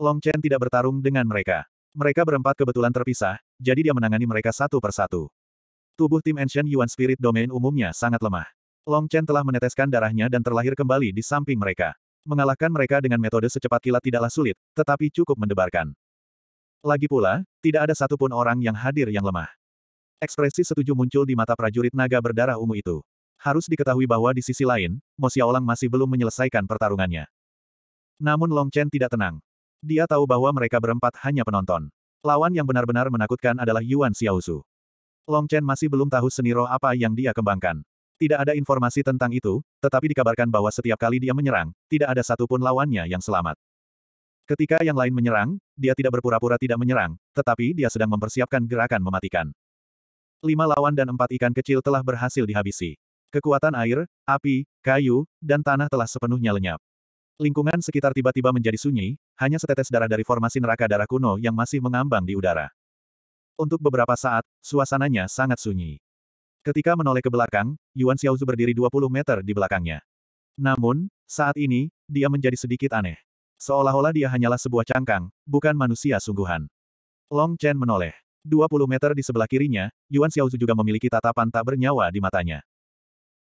Long Chen tidak bertarung dengan mereka. Mereka berempat kebetulan terpisah, jadi dia menangani mereka satu persatu. Tubuh tim Ancient Yuan Spirit Domain umumnya sangat lemah. Long Chen telah meneteskan darahnya dan terlahir kembali di samping mereka. Mengalahkan mereka dengan metode secepat kilat tidaklah sulit, tetapi cukup mendebarkan. Lagi pula, tidak ada satupun orang yang hadir yang lemah. Ekspresi setuju muncul di mata prajurit naga berdarah ungu itu. Harus diketahui bahwa di sisi lain, Mosia Olang masih belum menyelesaikan pertarungannya. Namun Long Chen tidak tenang. Dia tahu bahwa mereka berempat hanya penonton. Lawan yang benar-benar menakutkan adalah Yuan Xiaozu. Long Chen masih belum tahu seni roh apa yang dia kembangkan. Tidak ada informasi tentang itu, tetapi dikabarkan bahwa setiap kali dia menyerang, tidak ada satupun lawannya yang selamat. Ketika yang lain menyerang, dia tidak berpura-pura tidak menyerang, tetapi dia sedang mempersiapkan gerakan mematikan. Lima lawan dan empat ikan kecil telah berhasil dihabisi. Kekuatan air, api, kayu, dan tanah telah sepenuhnya lenyap. Lingkungan sekitar tiba-tiba menjadi sunyi, hanya setetes darah dari formasi neraka darah kuno yang masih mengambang di udara. Untuk beberapa saat, suasananya sangat sunyi. Ketika menoleh ke belakang, Yuan Xiaozu berdiri 20 meter di belakangnya. Namun, saat ini, dia menjadi sedikit aneh. Seolah-olah dia hanyalah sebuah cangkang, bukan manusia sungguhan. Long Chen menoleh. 20 meter di sebelah kirinya, Yuan Xiaozu juga memiliki tatapan tak bernyawa di matanya.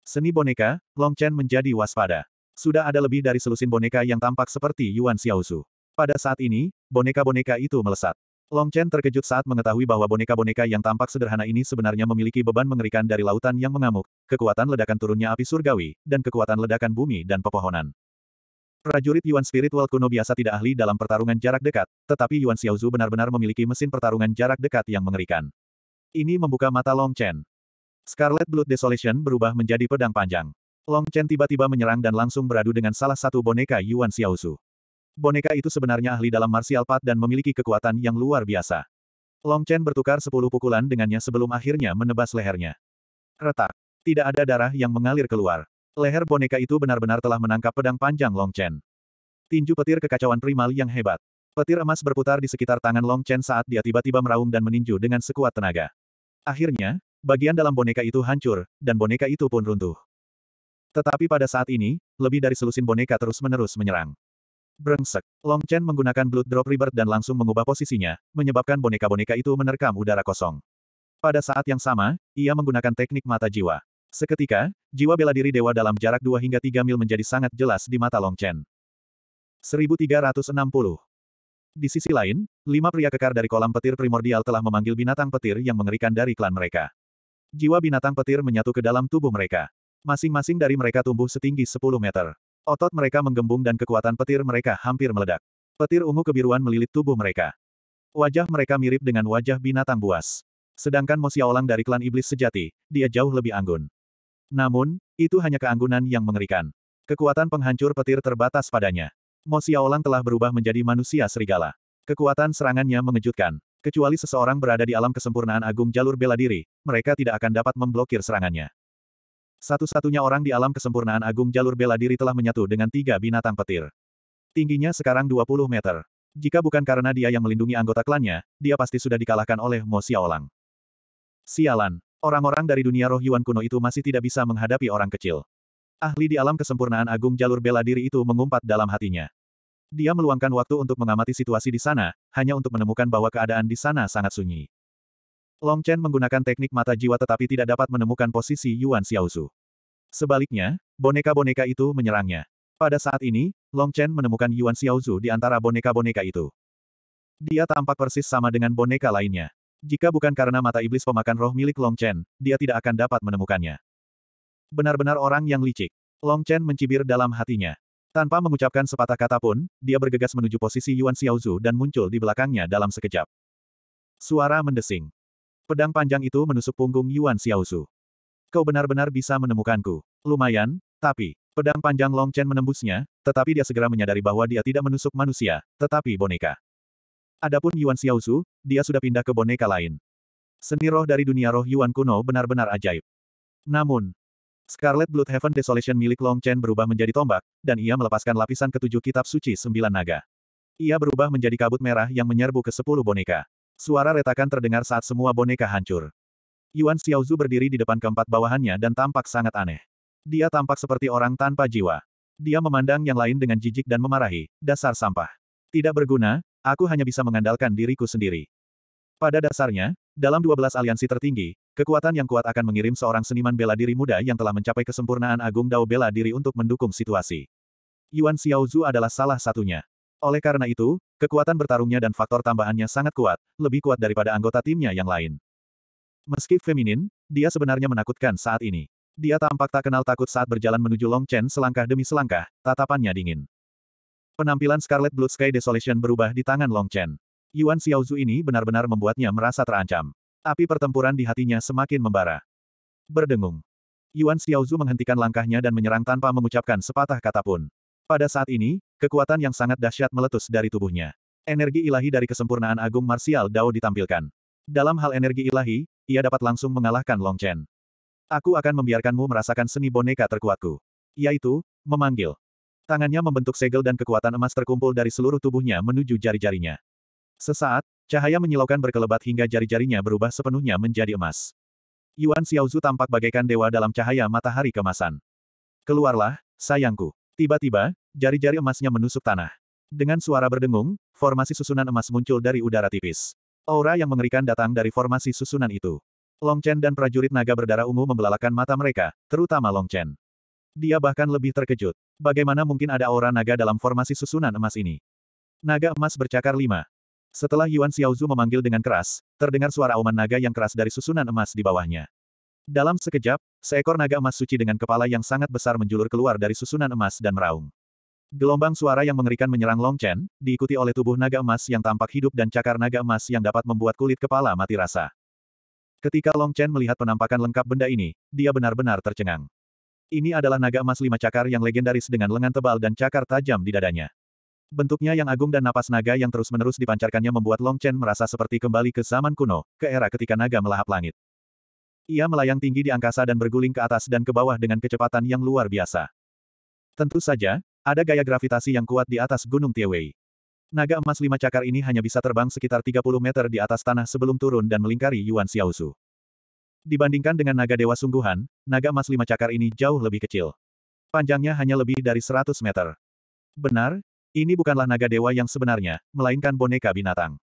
Seni boneka, Long Chen menjadi waspada. Sudah ada lebih dari selusin boneka yang tampak seperti Yuan Xiaosu. Pada saat ini, boneka-boneka itu melesat. Long Chen terkejut saat mengetahui bahwa boneka-boneka yang tampak sederhana ini sebenarnya memiliki beban mengerikan dari lautan yang mengamuk, kekuatan ledakan turunnya api surgawi, dan kekuatan ledakan bumi dan pepohonan. Prajurit Yuan Spiritual kuno biasa tidak ahli dalam pertarungan jarak dekat, tetapi Yuan Xiaozu benar-benar memiliki mesin pertarungan jarak dekat yang mengerikan. Ini membuka mata Long Chen. Scarlet Blood Desolation berubah menjadi pedang panjang. Long Chen tiba-tiba menyerang dan langsung beradu dengan salah satu boneka Yuan Xiaosu. Boneka itu sebenarnya ahli dalam martial art dan memiliki kekuatan yang luar biasa. Long Chen bertukar sepuluh pukulan dengannya sebelum akhirnya menebas lehernya. Retak. Tidak ada darah yang mengalir keluar. Leher boneka itu benar-benar telah menangkap pedang panjang Long Chen. Tinju petir kekacauan primal yang hebat. Petir emas berputar di sekitar tangan Long Chen saat dia tiba-tiba meraung dan meninju dengan sekuat tenaga. Akhirnya, bagian dalam boneka itu hancur, dan boneka itu pun runtuh. Tetapi pada saat ini, lebih dari selusin boneka terus-menerus menyerang. Brengsek. Long Chen menggunakan Blood Drop Rebirth dan langsung mengubah posisinya, menyebabkan boneka-boneka itu menerkam udara kosong. Pada saat yang sama, ia menggunakan teknik mata jiwa. Seketika, jiwa bela diri dewa dalam jarak 2 hingga 3 mil menjadi sangat jelas di mata Long Chen. 1360. Di sisi lain, lima pria kekar dari kolam petir primordial telah memanggil binatang petir yang mengerikan dari klan mereka. Jiwa binatang petir menyatu ke dalam tubuh mereka. Masing-masing dari mereka tumbuh setinggi 10 meter. Otot mereka menggembung dan kekuatan petir mereka hampir meledak. Petir ungu kebiruan melilit tubuh mereka. Wajah mereka mirip dengan wajah binatang buas. Sedangkan Mo dari klan iblis sejati, dia jauh lebih anggun. Namun, itu hanya keanggunan yang mengerikan. Kekuatan penghancur petir terbatas padanya. Mo telah berubah menjadi manusia serigala. Kekuatan serangannya mengejutkan. Kecuali seseorang berada di alam kesempurnaan agung jalur bela diri, mereka tidak akan dapat memblokir serangannya. Satu-satunya orang di alam kesempurnaan agung jalur bela diri telah menyatu dengan tiga binatang petir. Tingginya sekarang 20 meter. Jika bukan karena dia yang melindungi anggota klannya, dia pasti sudah dikalahkan oleh Mo Xiaolang. Sialan, orang-orang dari dunia roh Yuan kuno itu masih tidak bisa menghadapi orang kecil. Ahli di alam kesempurnaan agung jalur bela diri itu mengumpat dalam hatinya. Dia meluangkan waktu untuk mengamati situasi di sana, hanya untuk menemukan bahwa keadaan di sana sangat sunyi. Long Chen menggunakan teknik mata jiwa tetapi tidak dapat menemukan posisi Yuan Xiaozu. Sebaliknya, boneka-boneka itu menyerangnya. Pada saat ini, Long Chen menemukan Yuan Xiaozu di antara boneka-boneka itu. Dia tampak persis sama dengan boneka lainnya. Jika bukan karena mata iblis pemakan roh milik Long Chen, dia tidak akan dapat menemukannya. Benar-benar orang yang licik. Long Chen mencibir dalam hatinya. Tanpa mengucapkan sepatah kata pun, dia bergegas menuju posisi Yuan Xiaozu dan muncul di belakangnya dalam sekejap. Suara mendesing. Pedang panjang itu menusuk punggung Yuan Xiaosu. Kau benar-benar bisa menemukanku. Lumayan, tapi, pedang panjang Long Chen menembusnya, tetapi dia segera menyadari bahwa dia tidak menusuk manusia, tetapi boneka. Adapun Yuan Xiaosu, dia sudah pindah ke boneka lain. Seni roh dari dunia roh Yuan kuno benar-benar ajaib. Namun, Scarlet Blood Heaven Desolation milik Long Chen berubah menjadi tombak, dan ia melepaskan lapisan ketujuh kitab suci sembilan naga. Ia berubah menjadi kabut merah yang menyerbu ke sepuluh boneka. Suara retakan terdengar saat semua boneka hancur. Yuan Xiaozu berdiri di depan keempat bawahannya dan tampak sangat aneh. Dia tampak seperti orang tanpa jiwa. Dia memandang yang lain dengan jijik dan memarahi, dasar sampah. Tidak berguna, aku hanya bisa mengandalkan diriku sendiri. Pada dasarnya, dalam 12 aliansi tertinggi, kekuatan yang kuat akan mengirim seorang seniman bela diri muda yang telah mencapai kesempurnaan agung dao bela diri untuk mendukung situasi. Yuan Xiaozu adalah salah satunya. Oleh karena itu, Kekuatan bertarungnya dan faktor tambahannya sangat kuat, lebih kuat daripada anggota timnya yang lain. Meski feminin, dia sebenarnya menakutkan saat ini. Dia tampak tak kenal takut saat berjalan menuju Long Chen selangkah demi selangkah, tatapannya dingin. Penampilan Scarlet Blood Sky Desolation berubah di tangan Long Chen. Yuan Xiaozu ini benar-benar membuatnya merasa terancam. Api pertempuran di hatinya semakin membara. Berdengung. Yuan Xiaozu menghentikan langkahnya dan menyerang tanpa mengucapkan sepatah kata pun. Pada saat ini, kekuatan yang sangat dahsyat meletus dari tubuhnya. Energi ilahi dari kesempurnaan agung marsial Dao ditampilkan. Dalam hal energi ilahi, ia dapat langsung mengalahkan Long Chen. Aku akan membiarkanmu merasakan seni boneka terkuatku. Yaitu, memanggil. Tangannya membentuk segel dan kekuatan emas terkumpul dari seluruh tubuhnya menuju jari-jarinya. Sesaat, cahaya menyilaukan berkelebat hingga jari-jarinya berubah sepenuhnya menjadi emas. Yuan Xiaozu tampak bagaikan dewa dalam cahaya matahari kemasan. Keluarlah, sayangku. Tiba-tiba, jari-jari emasnya menusuk tanah. Dengan suara berdengung, formasi susunan emas muncul dari udara tipis. Aura yang mengerikan datang dari formasi susunan itu. Long Chen dan prajurit naga berdarah ungu membelalakan mata mereka, terutama Long Chen. Dia bahkan lebih terkejut. Bagaimana mungkin ada aura naga dalam formasi susunan emas ini? Naga emas bercakar lima. Setelah Yuan Xiaozu memanggil dengan keras, terdengar suara auman naga yang keras dari susunan emas di bawahnya. Dalam sekejap, seekor naga emas suci dengan kepala yang sangat besar menjulur keluar dari susunan emas dan meraung. Gelombang suara yang mengerikan menyerang Long Chen, diikuti oleh tubuh naga emas yang tampak hidup dan cakar naga emas yang dapat membuat kulit kepala mati rasa. Ketika Long Chen melihat penampakan lengkap benda ini, dia benar-benar tercengang. Ini adalah naga emas lima cakar yang legendaris dengan lengan tebal dan cakar tajam di dadanya. Bentuknya yang agung dan napas naga yang terus-menerus dipancarkannya membuat Long Chen merasa seperti kembali ke zaman kuno, ke era ketika naga melahap langit. Ia melayang tinggi di angkasa dan berguling ke atas dan ke bawah dengan kecepatan yang luar biasa. Tentu saja, ada gaya gravitasi yang kuat di atas Gunung Tiewei. Naga emas lima cakar ini hanya bisa terbang sekitar 30 meter di atas tanah sebelum turun dan melingkari Yuan Xiaosu. Dibandingkan dengan naga dewa sungguhan, naga emas lima cakar ini jauh lebih kecil. Panjangnya hanya lebih dari 100 meter. Benar, ini bukanlah naga dewa yang sebenarnya, melainkan boneka binatang.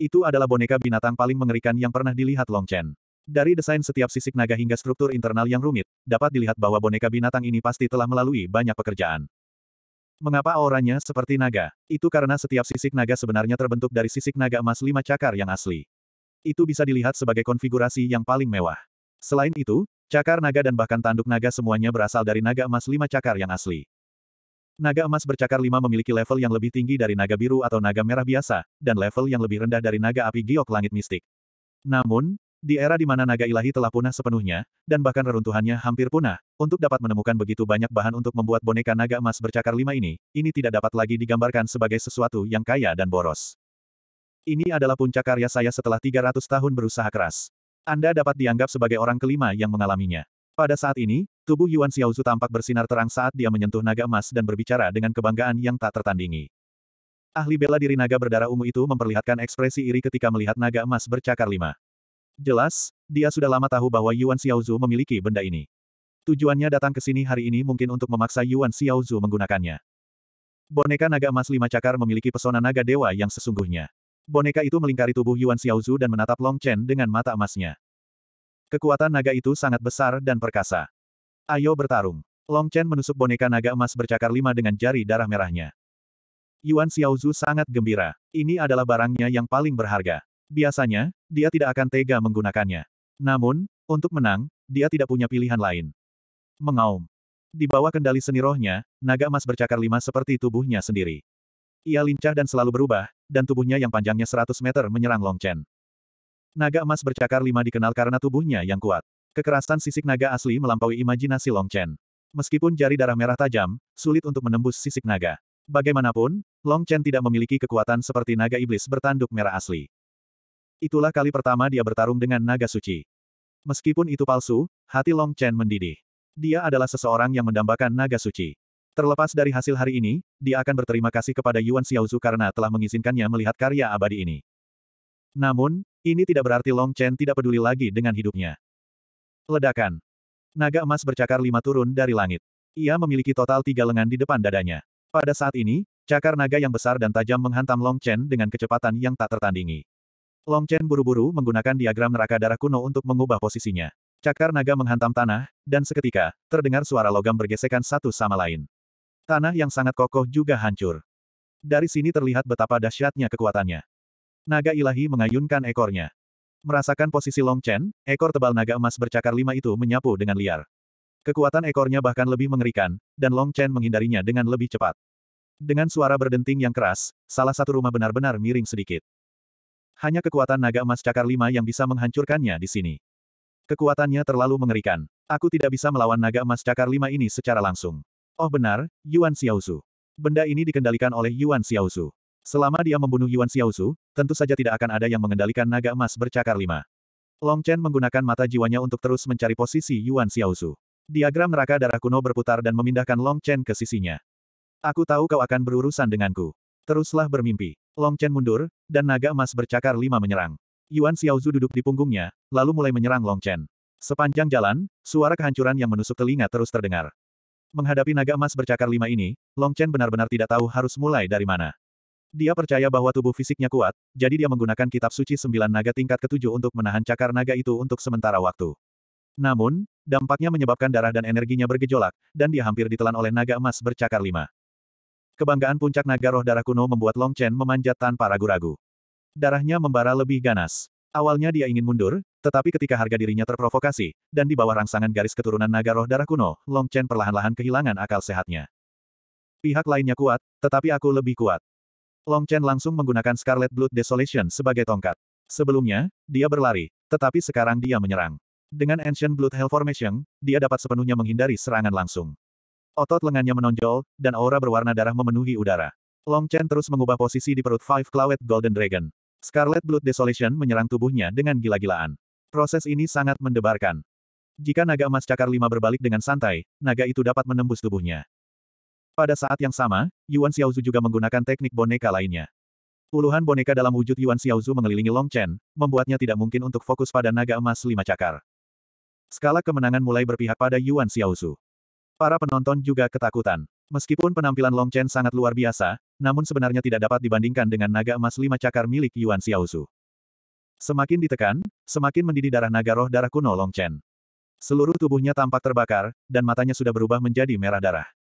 Itu adalah boneka binatang paling mengerikan yang pernah dilihat Long Chen. Dari desain setiap sisik naga hingga struktur internal yang rumit, dapat dilihat bahwa boneka binatang ini pasti telah melalui banyak pekerjaan. Mengapa auranya seperti naga? Itu karena setiap sisik naga sebenarnya terbentuk dari sisik naga emas lima cakar yang asli. Itu bisa dilihat sebagai konfigurasi yang paling mewah. Selain itu, cakar naga dan bahkan tanduk naga semuanya berasal dari naga emas lima cakar yang asli. Naga emas bercakar lima memiliki level yang lebih tinggi dari naga biru atau naga merah biasa, dan level yang lebih rendah dari naga api giok langit mistik. Namun, di era di mana naga ilahi telah punah sepenuhnya, dan bahkan reruntuhannya hampir punah, untuk dapat menemukan begitu banyak bahan untuk membuat boneka naga emas bercakar lima ini, ini tidak dapat lagi digambarkan sebagai sesuatu yang kaya dan boros. Ini adalah puncak karya saya setelah 300 tahun berusaha keras. Anda dapat dianggap sebagai orang kelima yang mengalaminya. Pada saat ini, tubuh Yuan Xiaozu tampak bersinar terang saat dia menyentuh naga emas dan berbicara dengan kebanggaan yang tak tertandingi. Ahli bela diri naga berdarah ungu itu memperlihatkan ekspresi iri ketika melihat naga emas bercakar lima. Jelas, dia sudah lama tahu bahwa Yuan Xiaozu memiliki benda ini. Tujuannya datang ke sini hari ini mungkin untuk memaksa Yuan Xiaozu menggunakannya. Boneka naga emas lima cakar memiliki pesona naga dewa yang sesungguhnya. Boneka itu melingkari tubuh Yuan Xiaozu dan menatap Long Chen dengan mata emasnya. Kekuatan naga itu sangat besar dan perkasa. Ayo bertarung. Long Chen menusuk boneka naga emas bercakar lima dengan jari darah merahnya. Yuan Xiaozu sangat gembira. Ini adalah barangnya yang paling berharga. Biasanya, dia tidak akan tega menggunakannya. Namun, untuk menang, dia tidak punya pilihan lain. Mengaum. Di bawah kendali seni rohnya, naga emas bercakar lima seperti tubuhnya sendiri. Ia lincah dan selalu berubah, dan tubuhnya yang panjangnya 100 meter menyerang Long Chen. Naga emas bercakar lima dikenal karena tubuhnya yang kuat. Kekerasan sisik naga asli melampaui imajinasi Long Chen. Meskipun jari darah merah tajam, sulit untuk menembus sisik naga. Bagaimanapun, Long Chen tidak memiliki kekuatan seperti naga iblis bertanduk merah asli. Itulah kali pertama dia bertarung dengan naga suci. Meskipun itu palsu, hati Long Chen mendidih. Dia adalah seseorang yang mendambakan naga suci. Terlepas dari hasil hari ini, dia akan berterima kasih kepada Yuan Xiaozu karena telah mengizinkannya melihat karya abadi ini. Namun, ini tidak berarti Long Chen tidak peduli lagi dengan hidupnya. Ledakan. Naga emas bercakar lima turun dari langit. Ia memiliki total tiga lengan di depan dadanya. Pada saat ini, Cakar naga yang besar dan tajam menghantam Long Chen dengan kecepatan yang tak tertandingi. Long Chen buru-buru menggunakan diagram neraka darah kuno untuk mengubah posisinya. Cakar naga menghantam tanah, dan seketika, terdengar suara logam bergesekan satu sama lain. Tanah yang sangat kokoh juga hancur. Dari sini terlihat betapa dahsyatnya kekuatannya. Naga ilahi mengayunkan ekornya. Merasakan posisi Long Chen, ekor tebal naga emas bercakar lima itu menyapu dengan liar. Kekuatan ekornya bahkan lebih mengerikan, dan Long Chen menghindarinya dengan lebih cepat. Dengan suara berdenting yang keras, salah satu rumah benar-benar miring sedikit. Hanya kekuatan naga emas cakar lima yang bisa menghancurkannya di sini. Kekuatannya terlalu mengerikan. Aku tidak bisa melawan naga emas cakar lima ini secara langsung. Oh benar, Yuan Xiaosu. Benda ini dikendalikan oleh Yuan Xiaosu. Selama dia membunuh Yuan Xiaosu, tentu saja tidak akan ada yang mengendalikan naga emas bercakar lima. Long Chen menggunakan mata jiwanya untuk terus mencari posisi Yuan Xiaosu. Diagram neraka darah kuno berputar dan memindahkan Long Chen ke sisinya. Aku tahu kau akan berurusan denganku. Teruslah bermimpi. Long Chen mundur, dan naga emas bercakar lima menyerang. Yuan Xiaozu duduk di punggungnya, lalu mulai menyerang Long Chen. Sepanjang jalan, suara kehancuran yang menusuk telinga terus terdengar. Menghadapi naga emas bercakar lima ini, Long Chen benar-benar tidak tahu harus mulai dari mana. Dia percaya bahwa tubuh fisiknya kuat, jadi dia menggunakan kitab suci sembilan naga tingkat ketujuh untuk menahan cakar naga itu untuk sementara waktu. Namun, dampaknya menyebabkan darah dan energinya bergejolak, dan dia hampir ditelan oleh naga emas bercakar lima. Kebanggaan puncak naga roh darah kuno membuat Long Chen memanjat tanpa ragu-ragu. Darahnya membara lebih ganas. Awalnya dia ingin mundur, tetapi ketika harga dirinya terprovokasi, dan di bawah rangsangan garis keturunan naga roh darah kuno, Long Chen perlahan-lahan kehilangan akal sehatnya. Pihak lainnya kuat, tetapi aku lebih kuat. Long Chen langsung menggunakan Scarlet Blood Desolation sebagai tongkat. Sebelumnya, dia berlari, tetapi sekarang dia menyerang. Dengan Ancient Blood Hell Formation, dia dapat sepenuhnya menghindari serangan langsung. Otot lengannya menonjol, dan aura berwarna darah memenuhi udara. Long Chen terus mengubah posisi di perut Five Clawed Golden Dragon. Scarlet Blood Desolation menyerang tubuhnya dengan gila-gilaan. Proses ini sangat mendebarkan. Jika naga emas cakar lima berbalik dengan santai, naga itu dapat menembus tubuhnya. Pada saat yang sama, Yuan Xiaozu juga menggunakan teknik boneka lainnya. Puluhan boneka dalam wujud Yuan Xiaozu mengelilingi Long Chen, membuatnya tidak mungkin untuk fokus pada naga emas lima cakar. Skala kemenangan mulai berpihak pada Yuan Xiaozu. Para penonton juga ketakutan. Meskipun penampilan Long Chen sangat luar biasa, namun sebenarnya tidak dapat dibandingkan dengan naga emas lima cakar milik Yuan Xiaosu. Semakin ditekan, semakin mendidih darah naga roh darah kuno Long Chen. Seluruh tubuhnya tampak terbakar, dan matanya sudah berubah menjadi merah darah.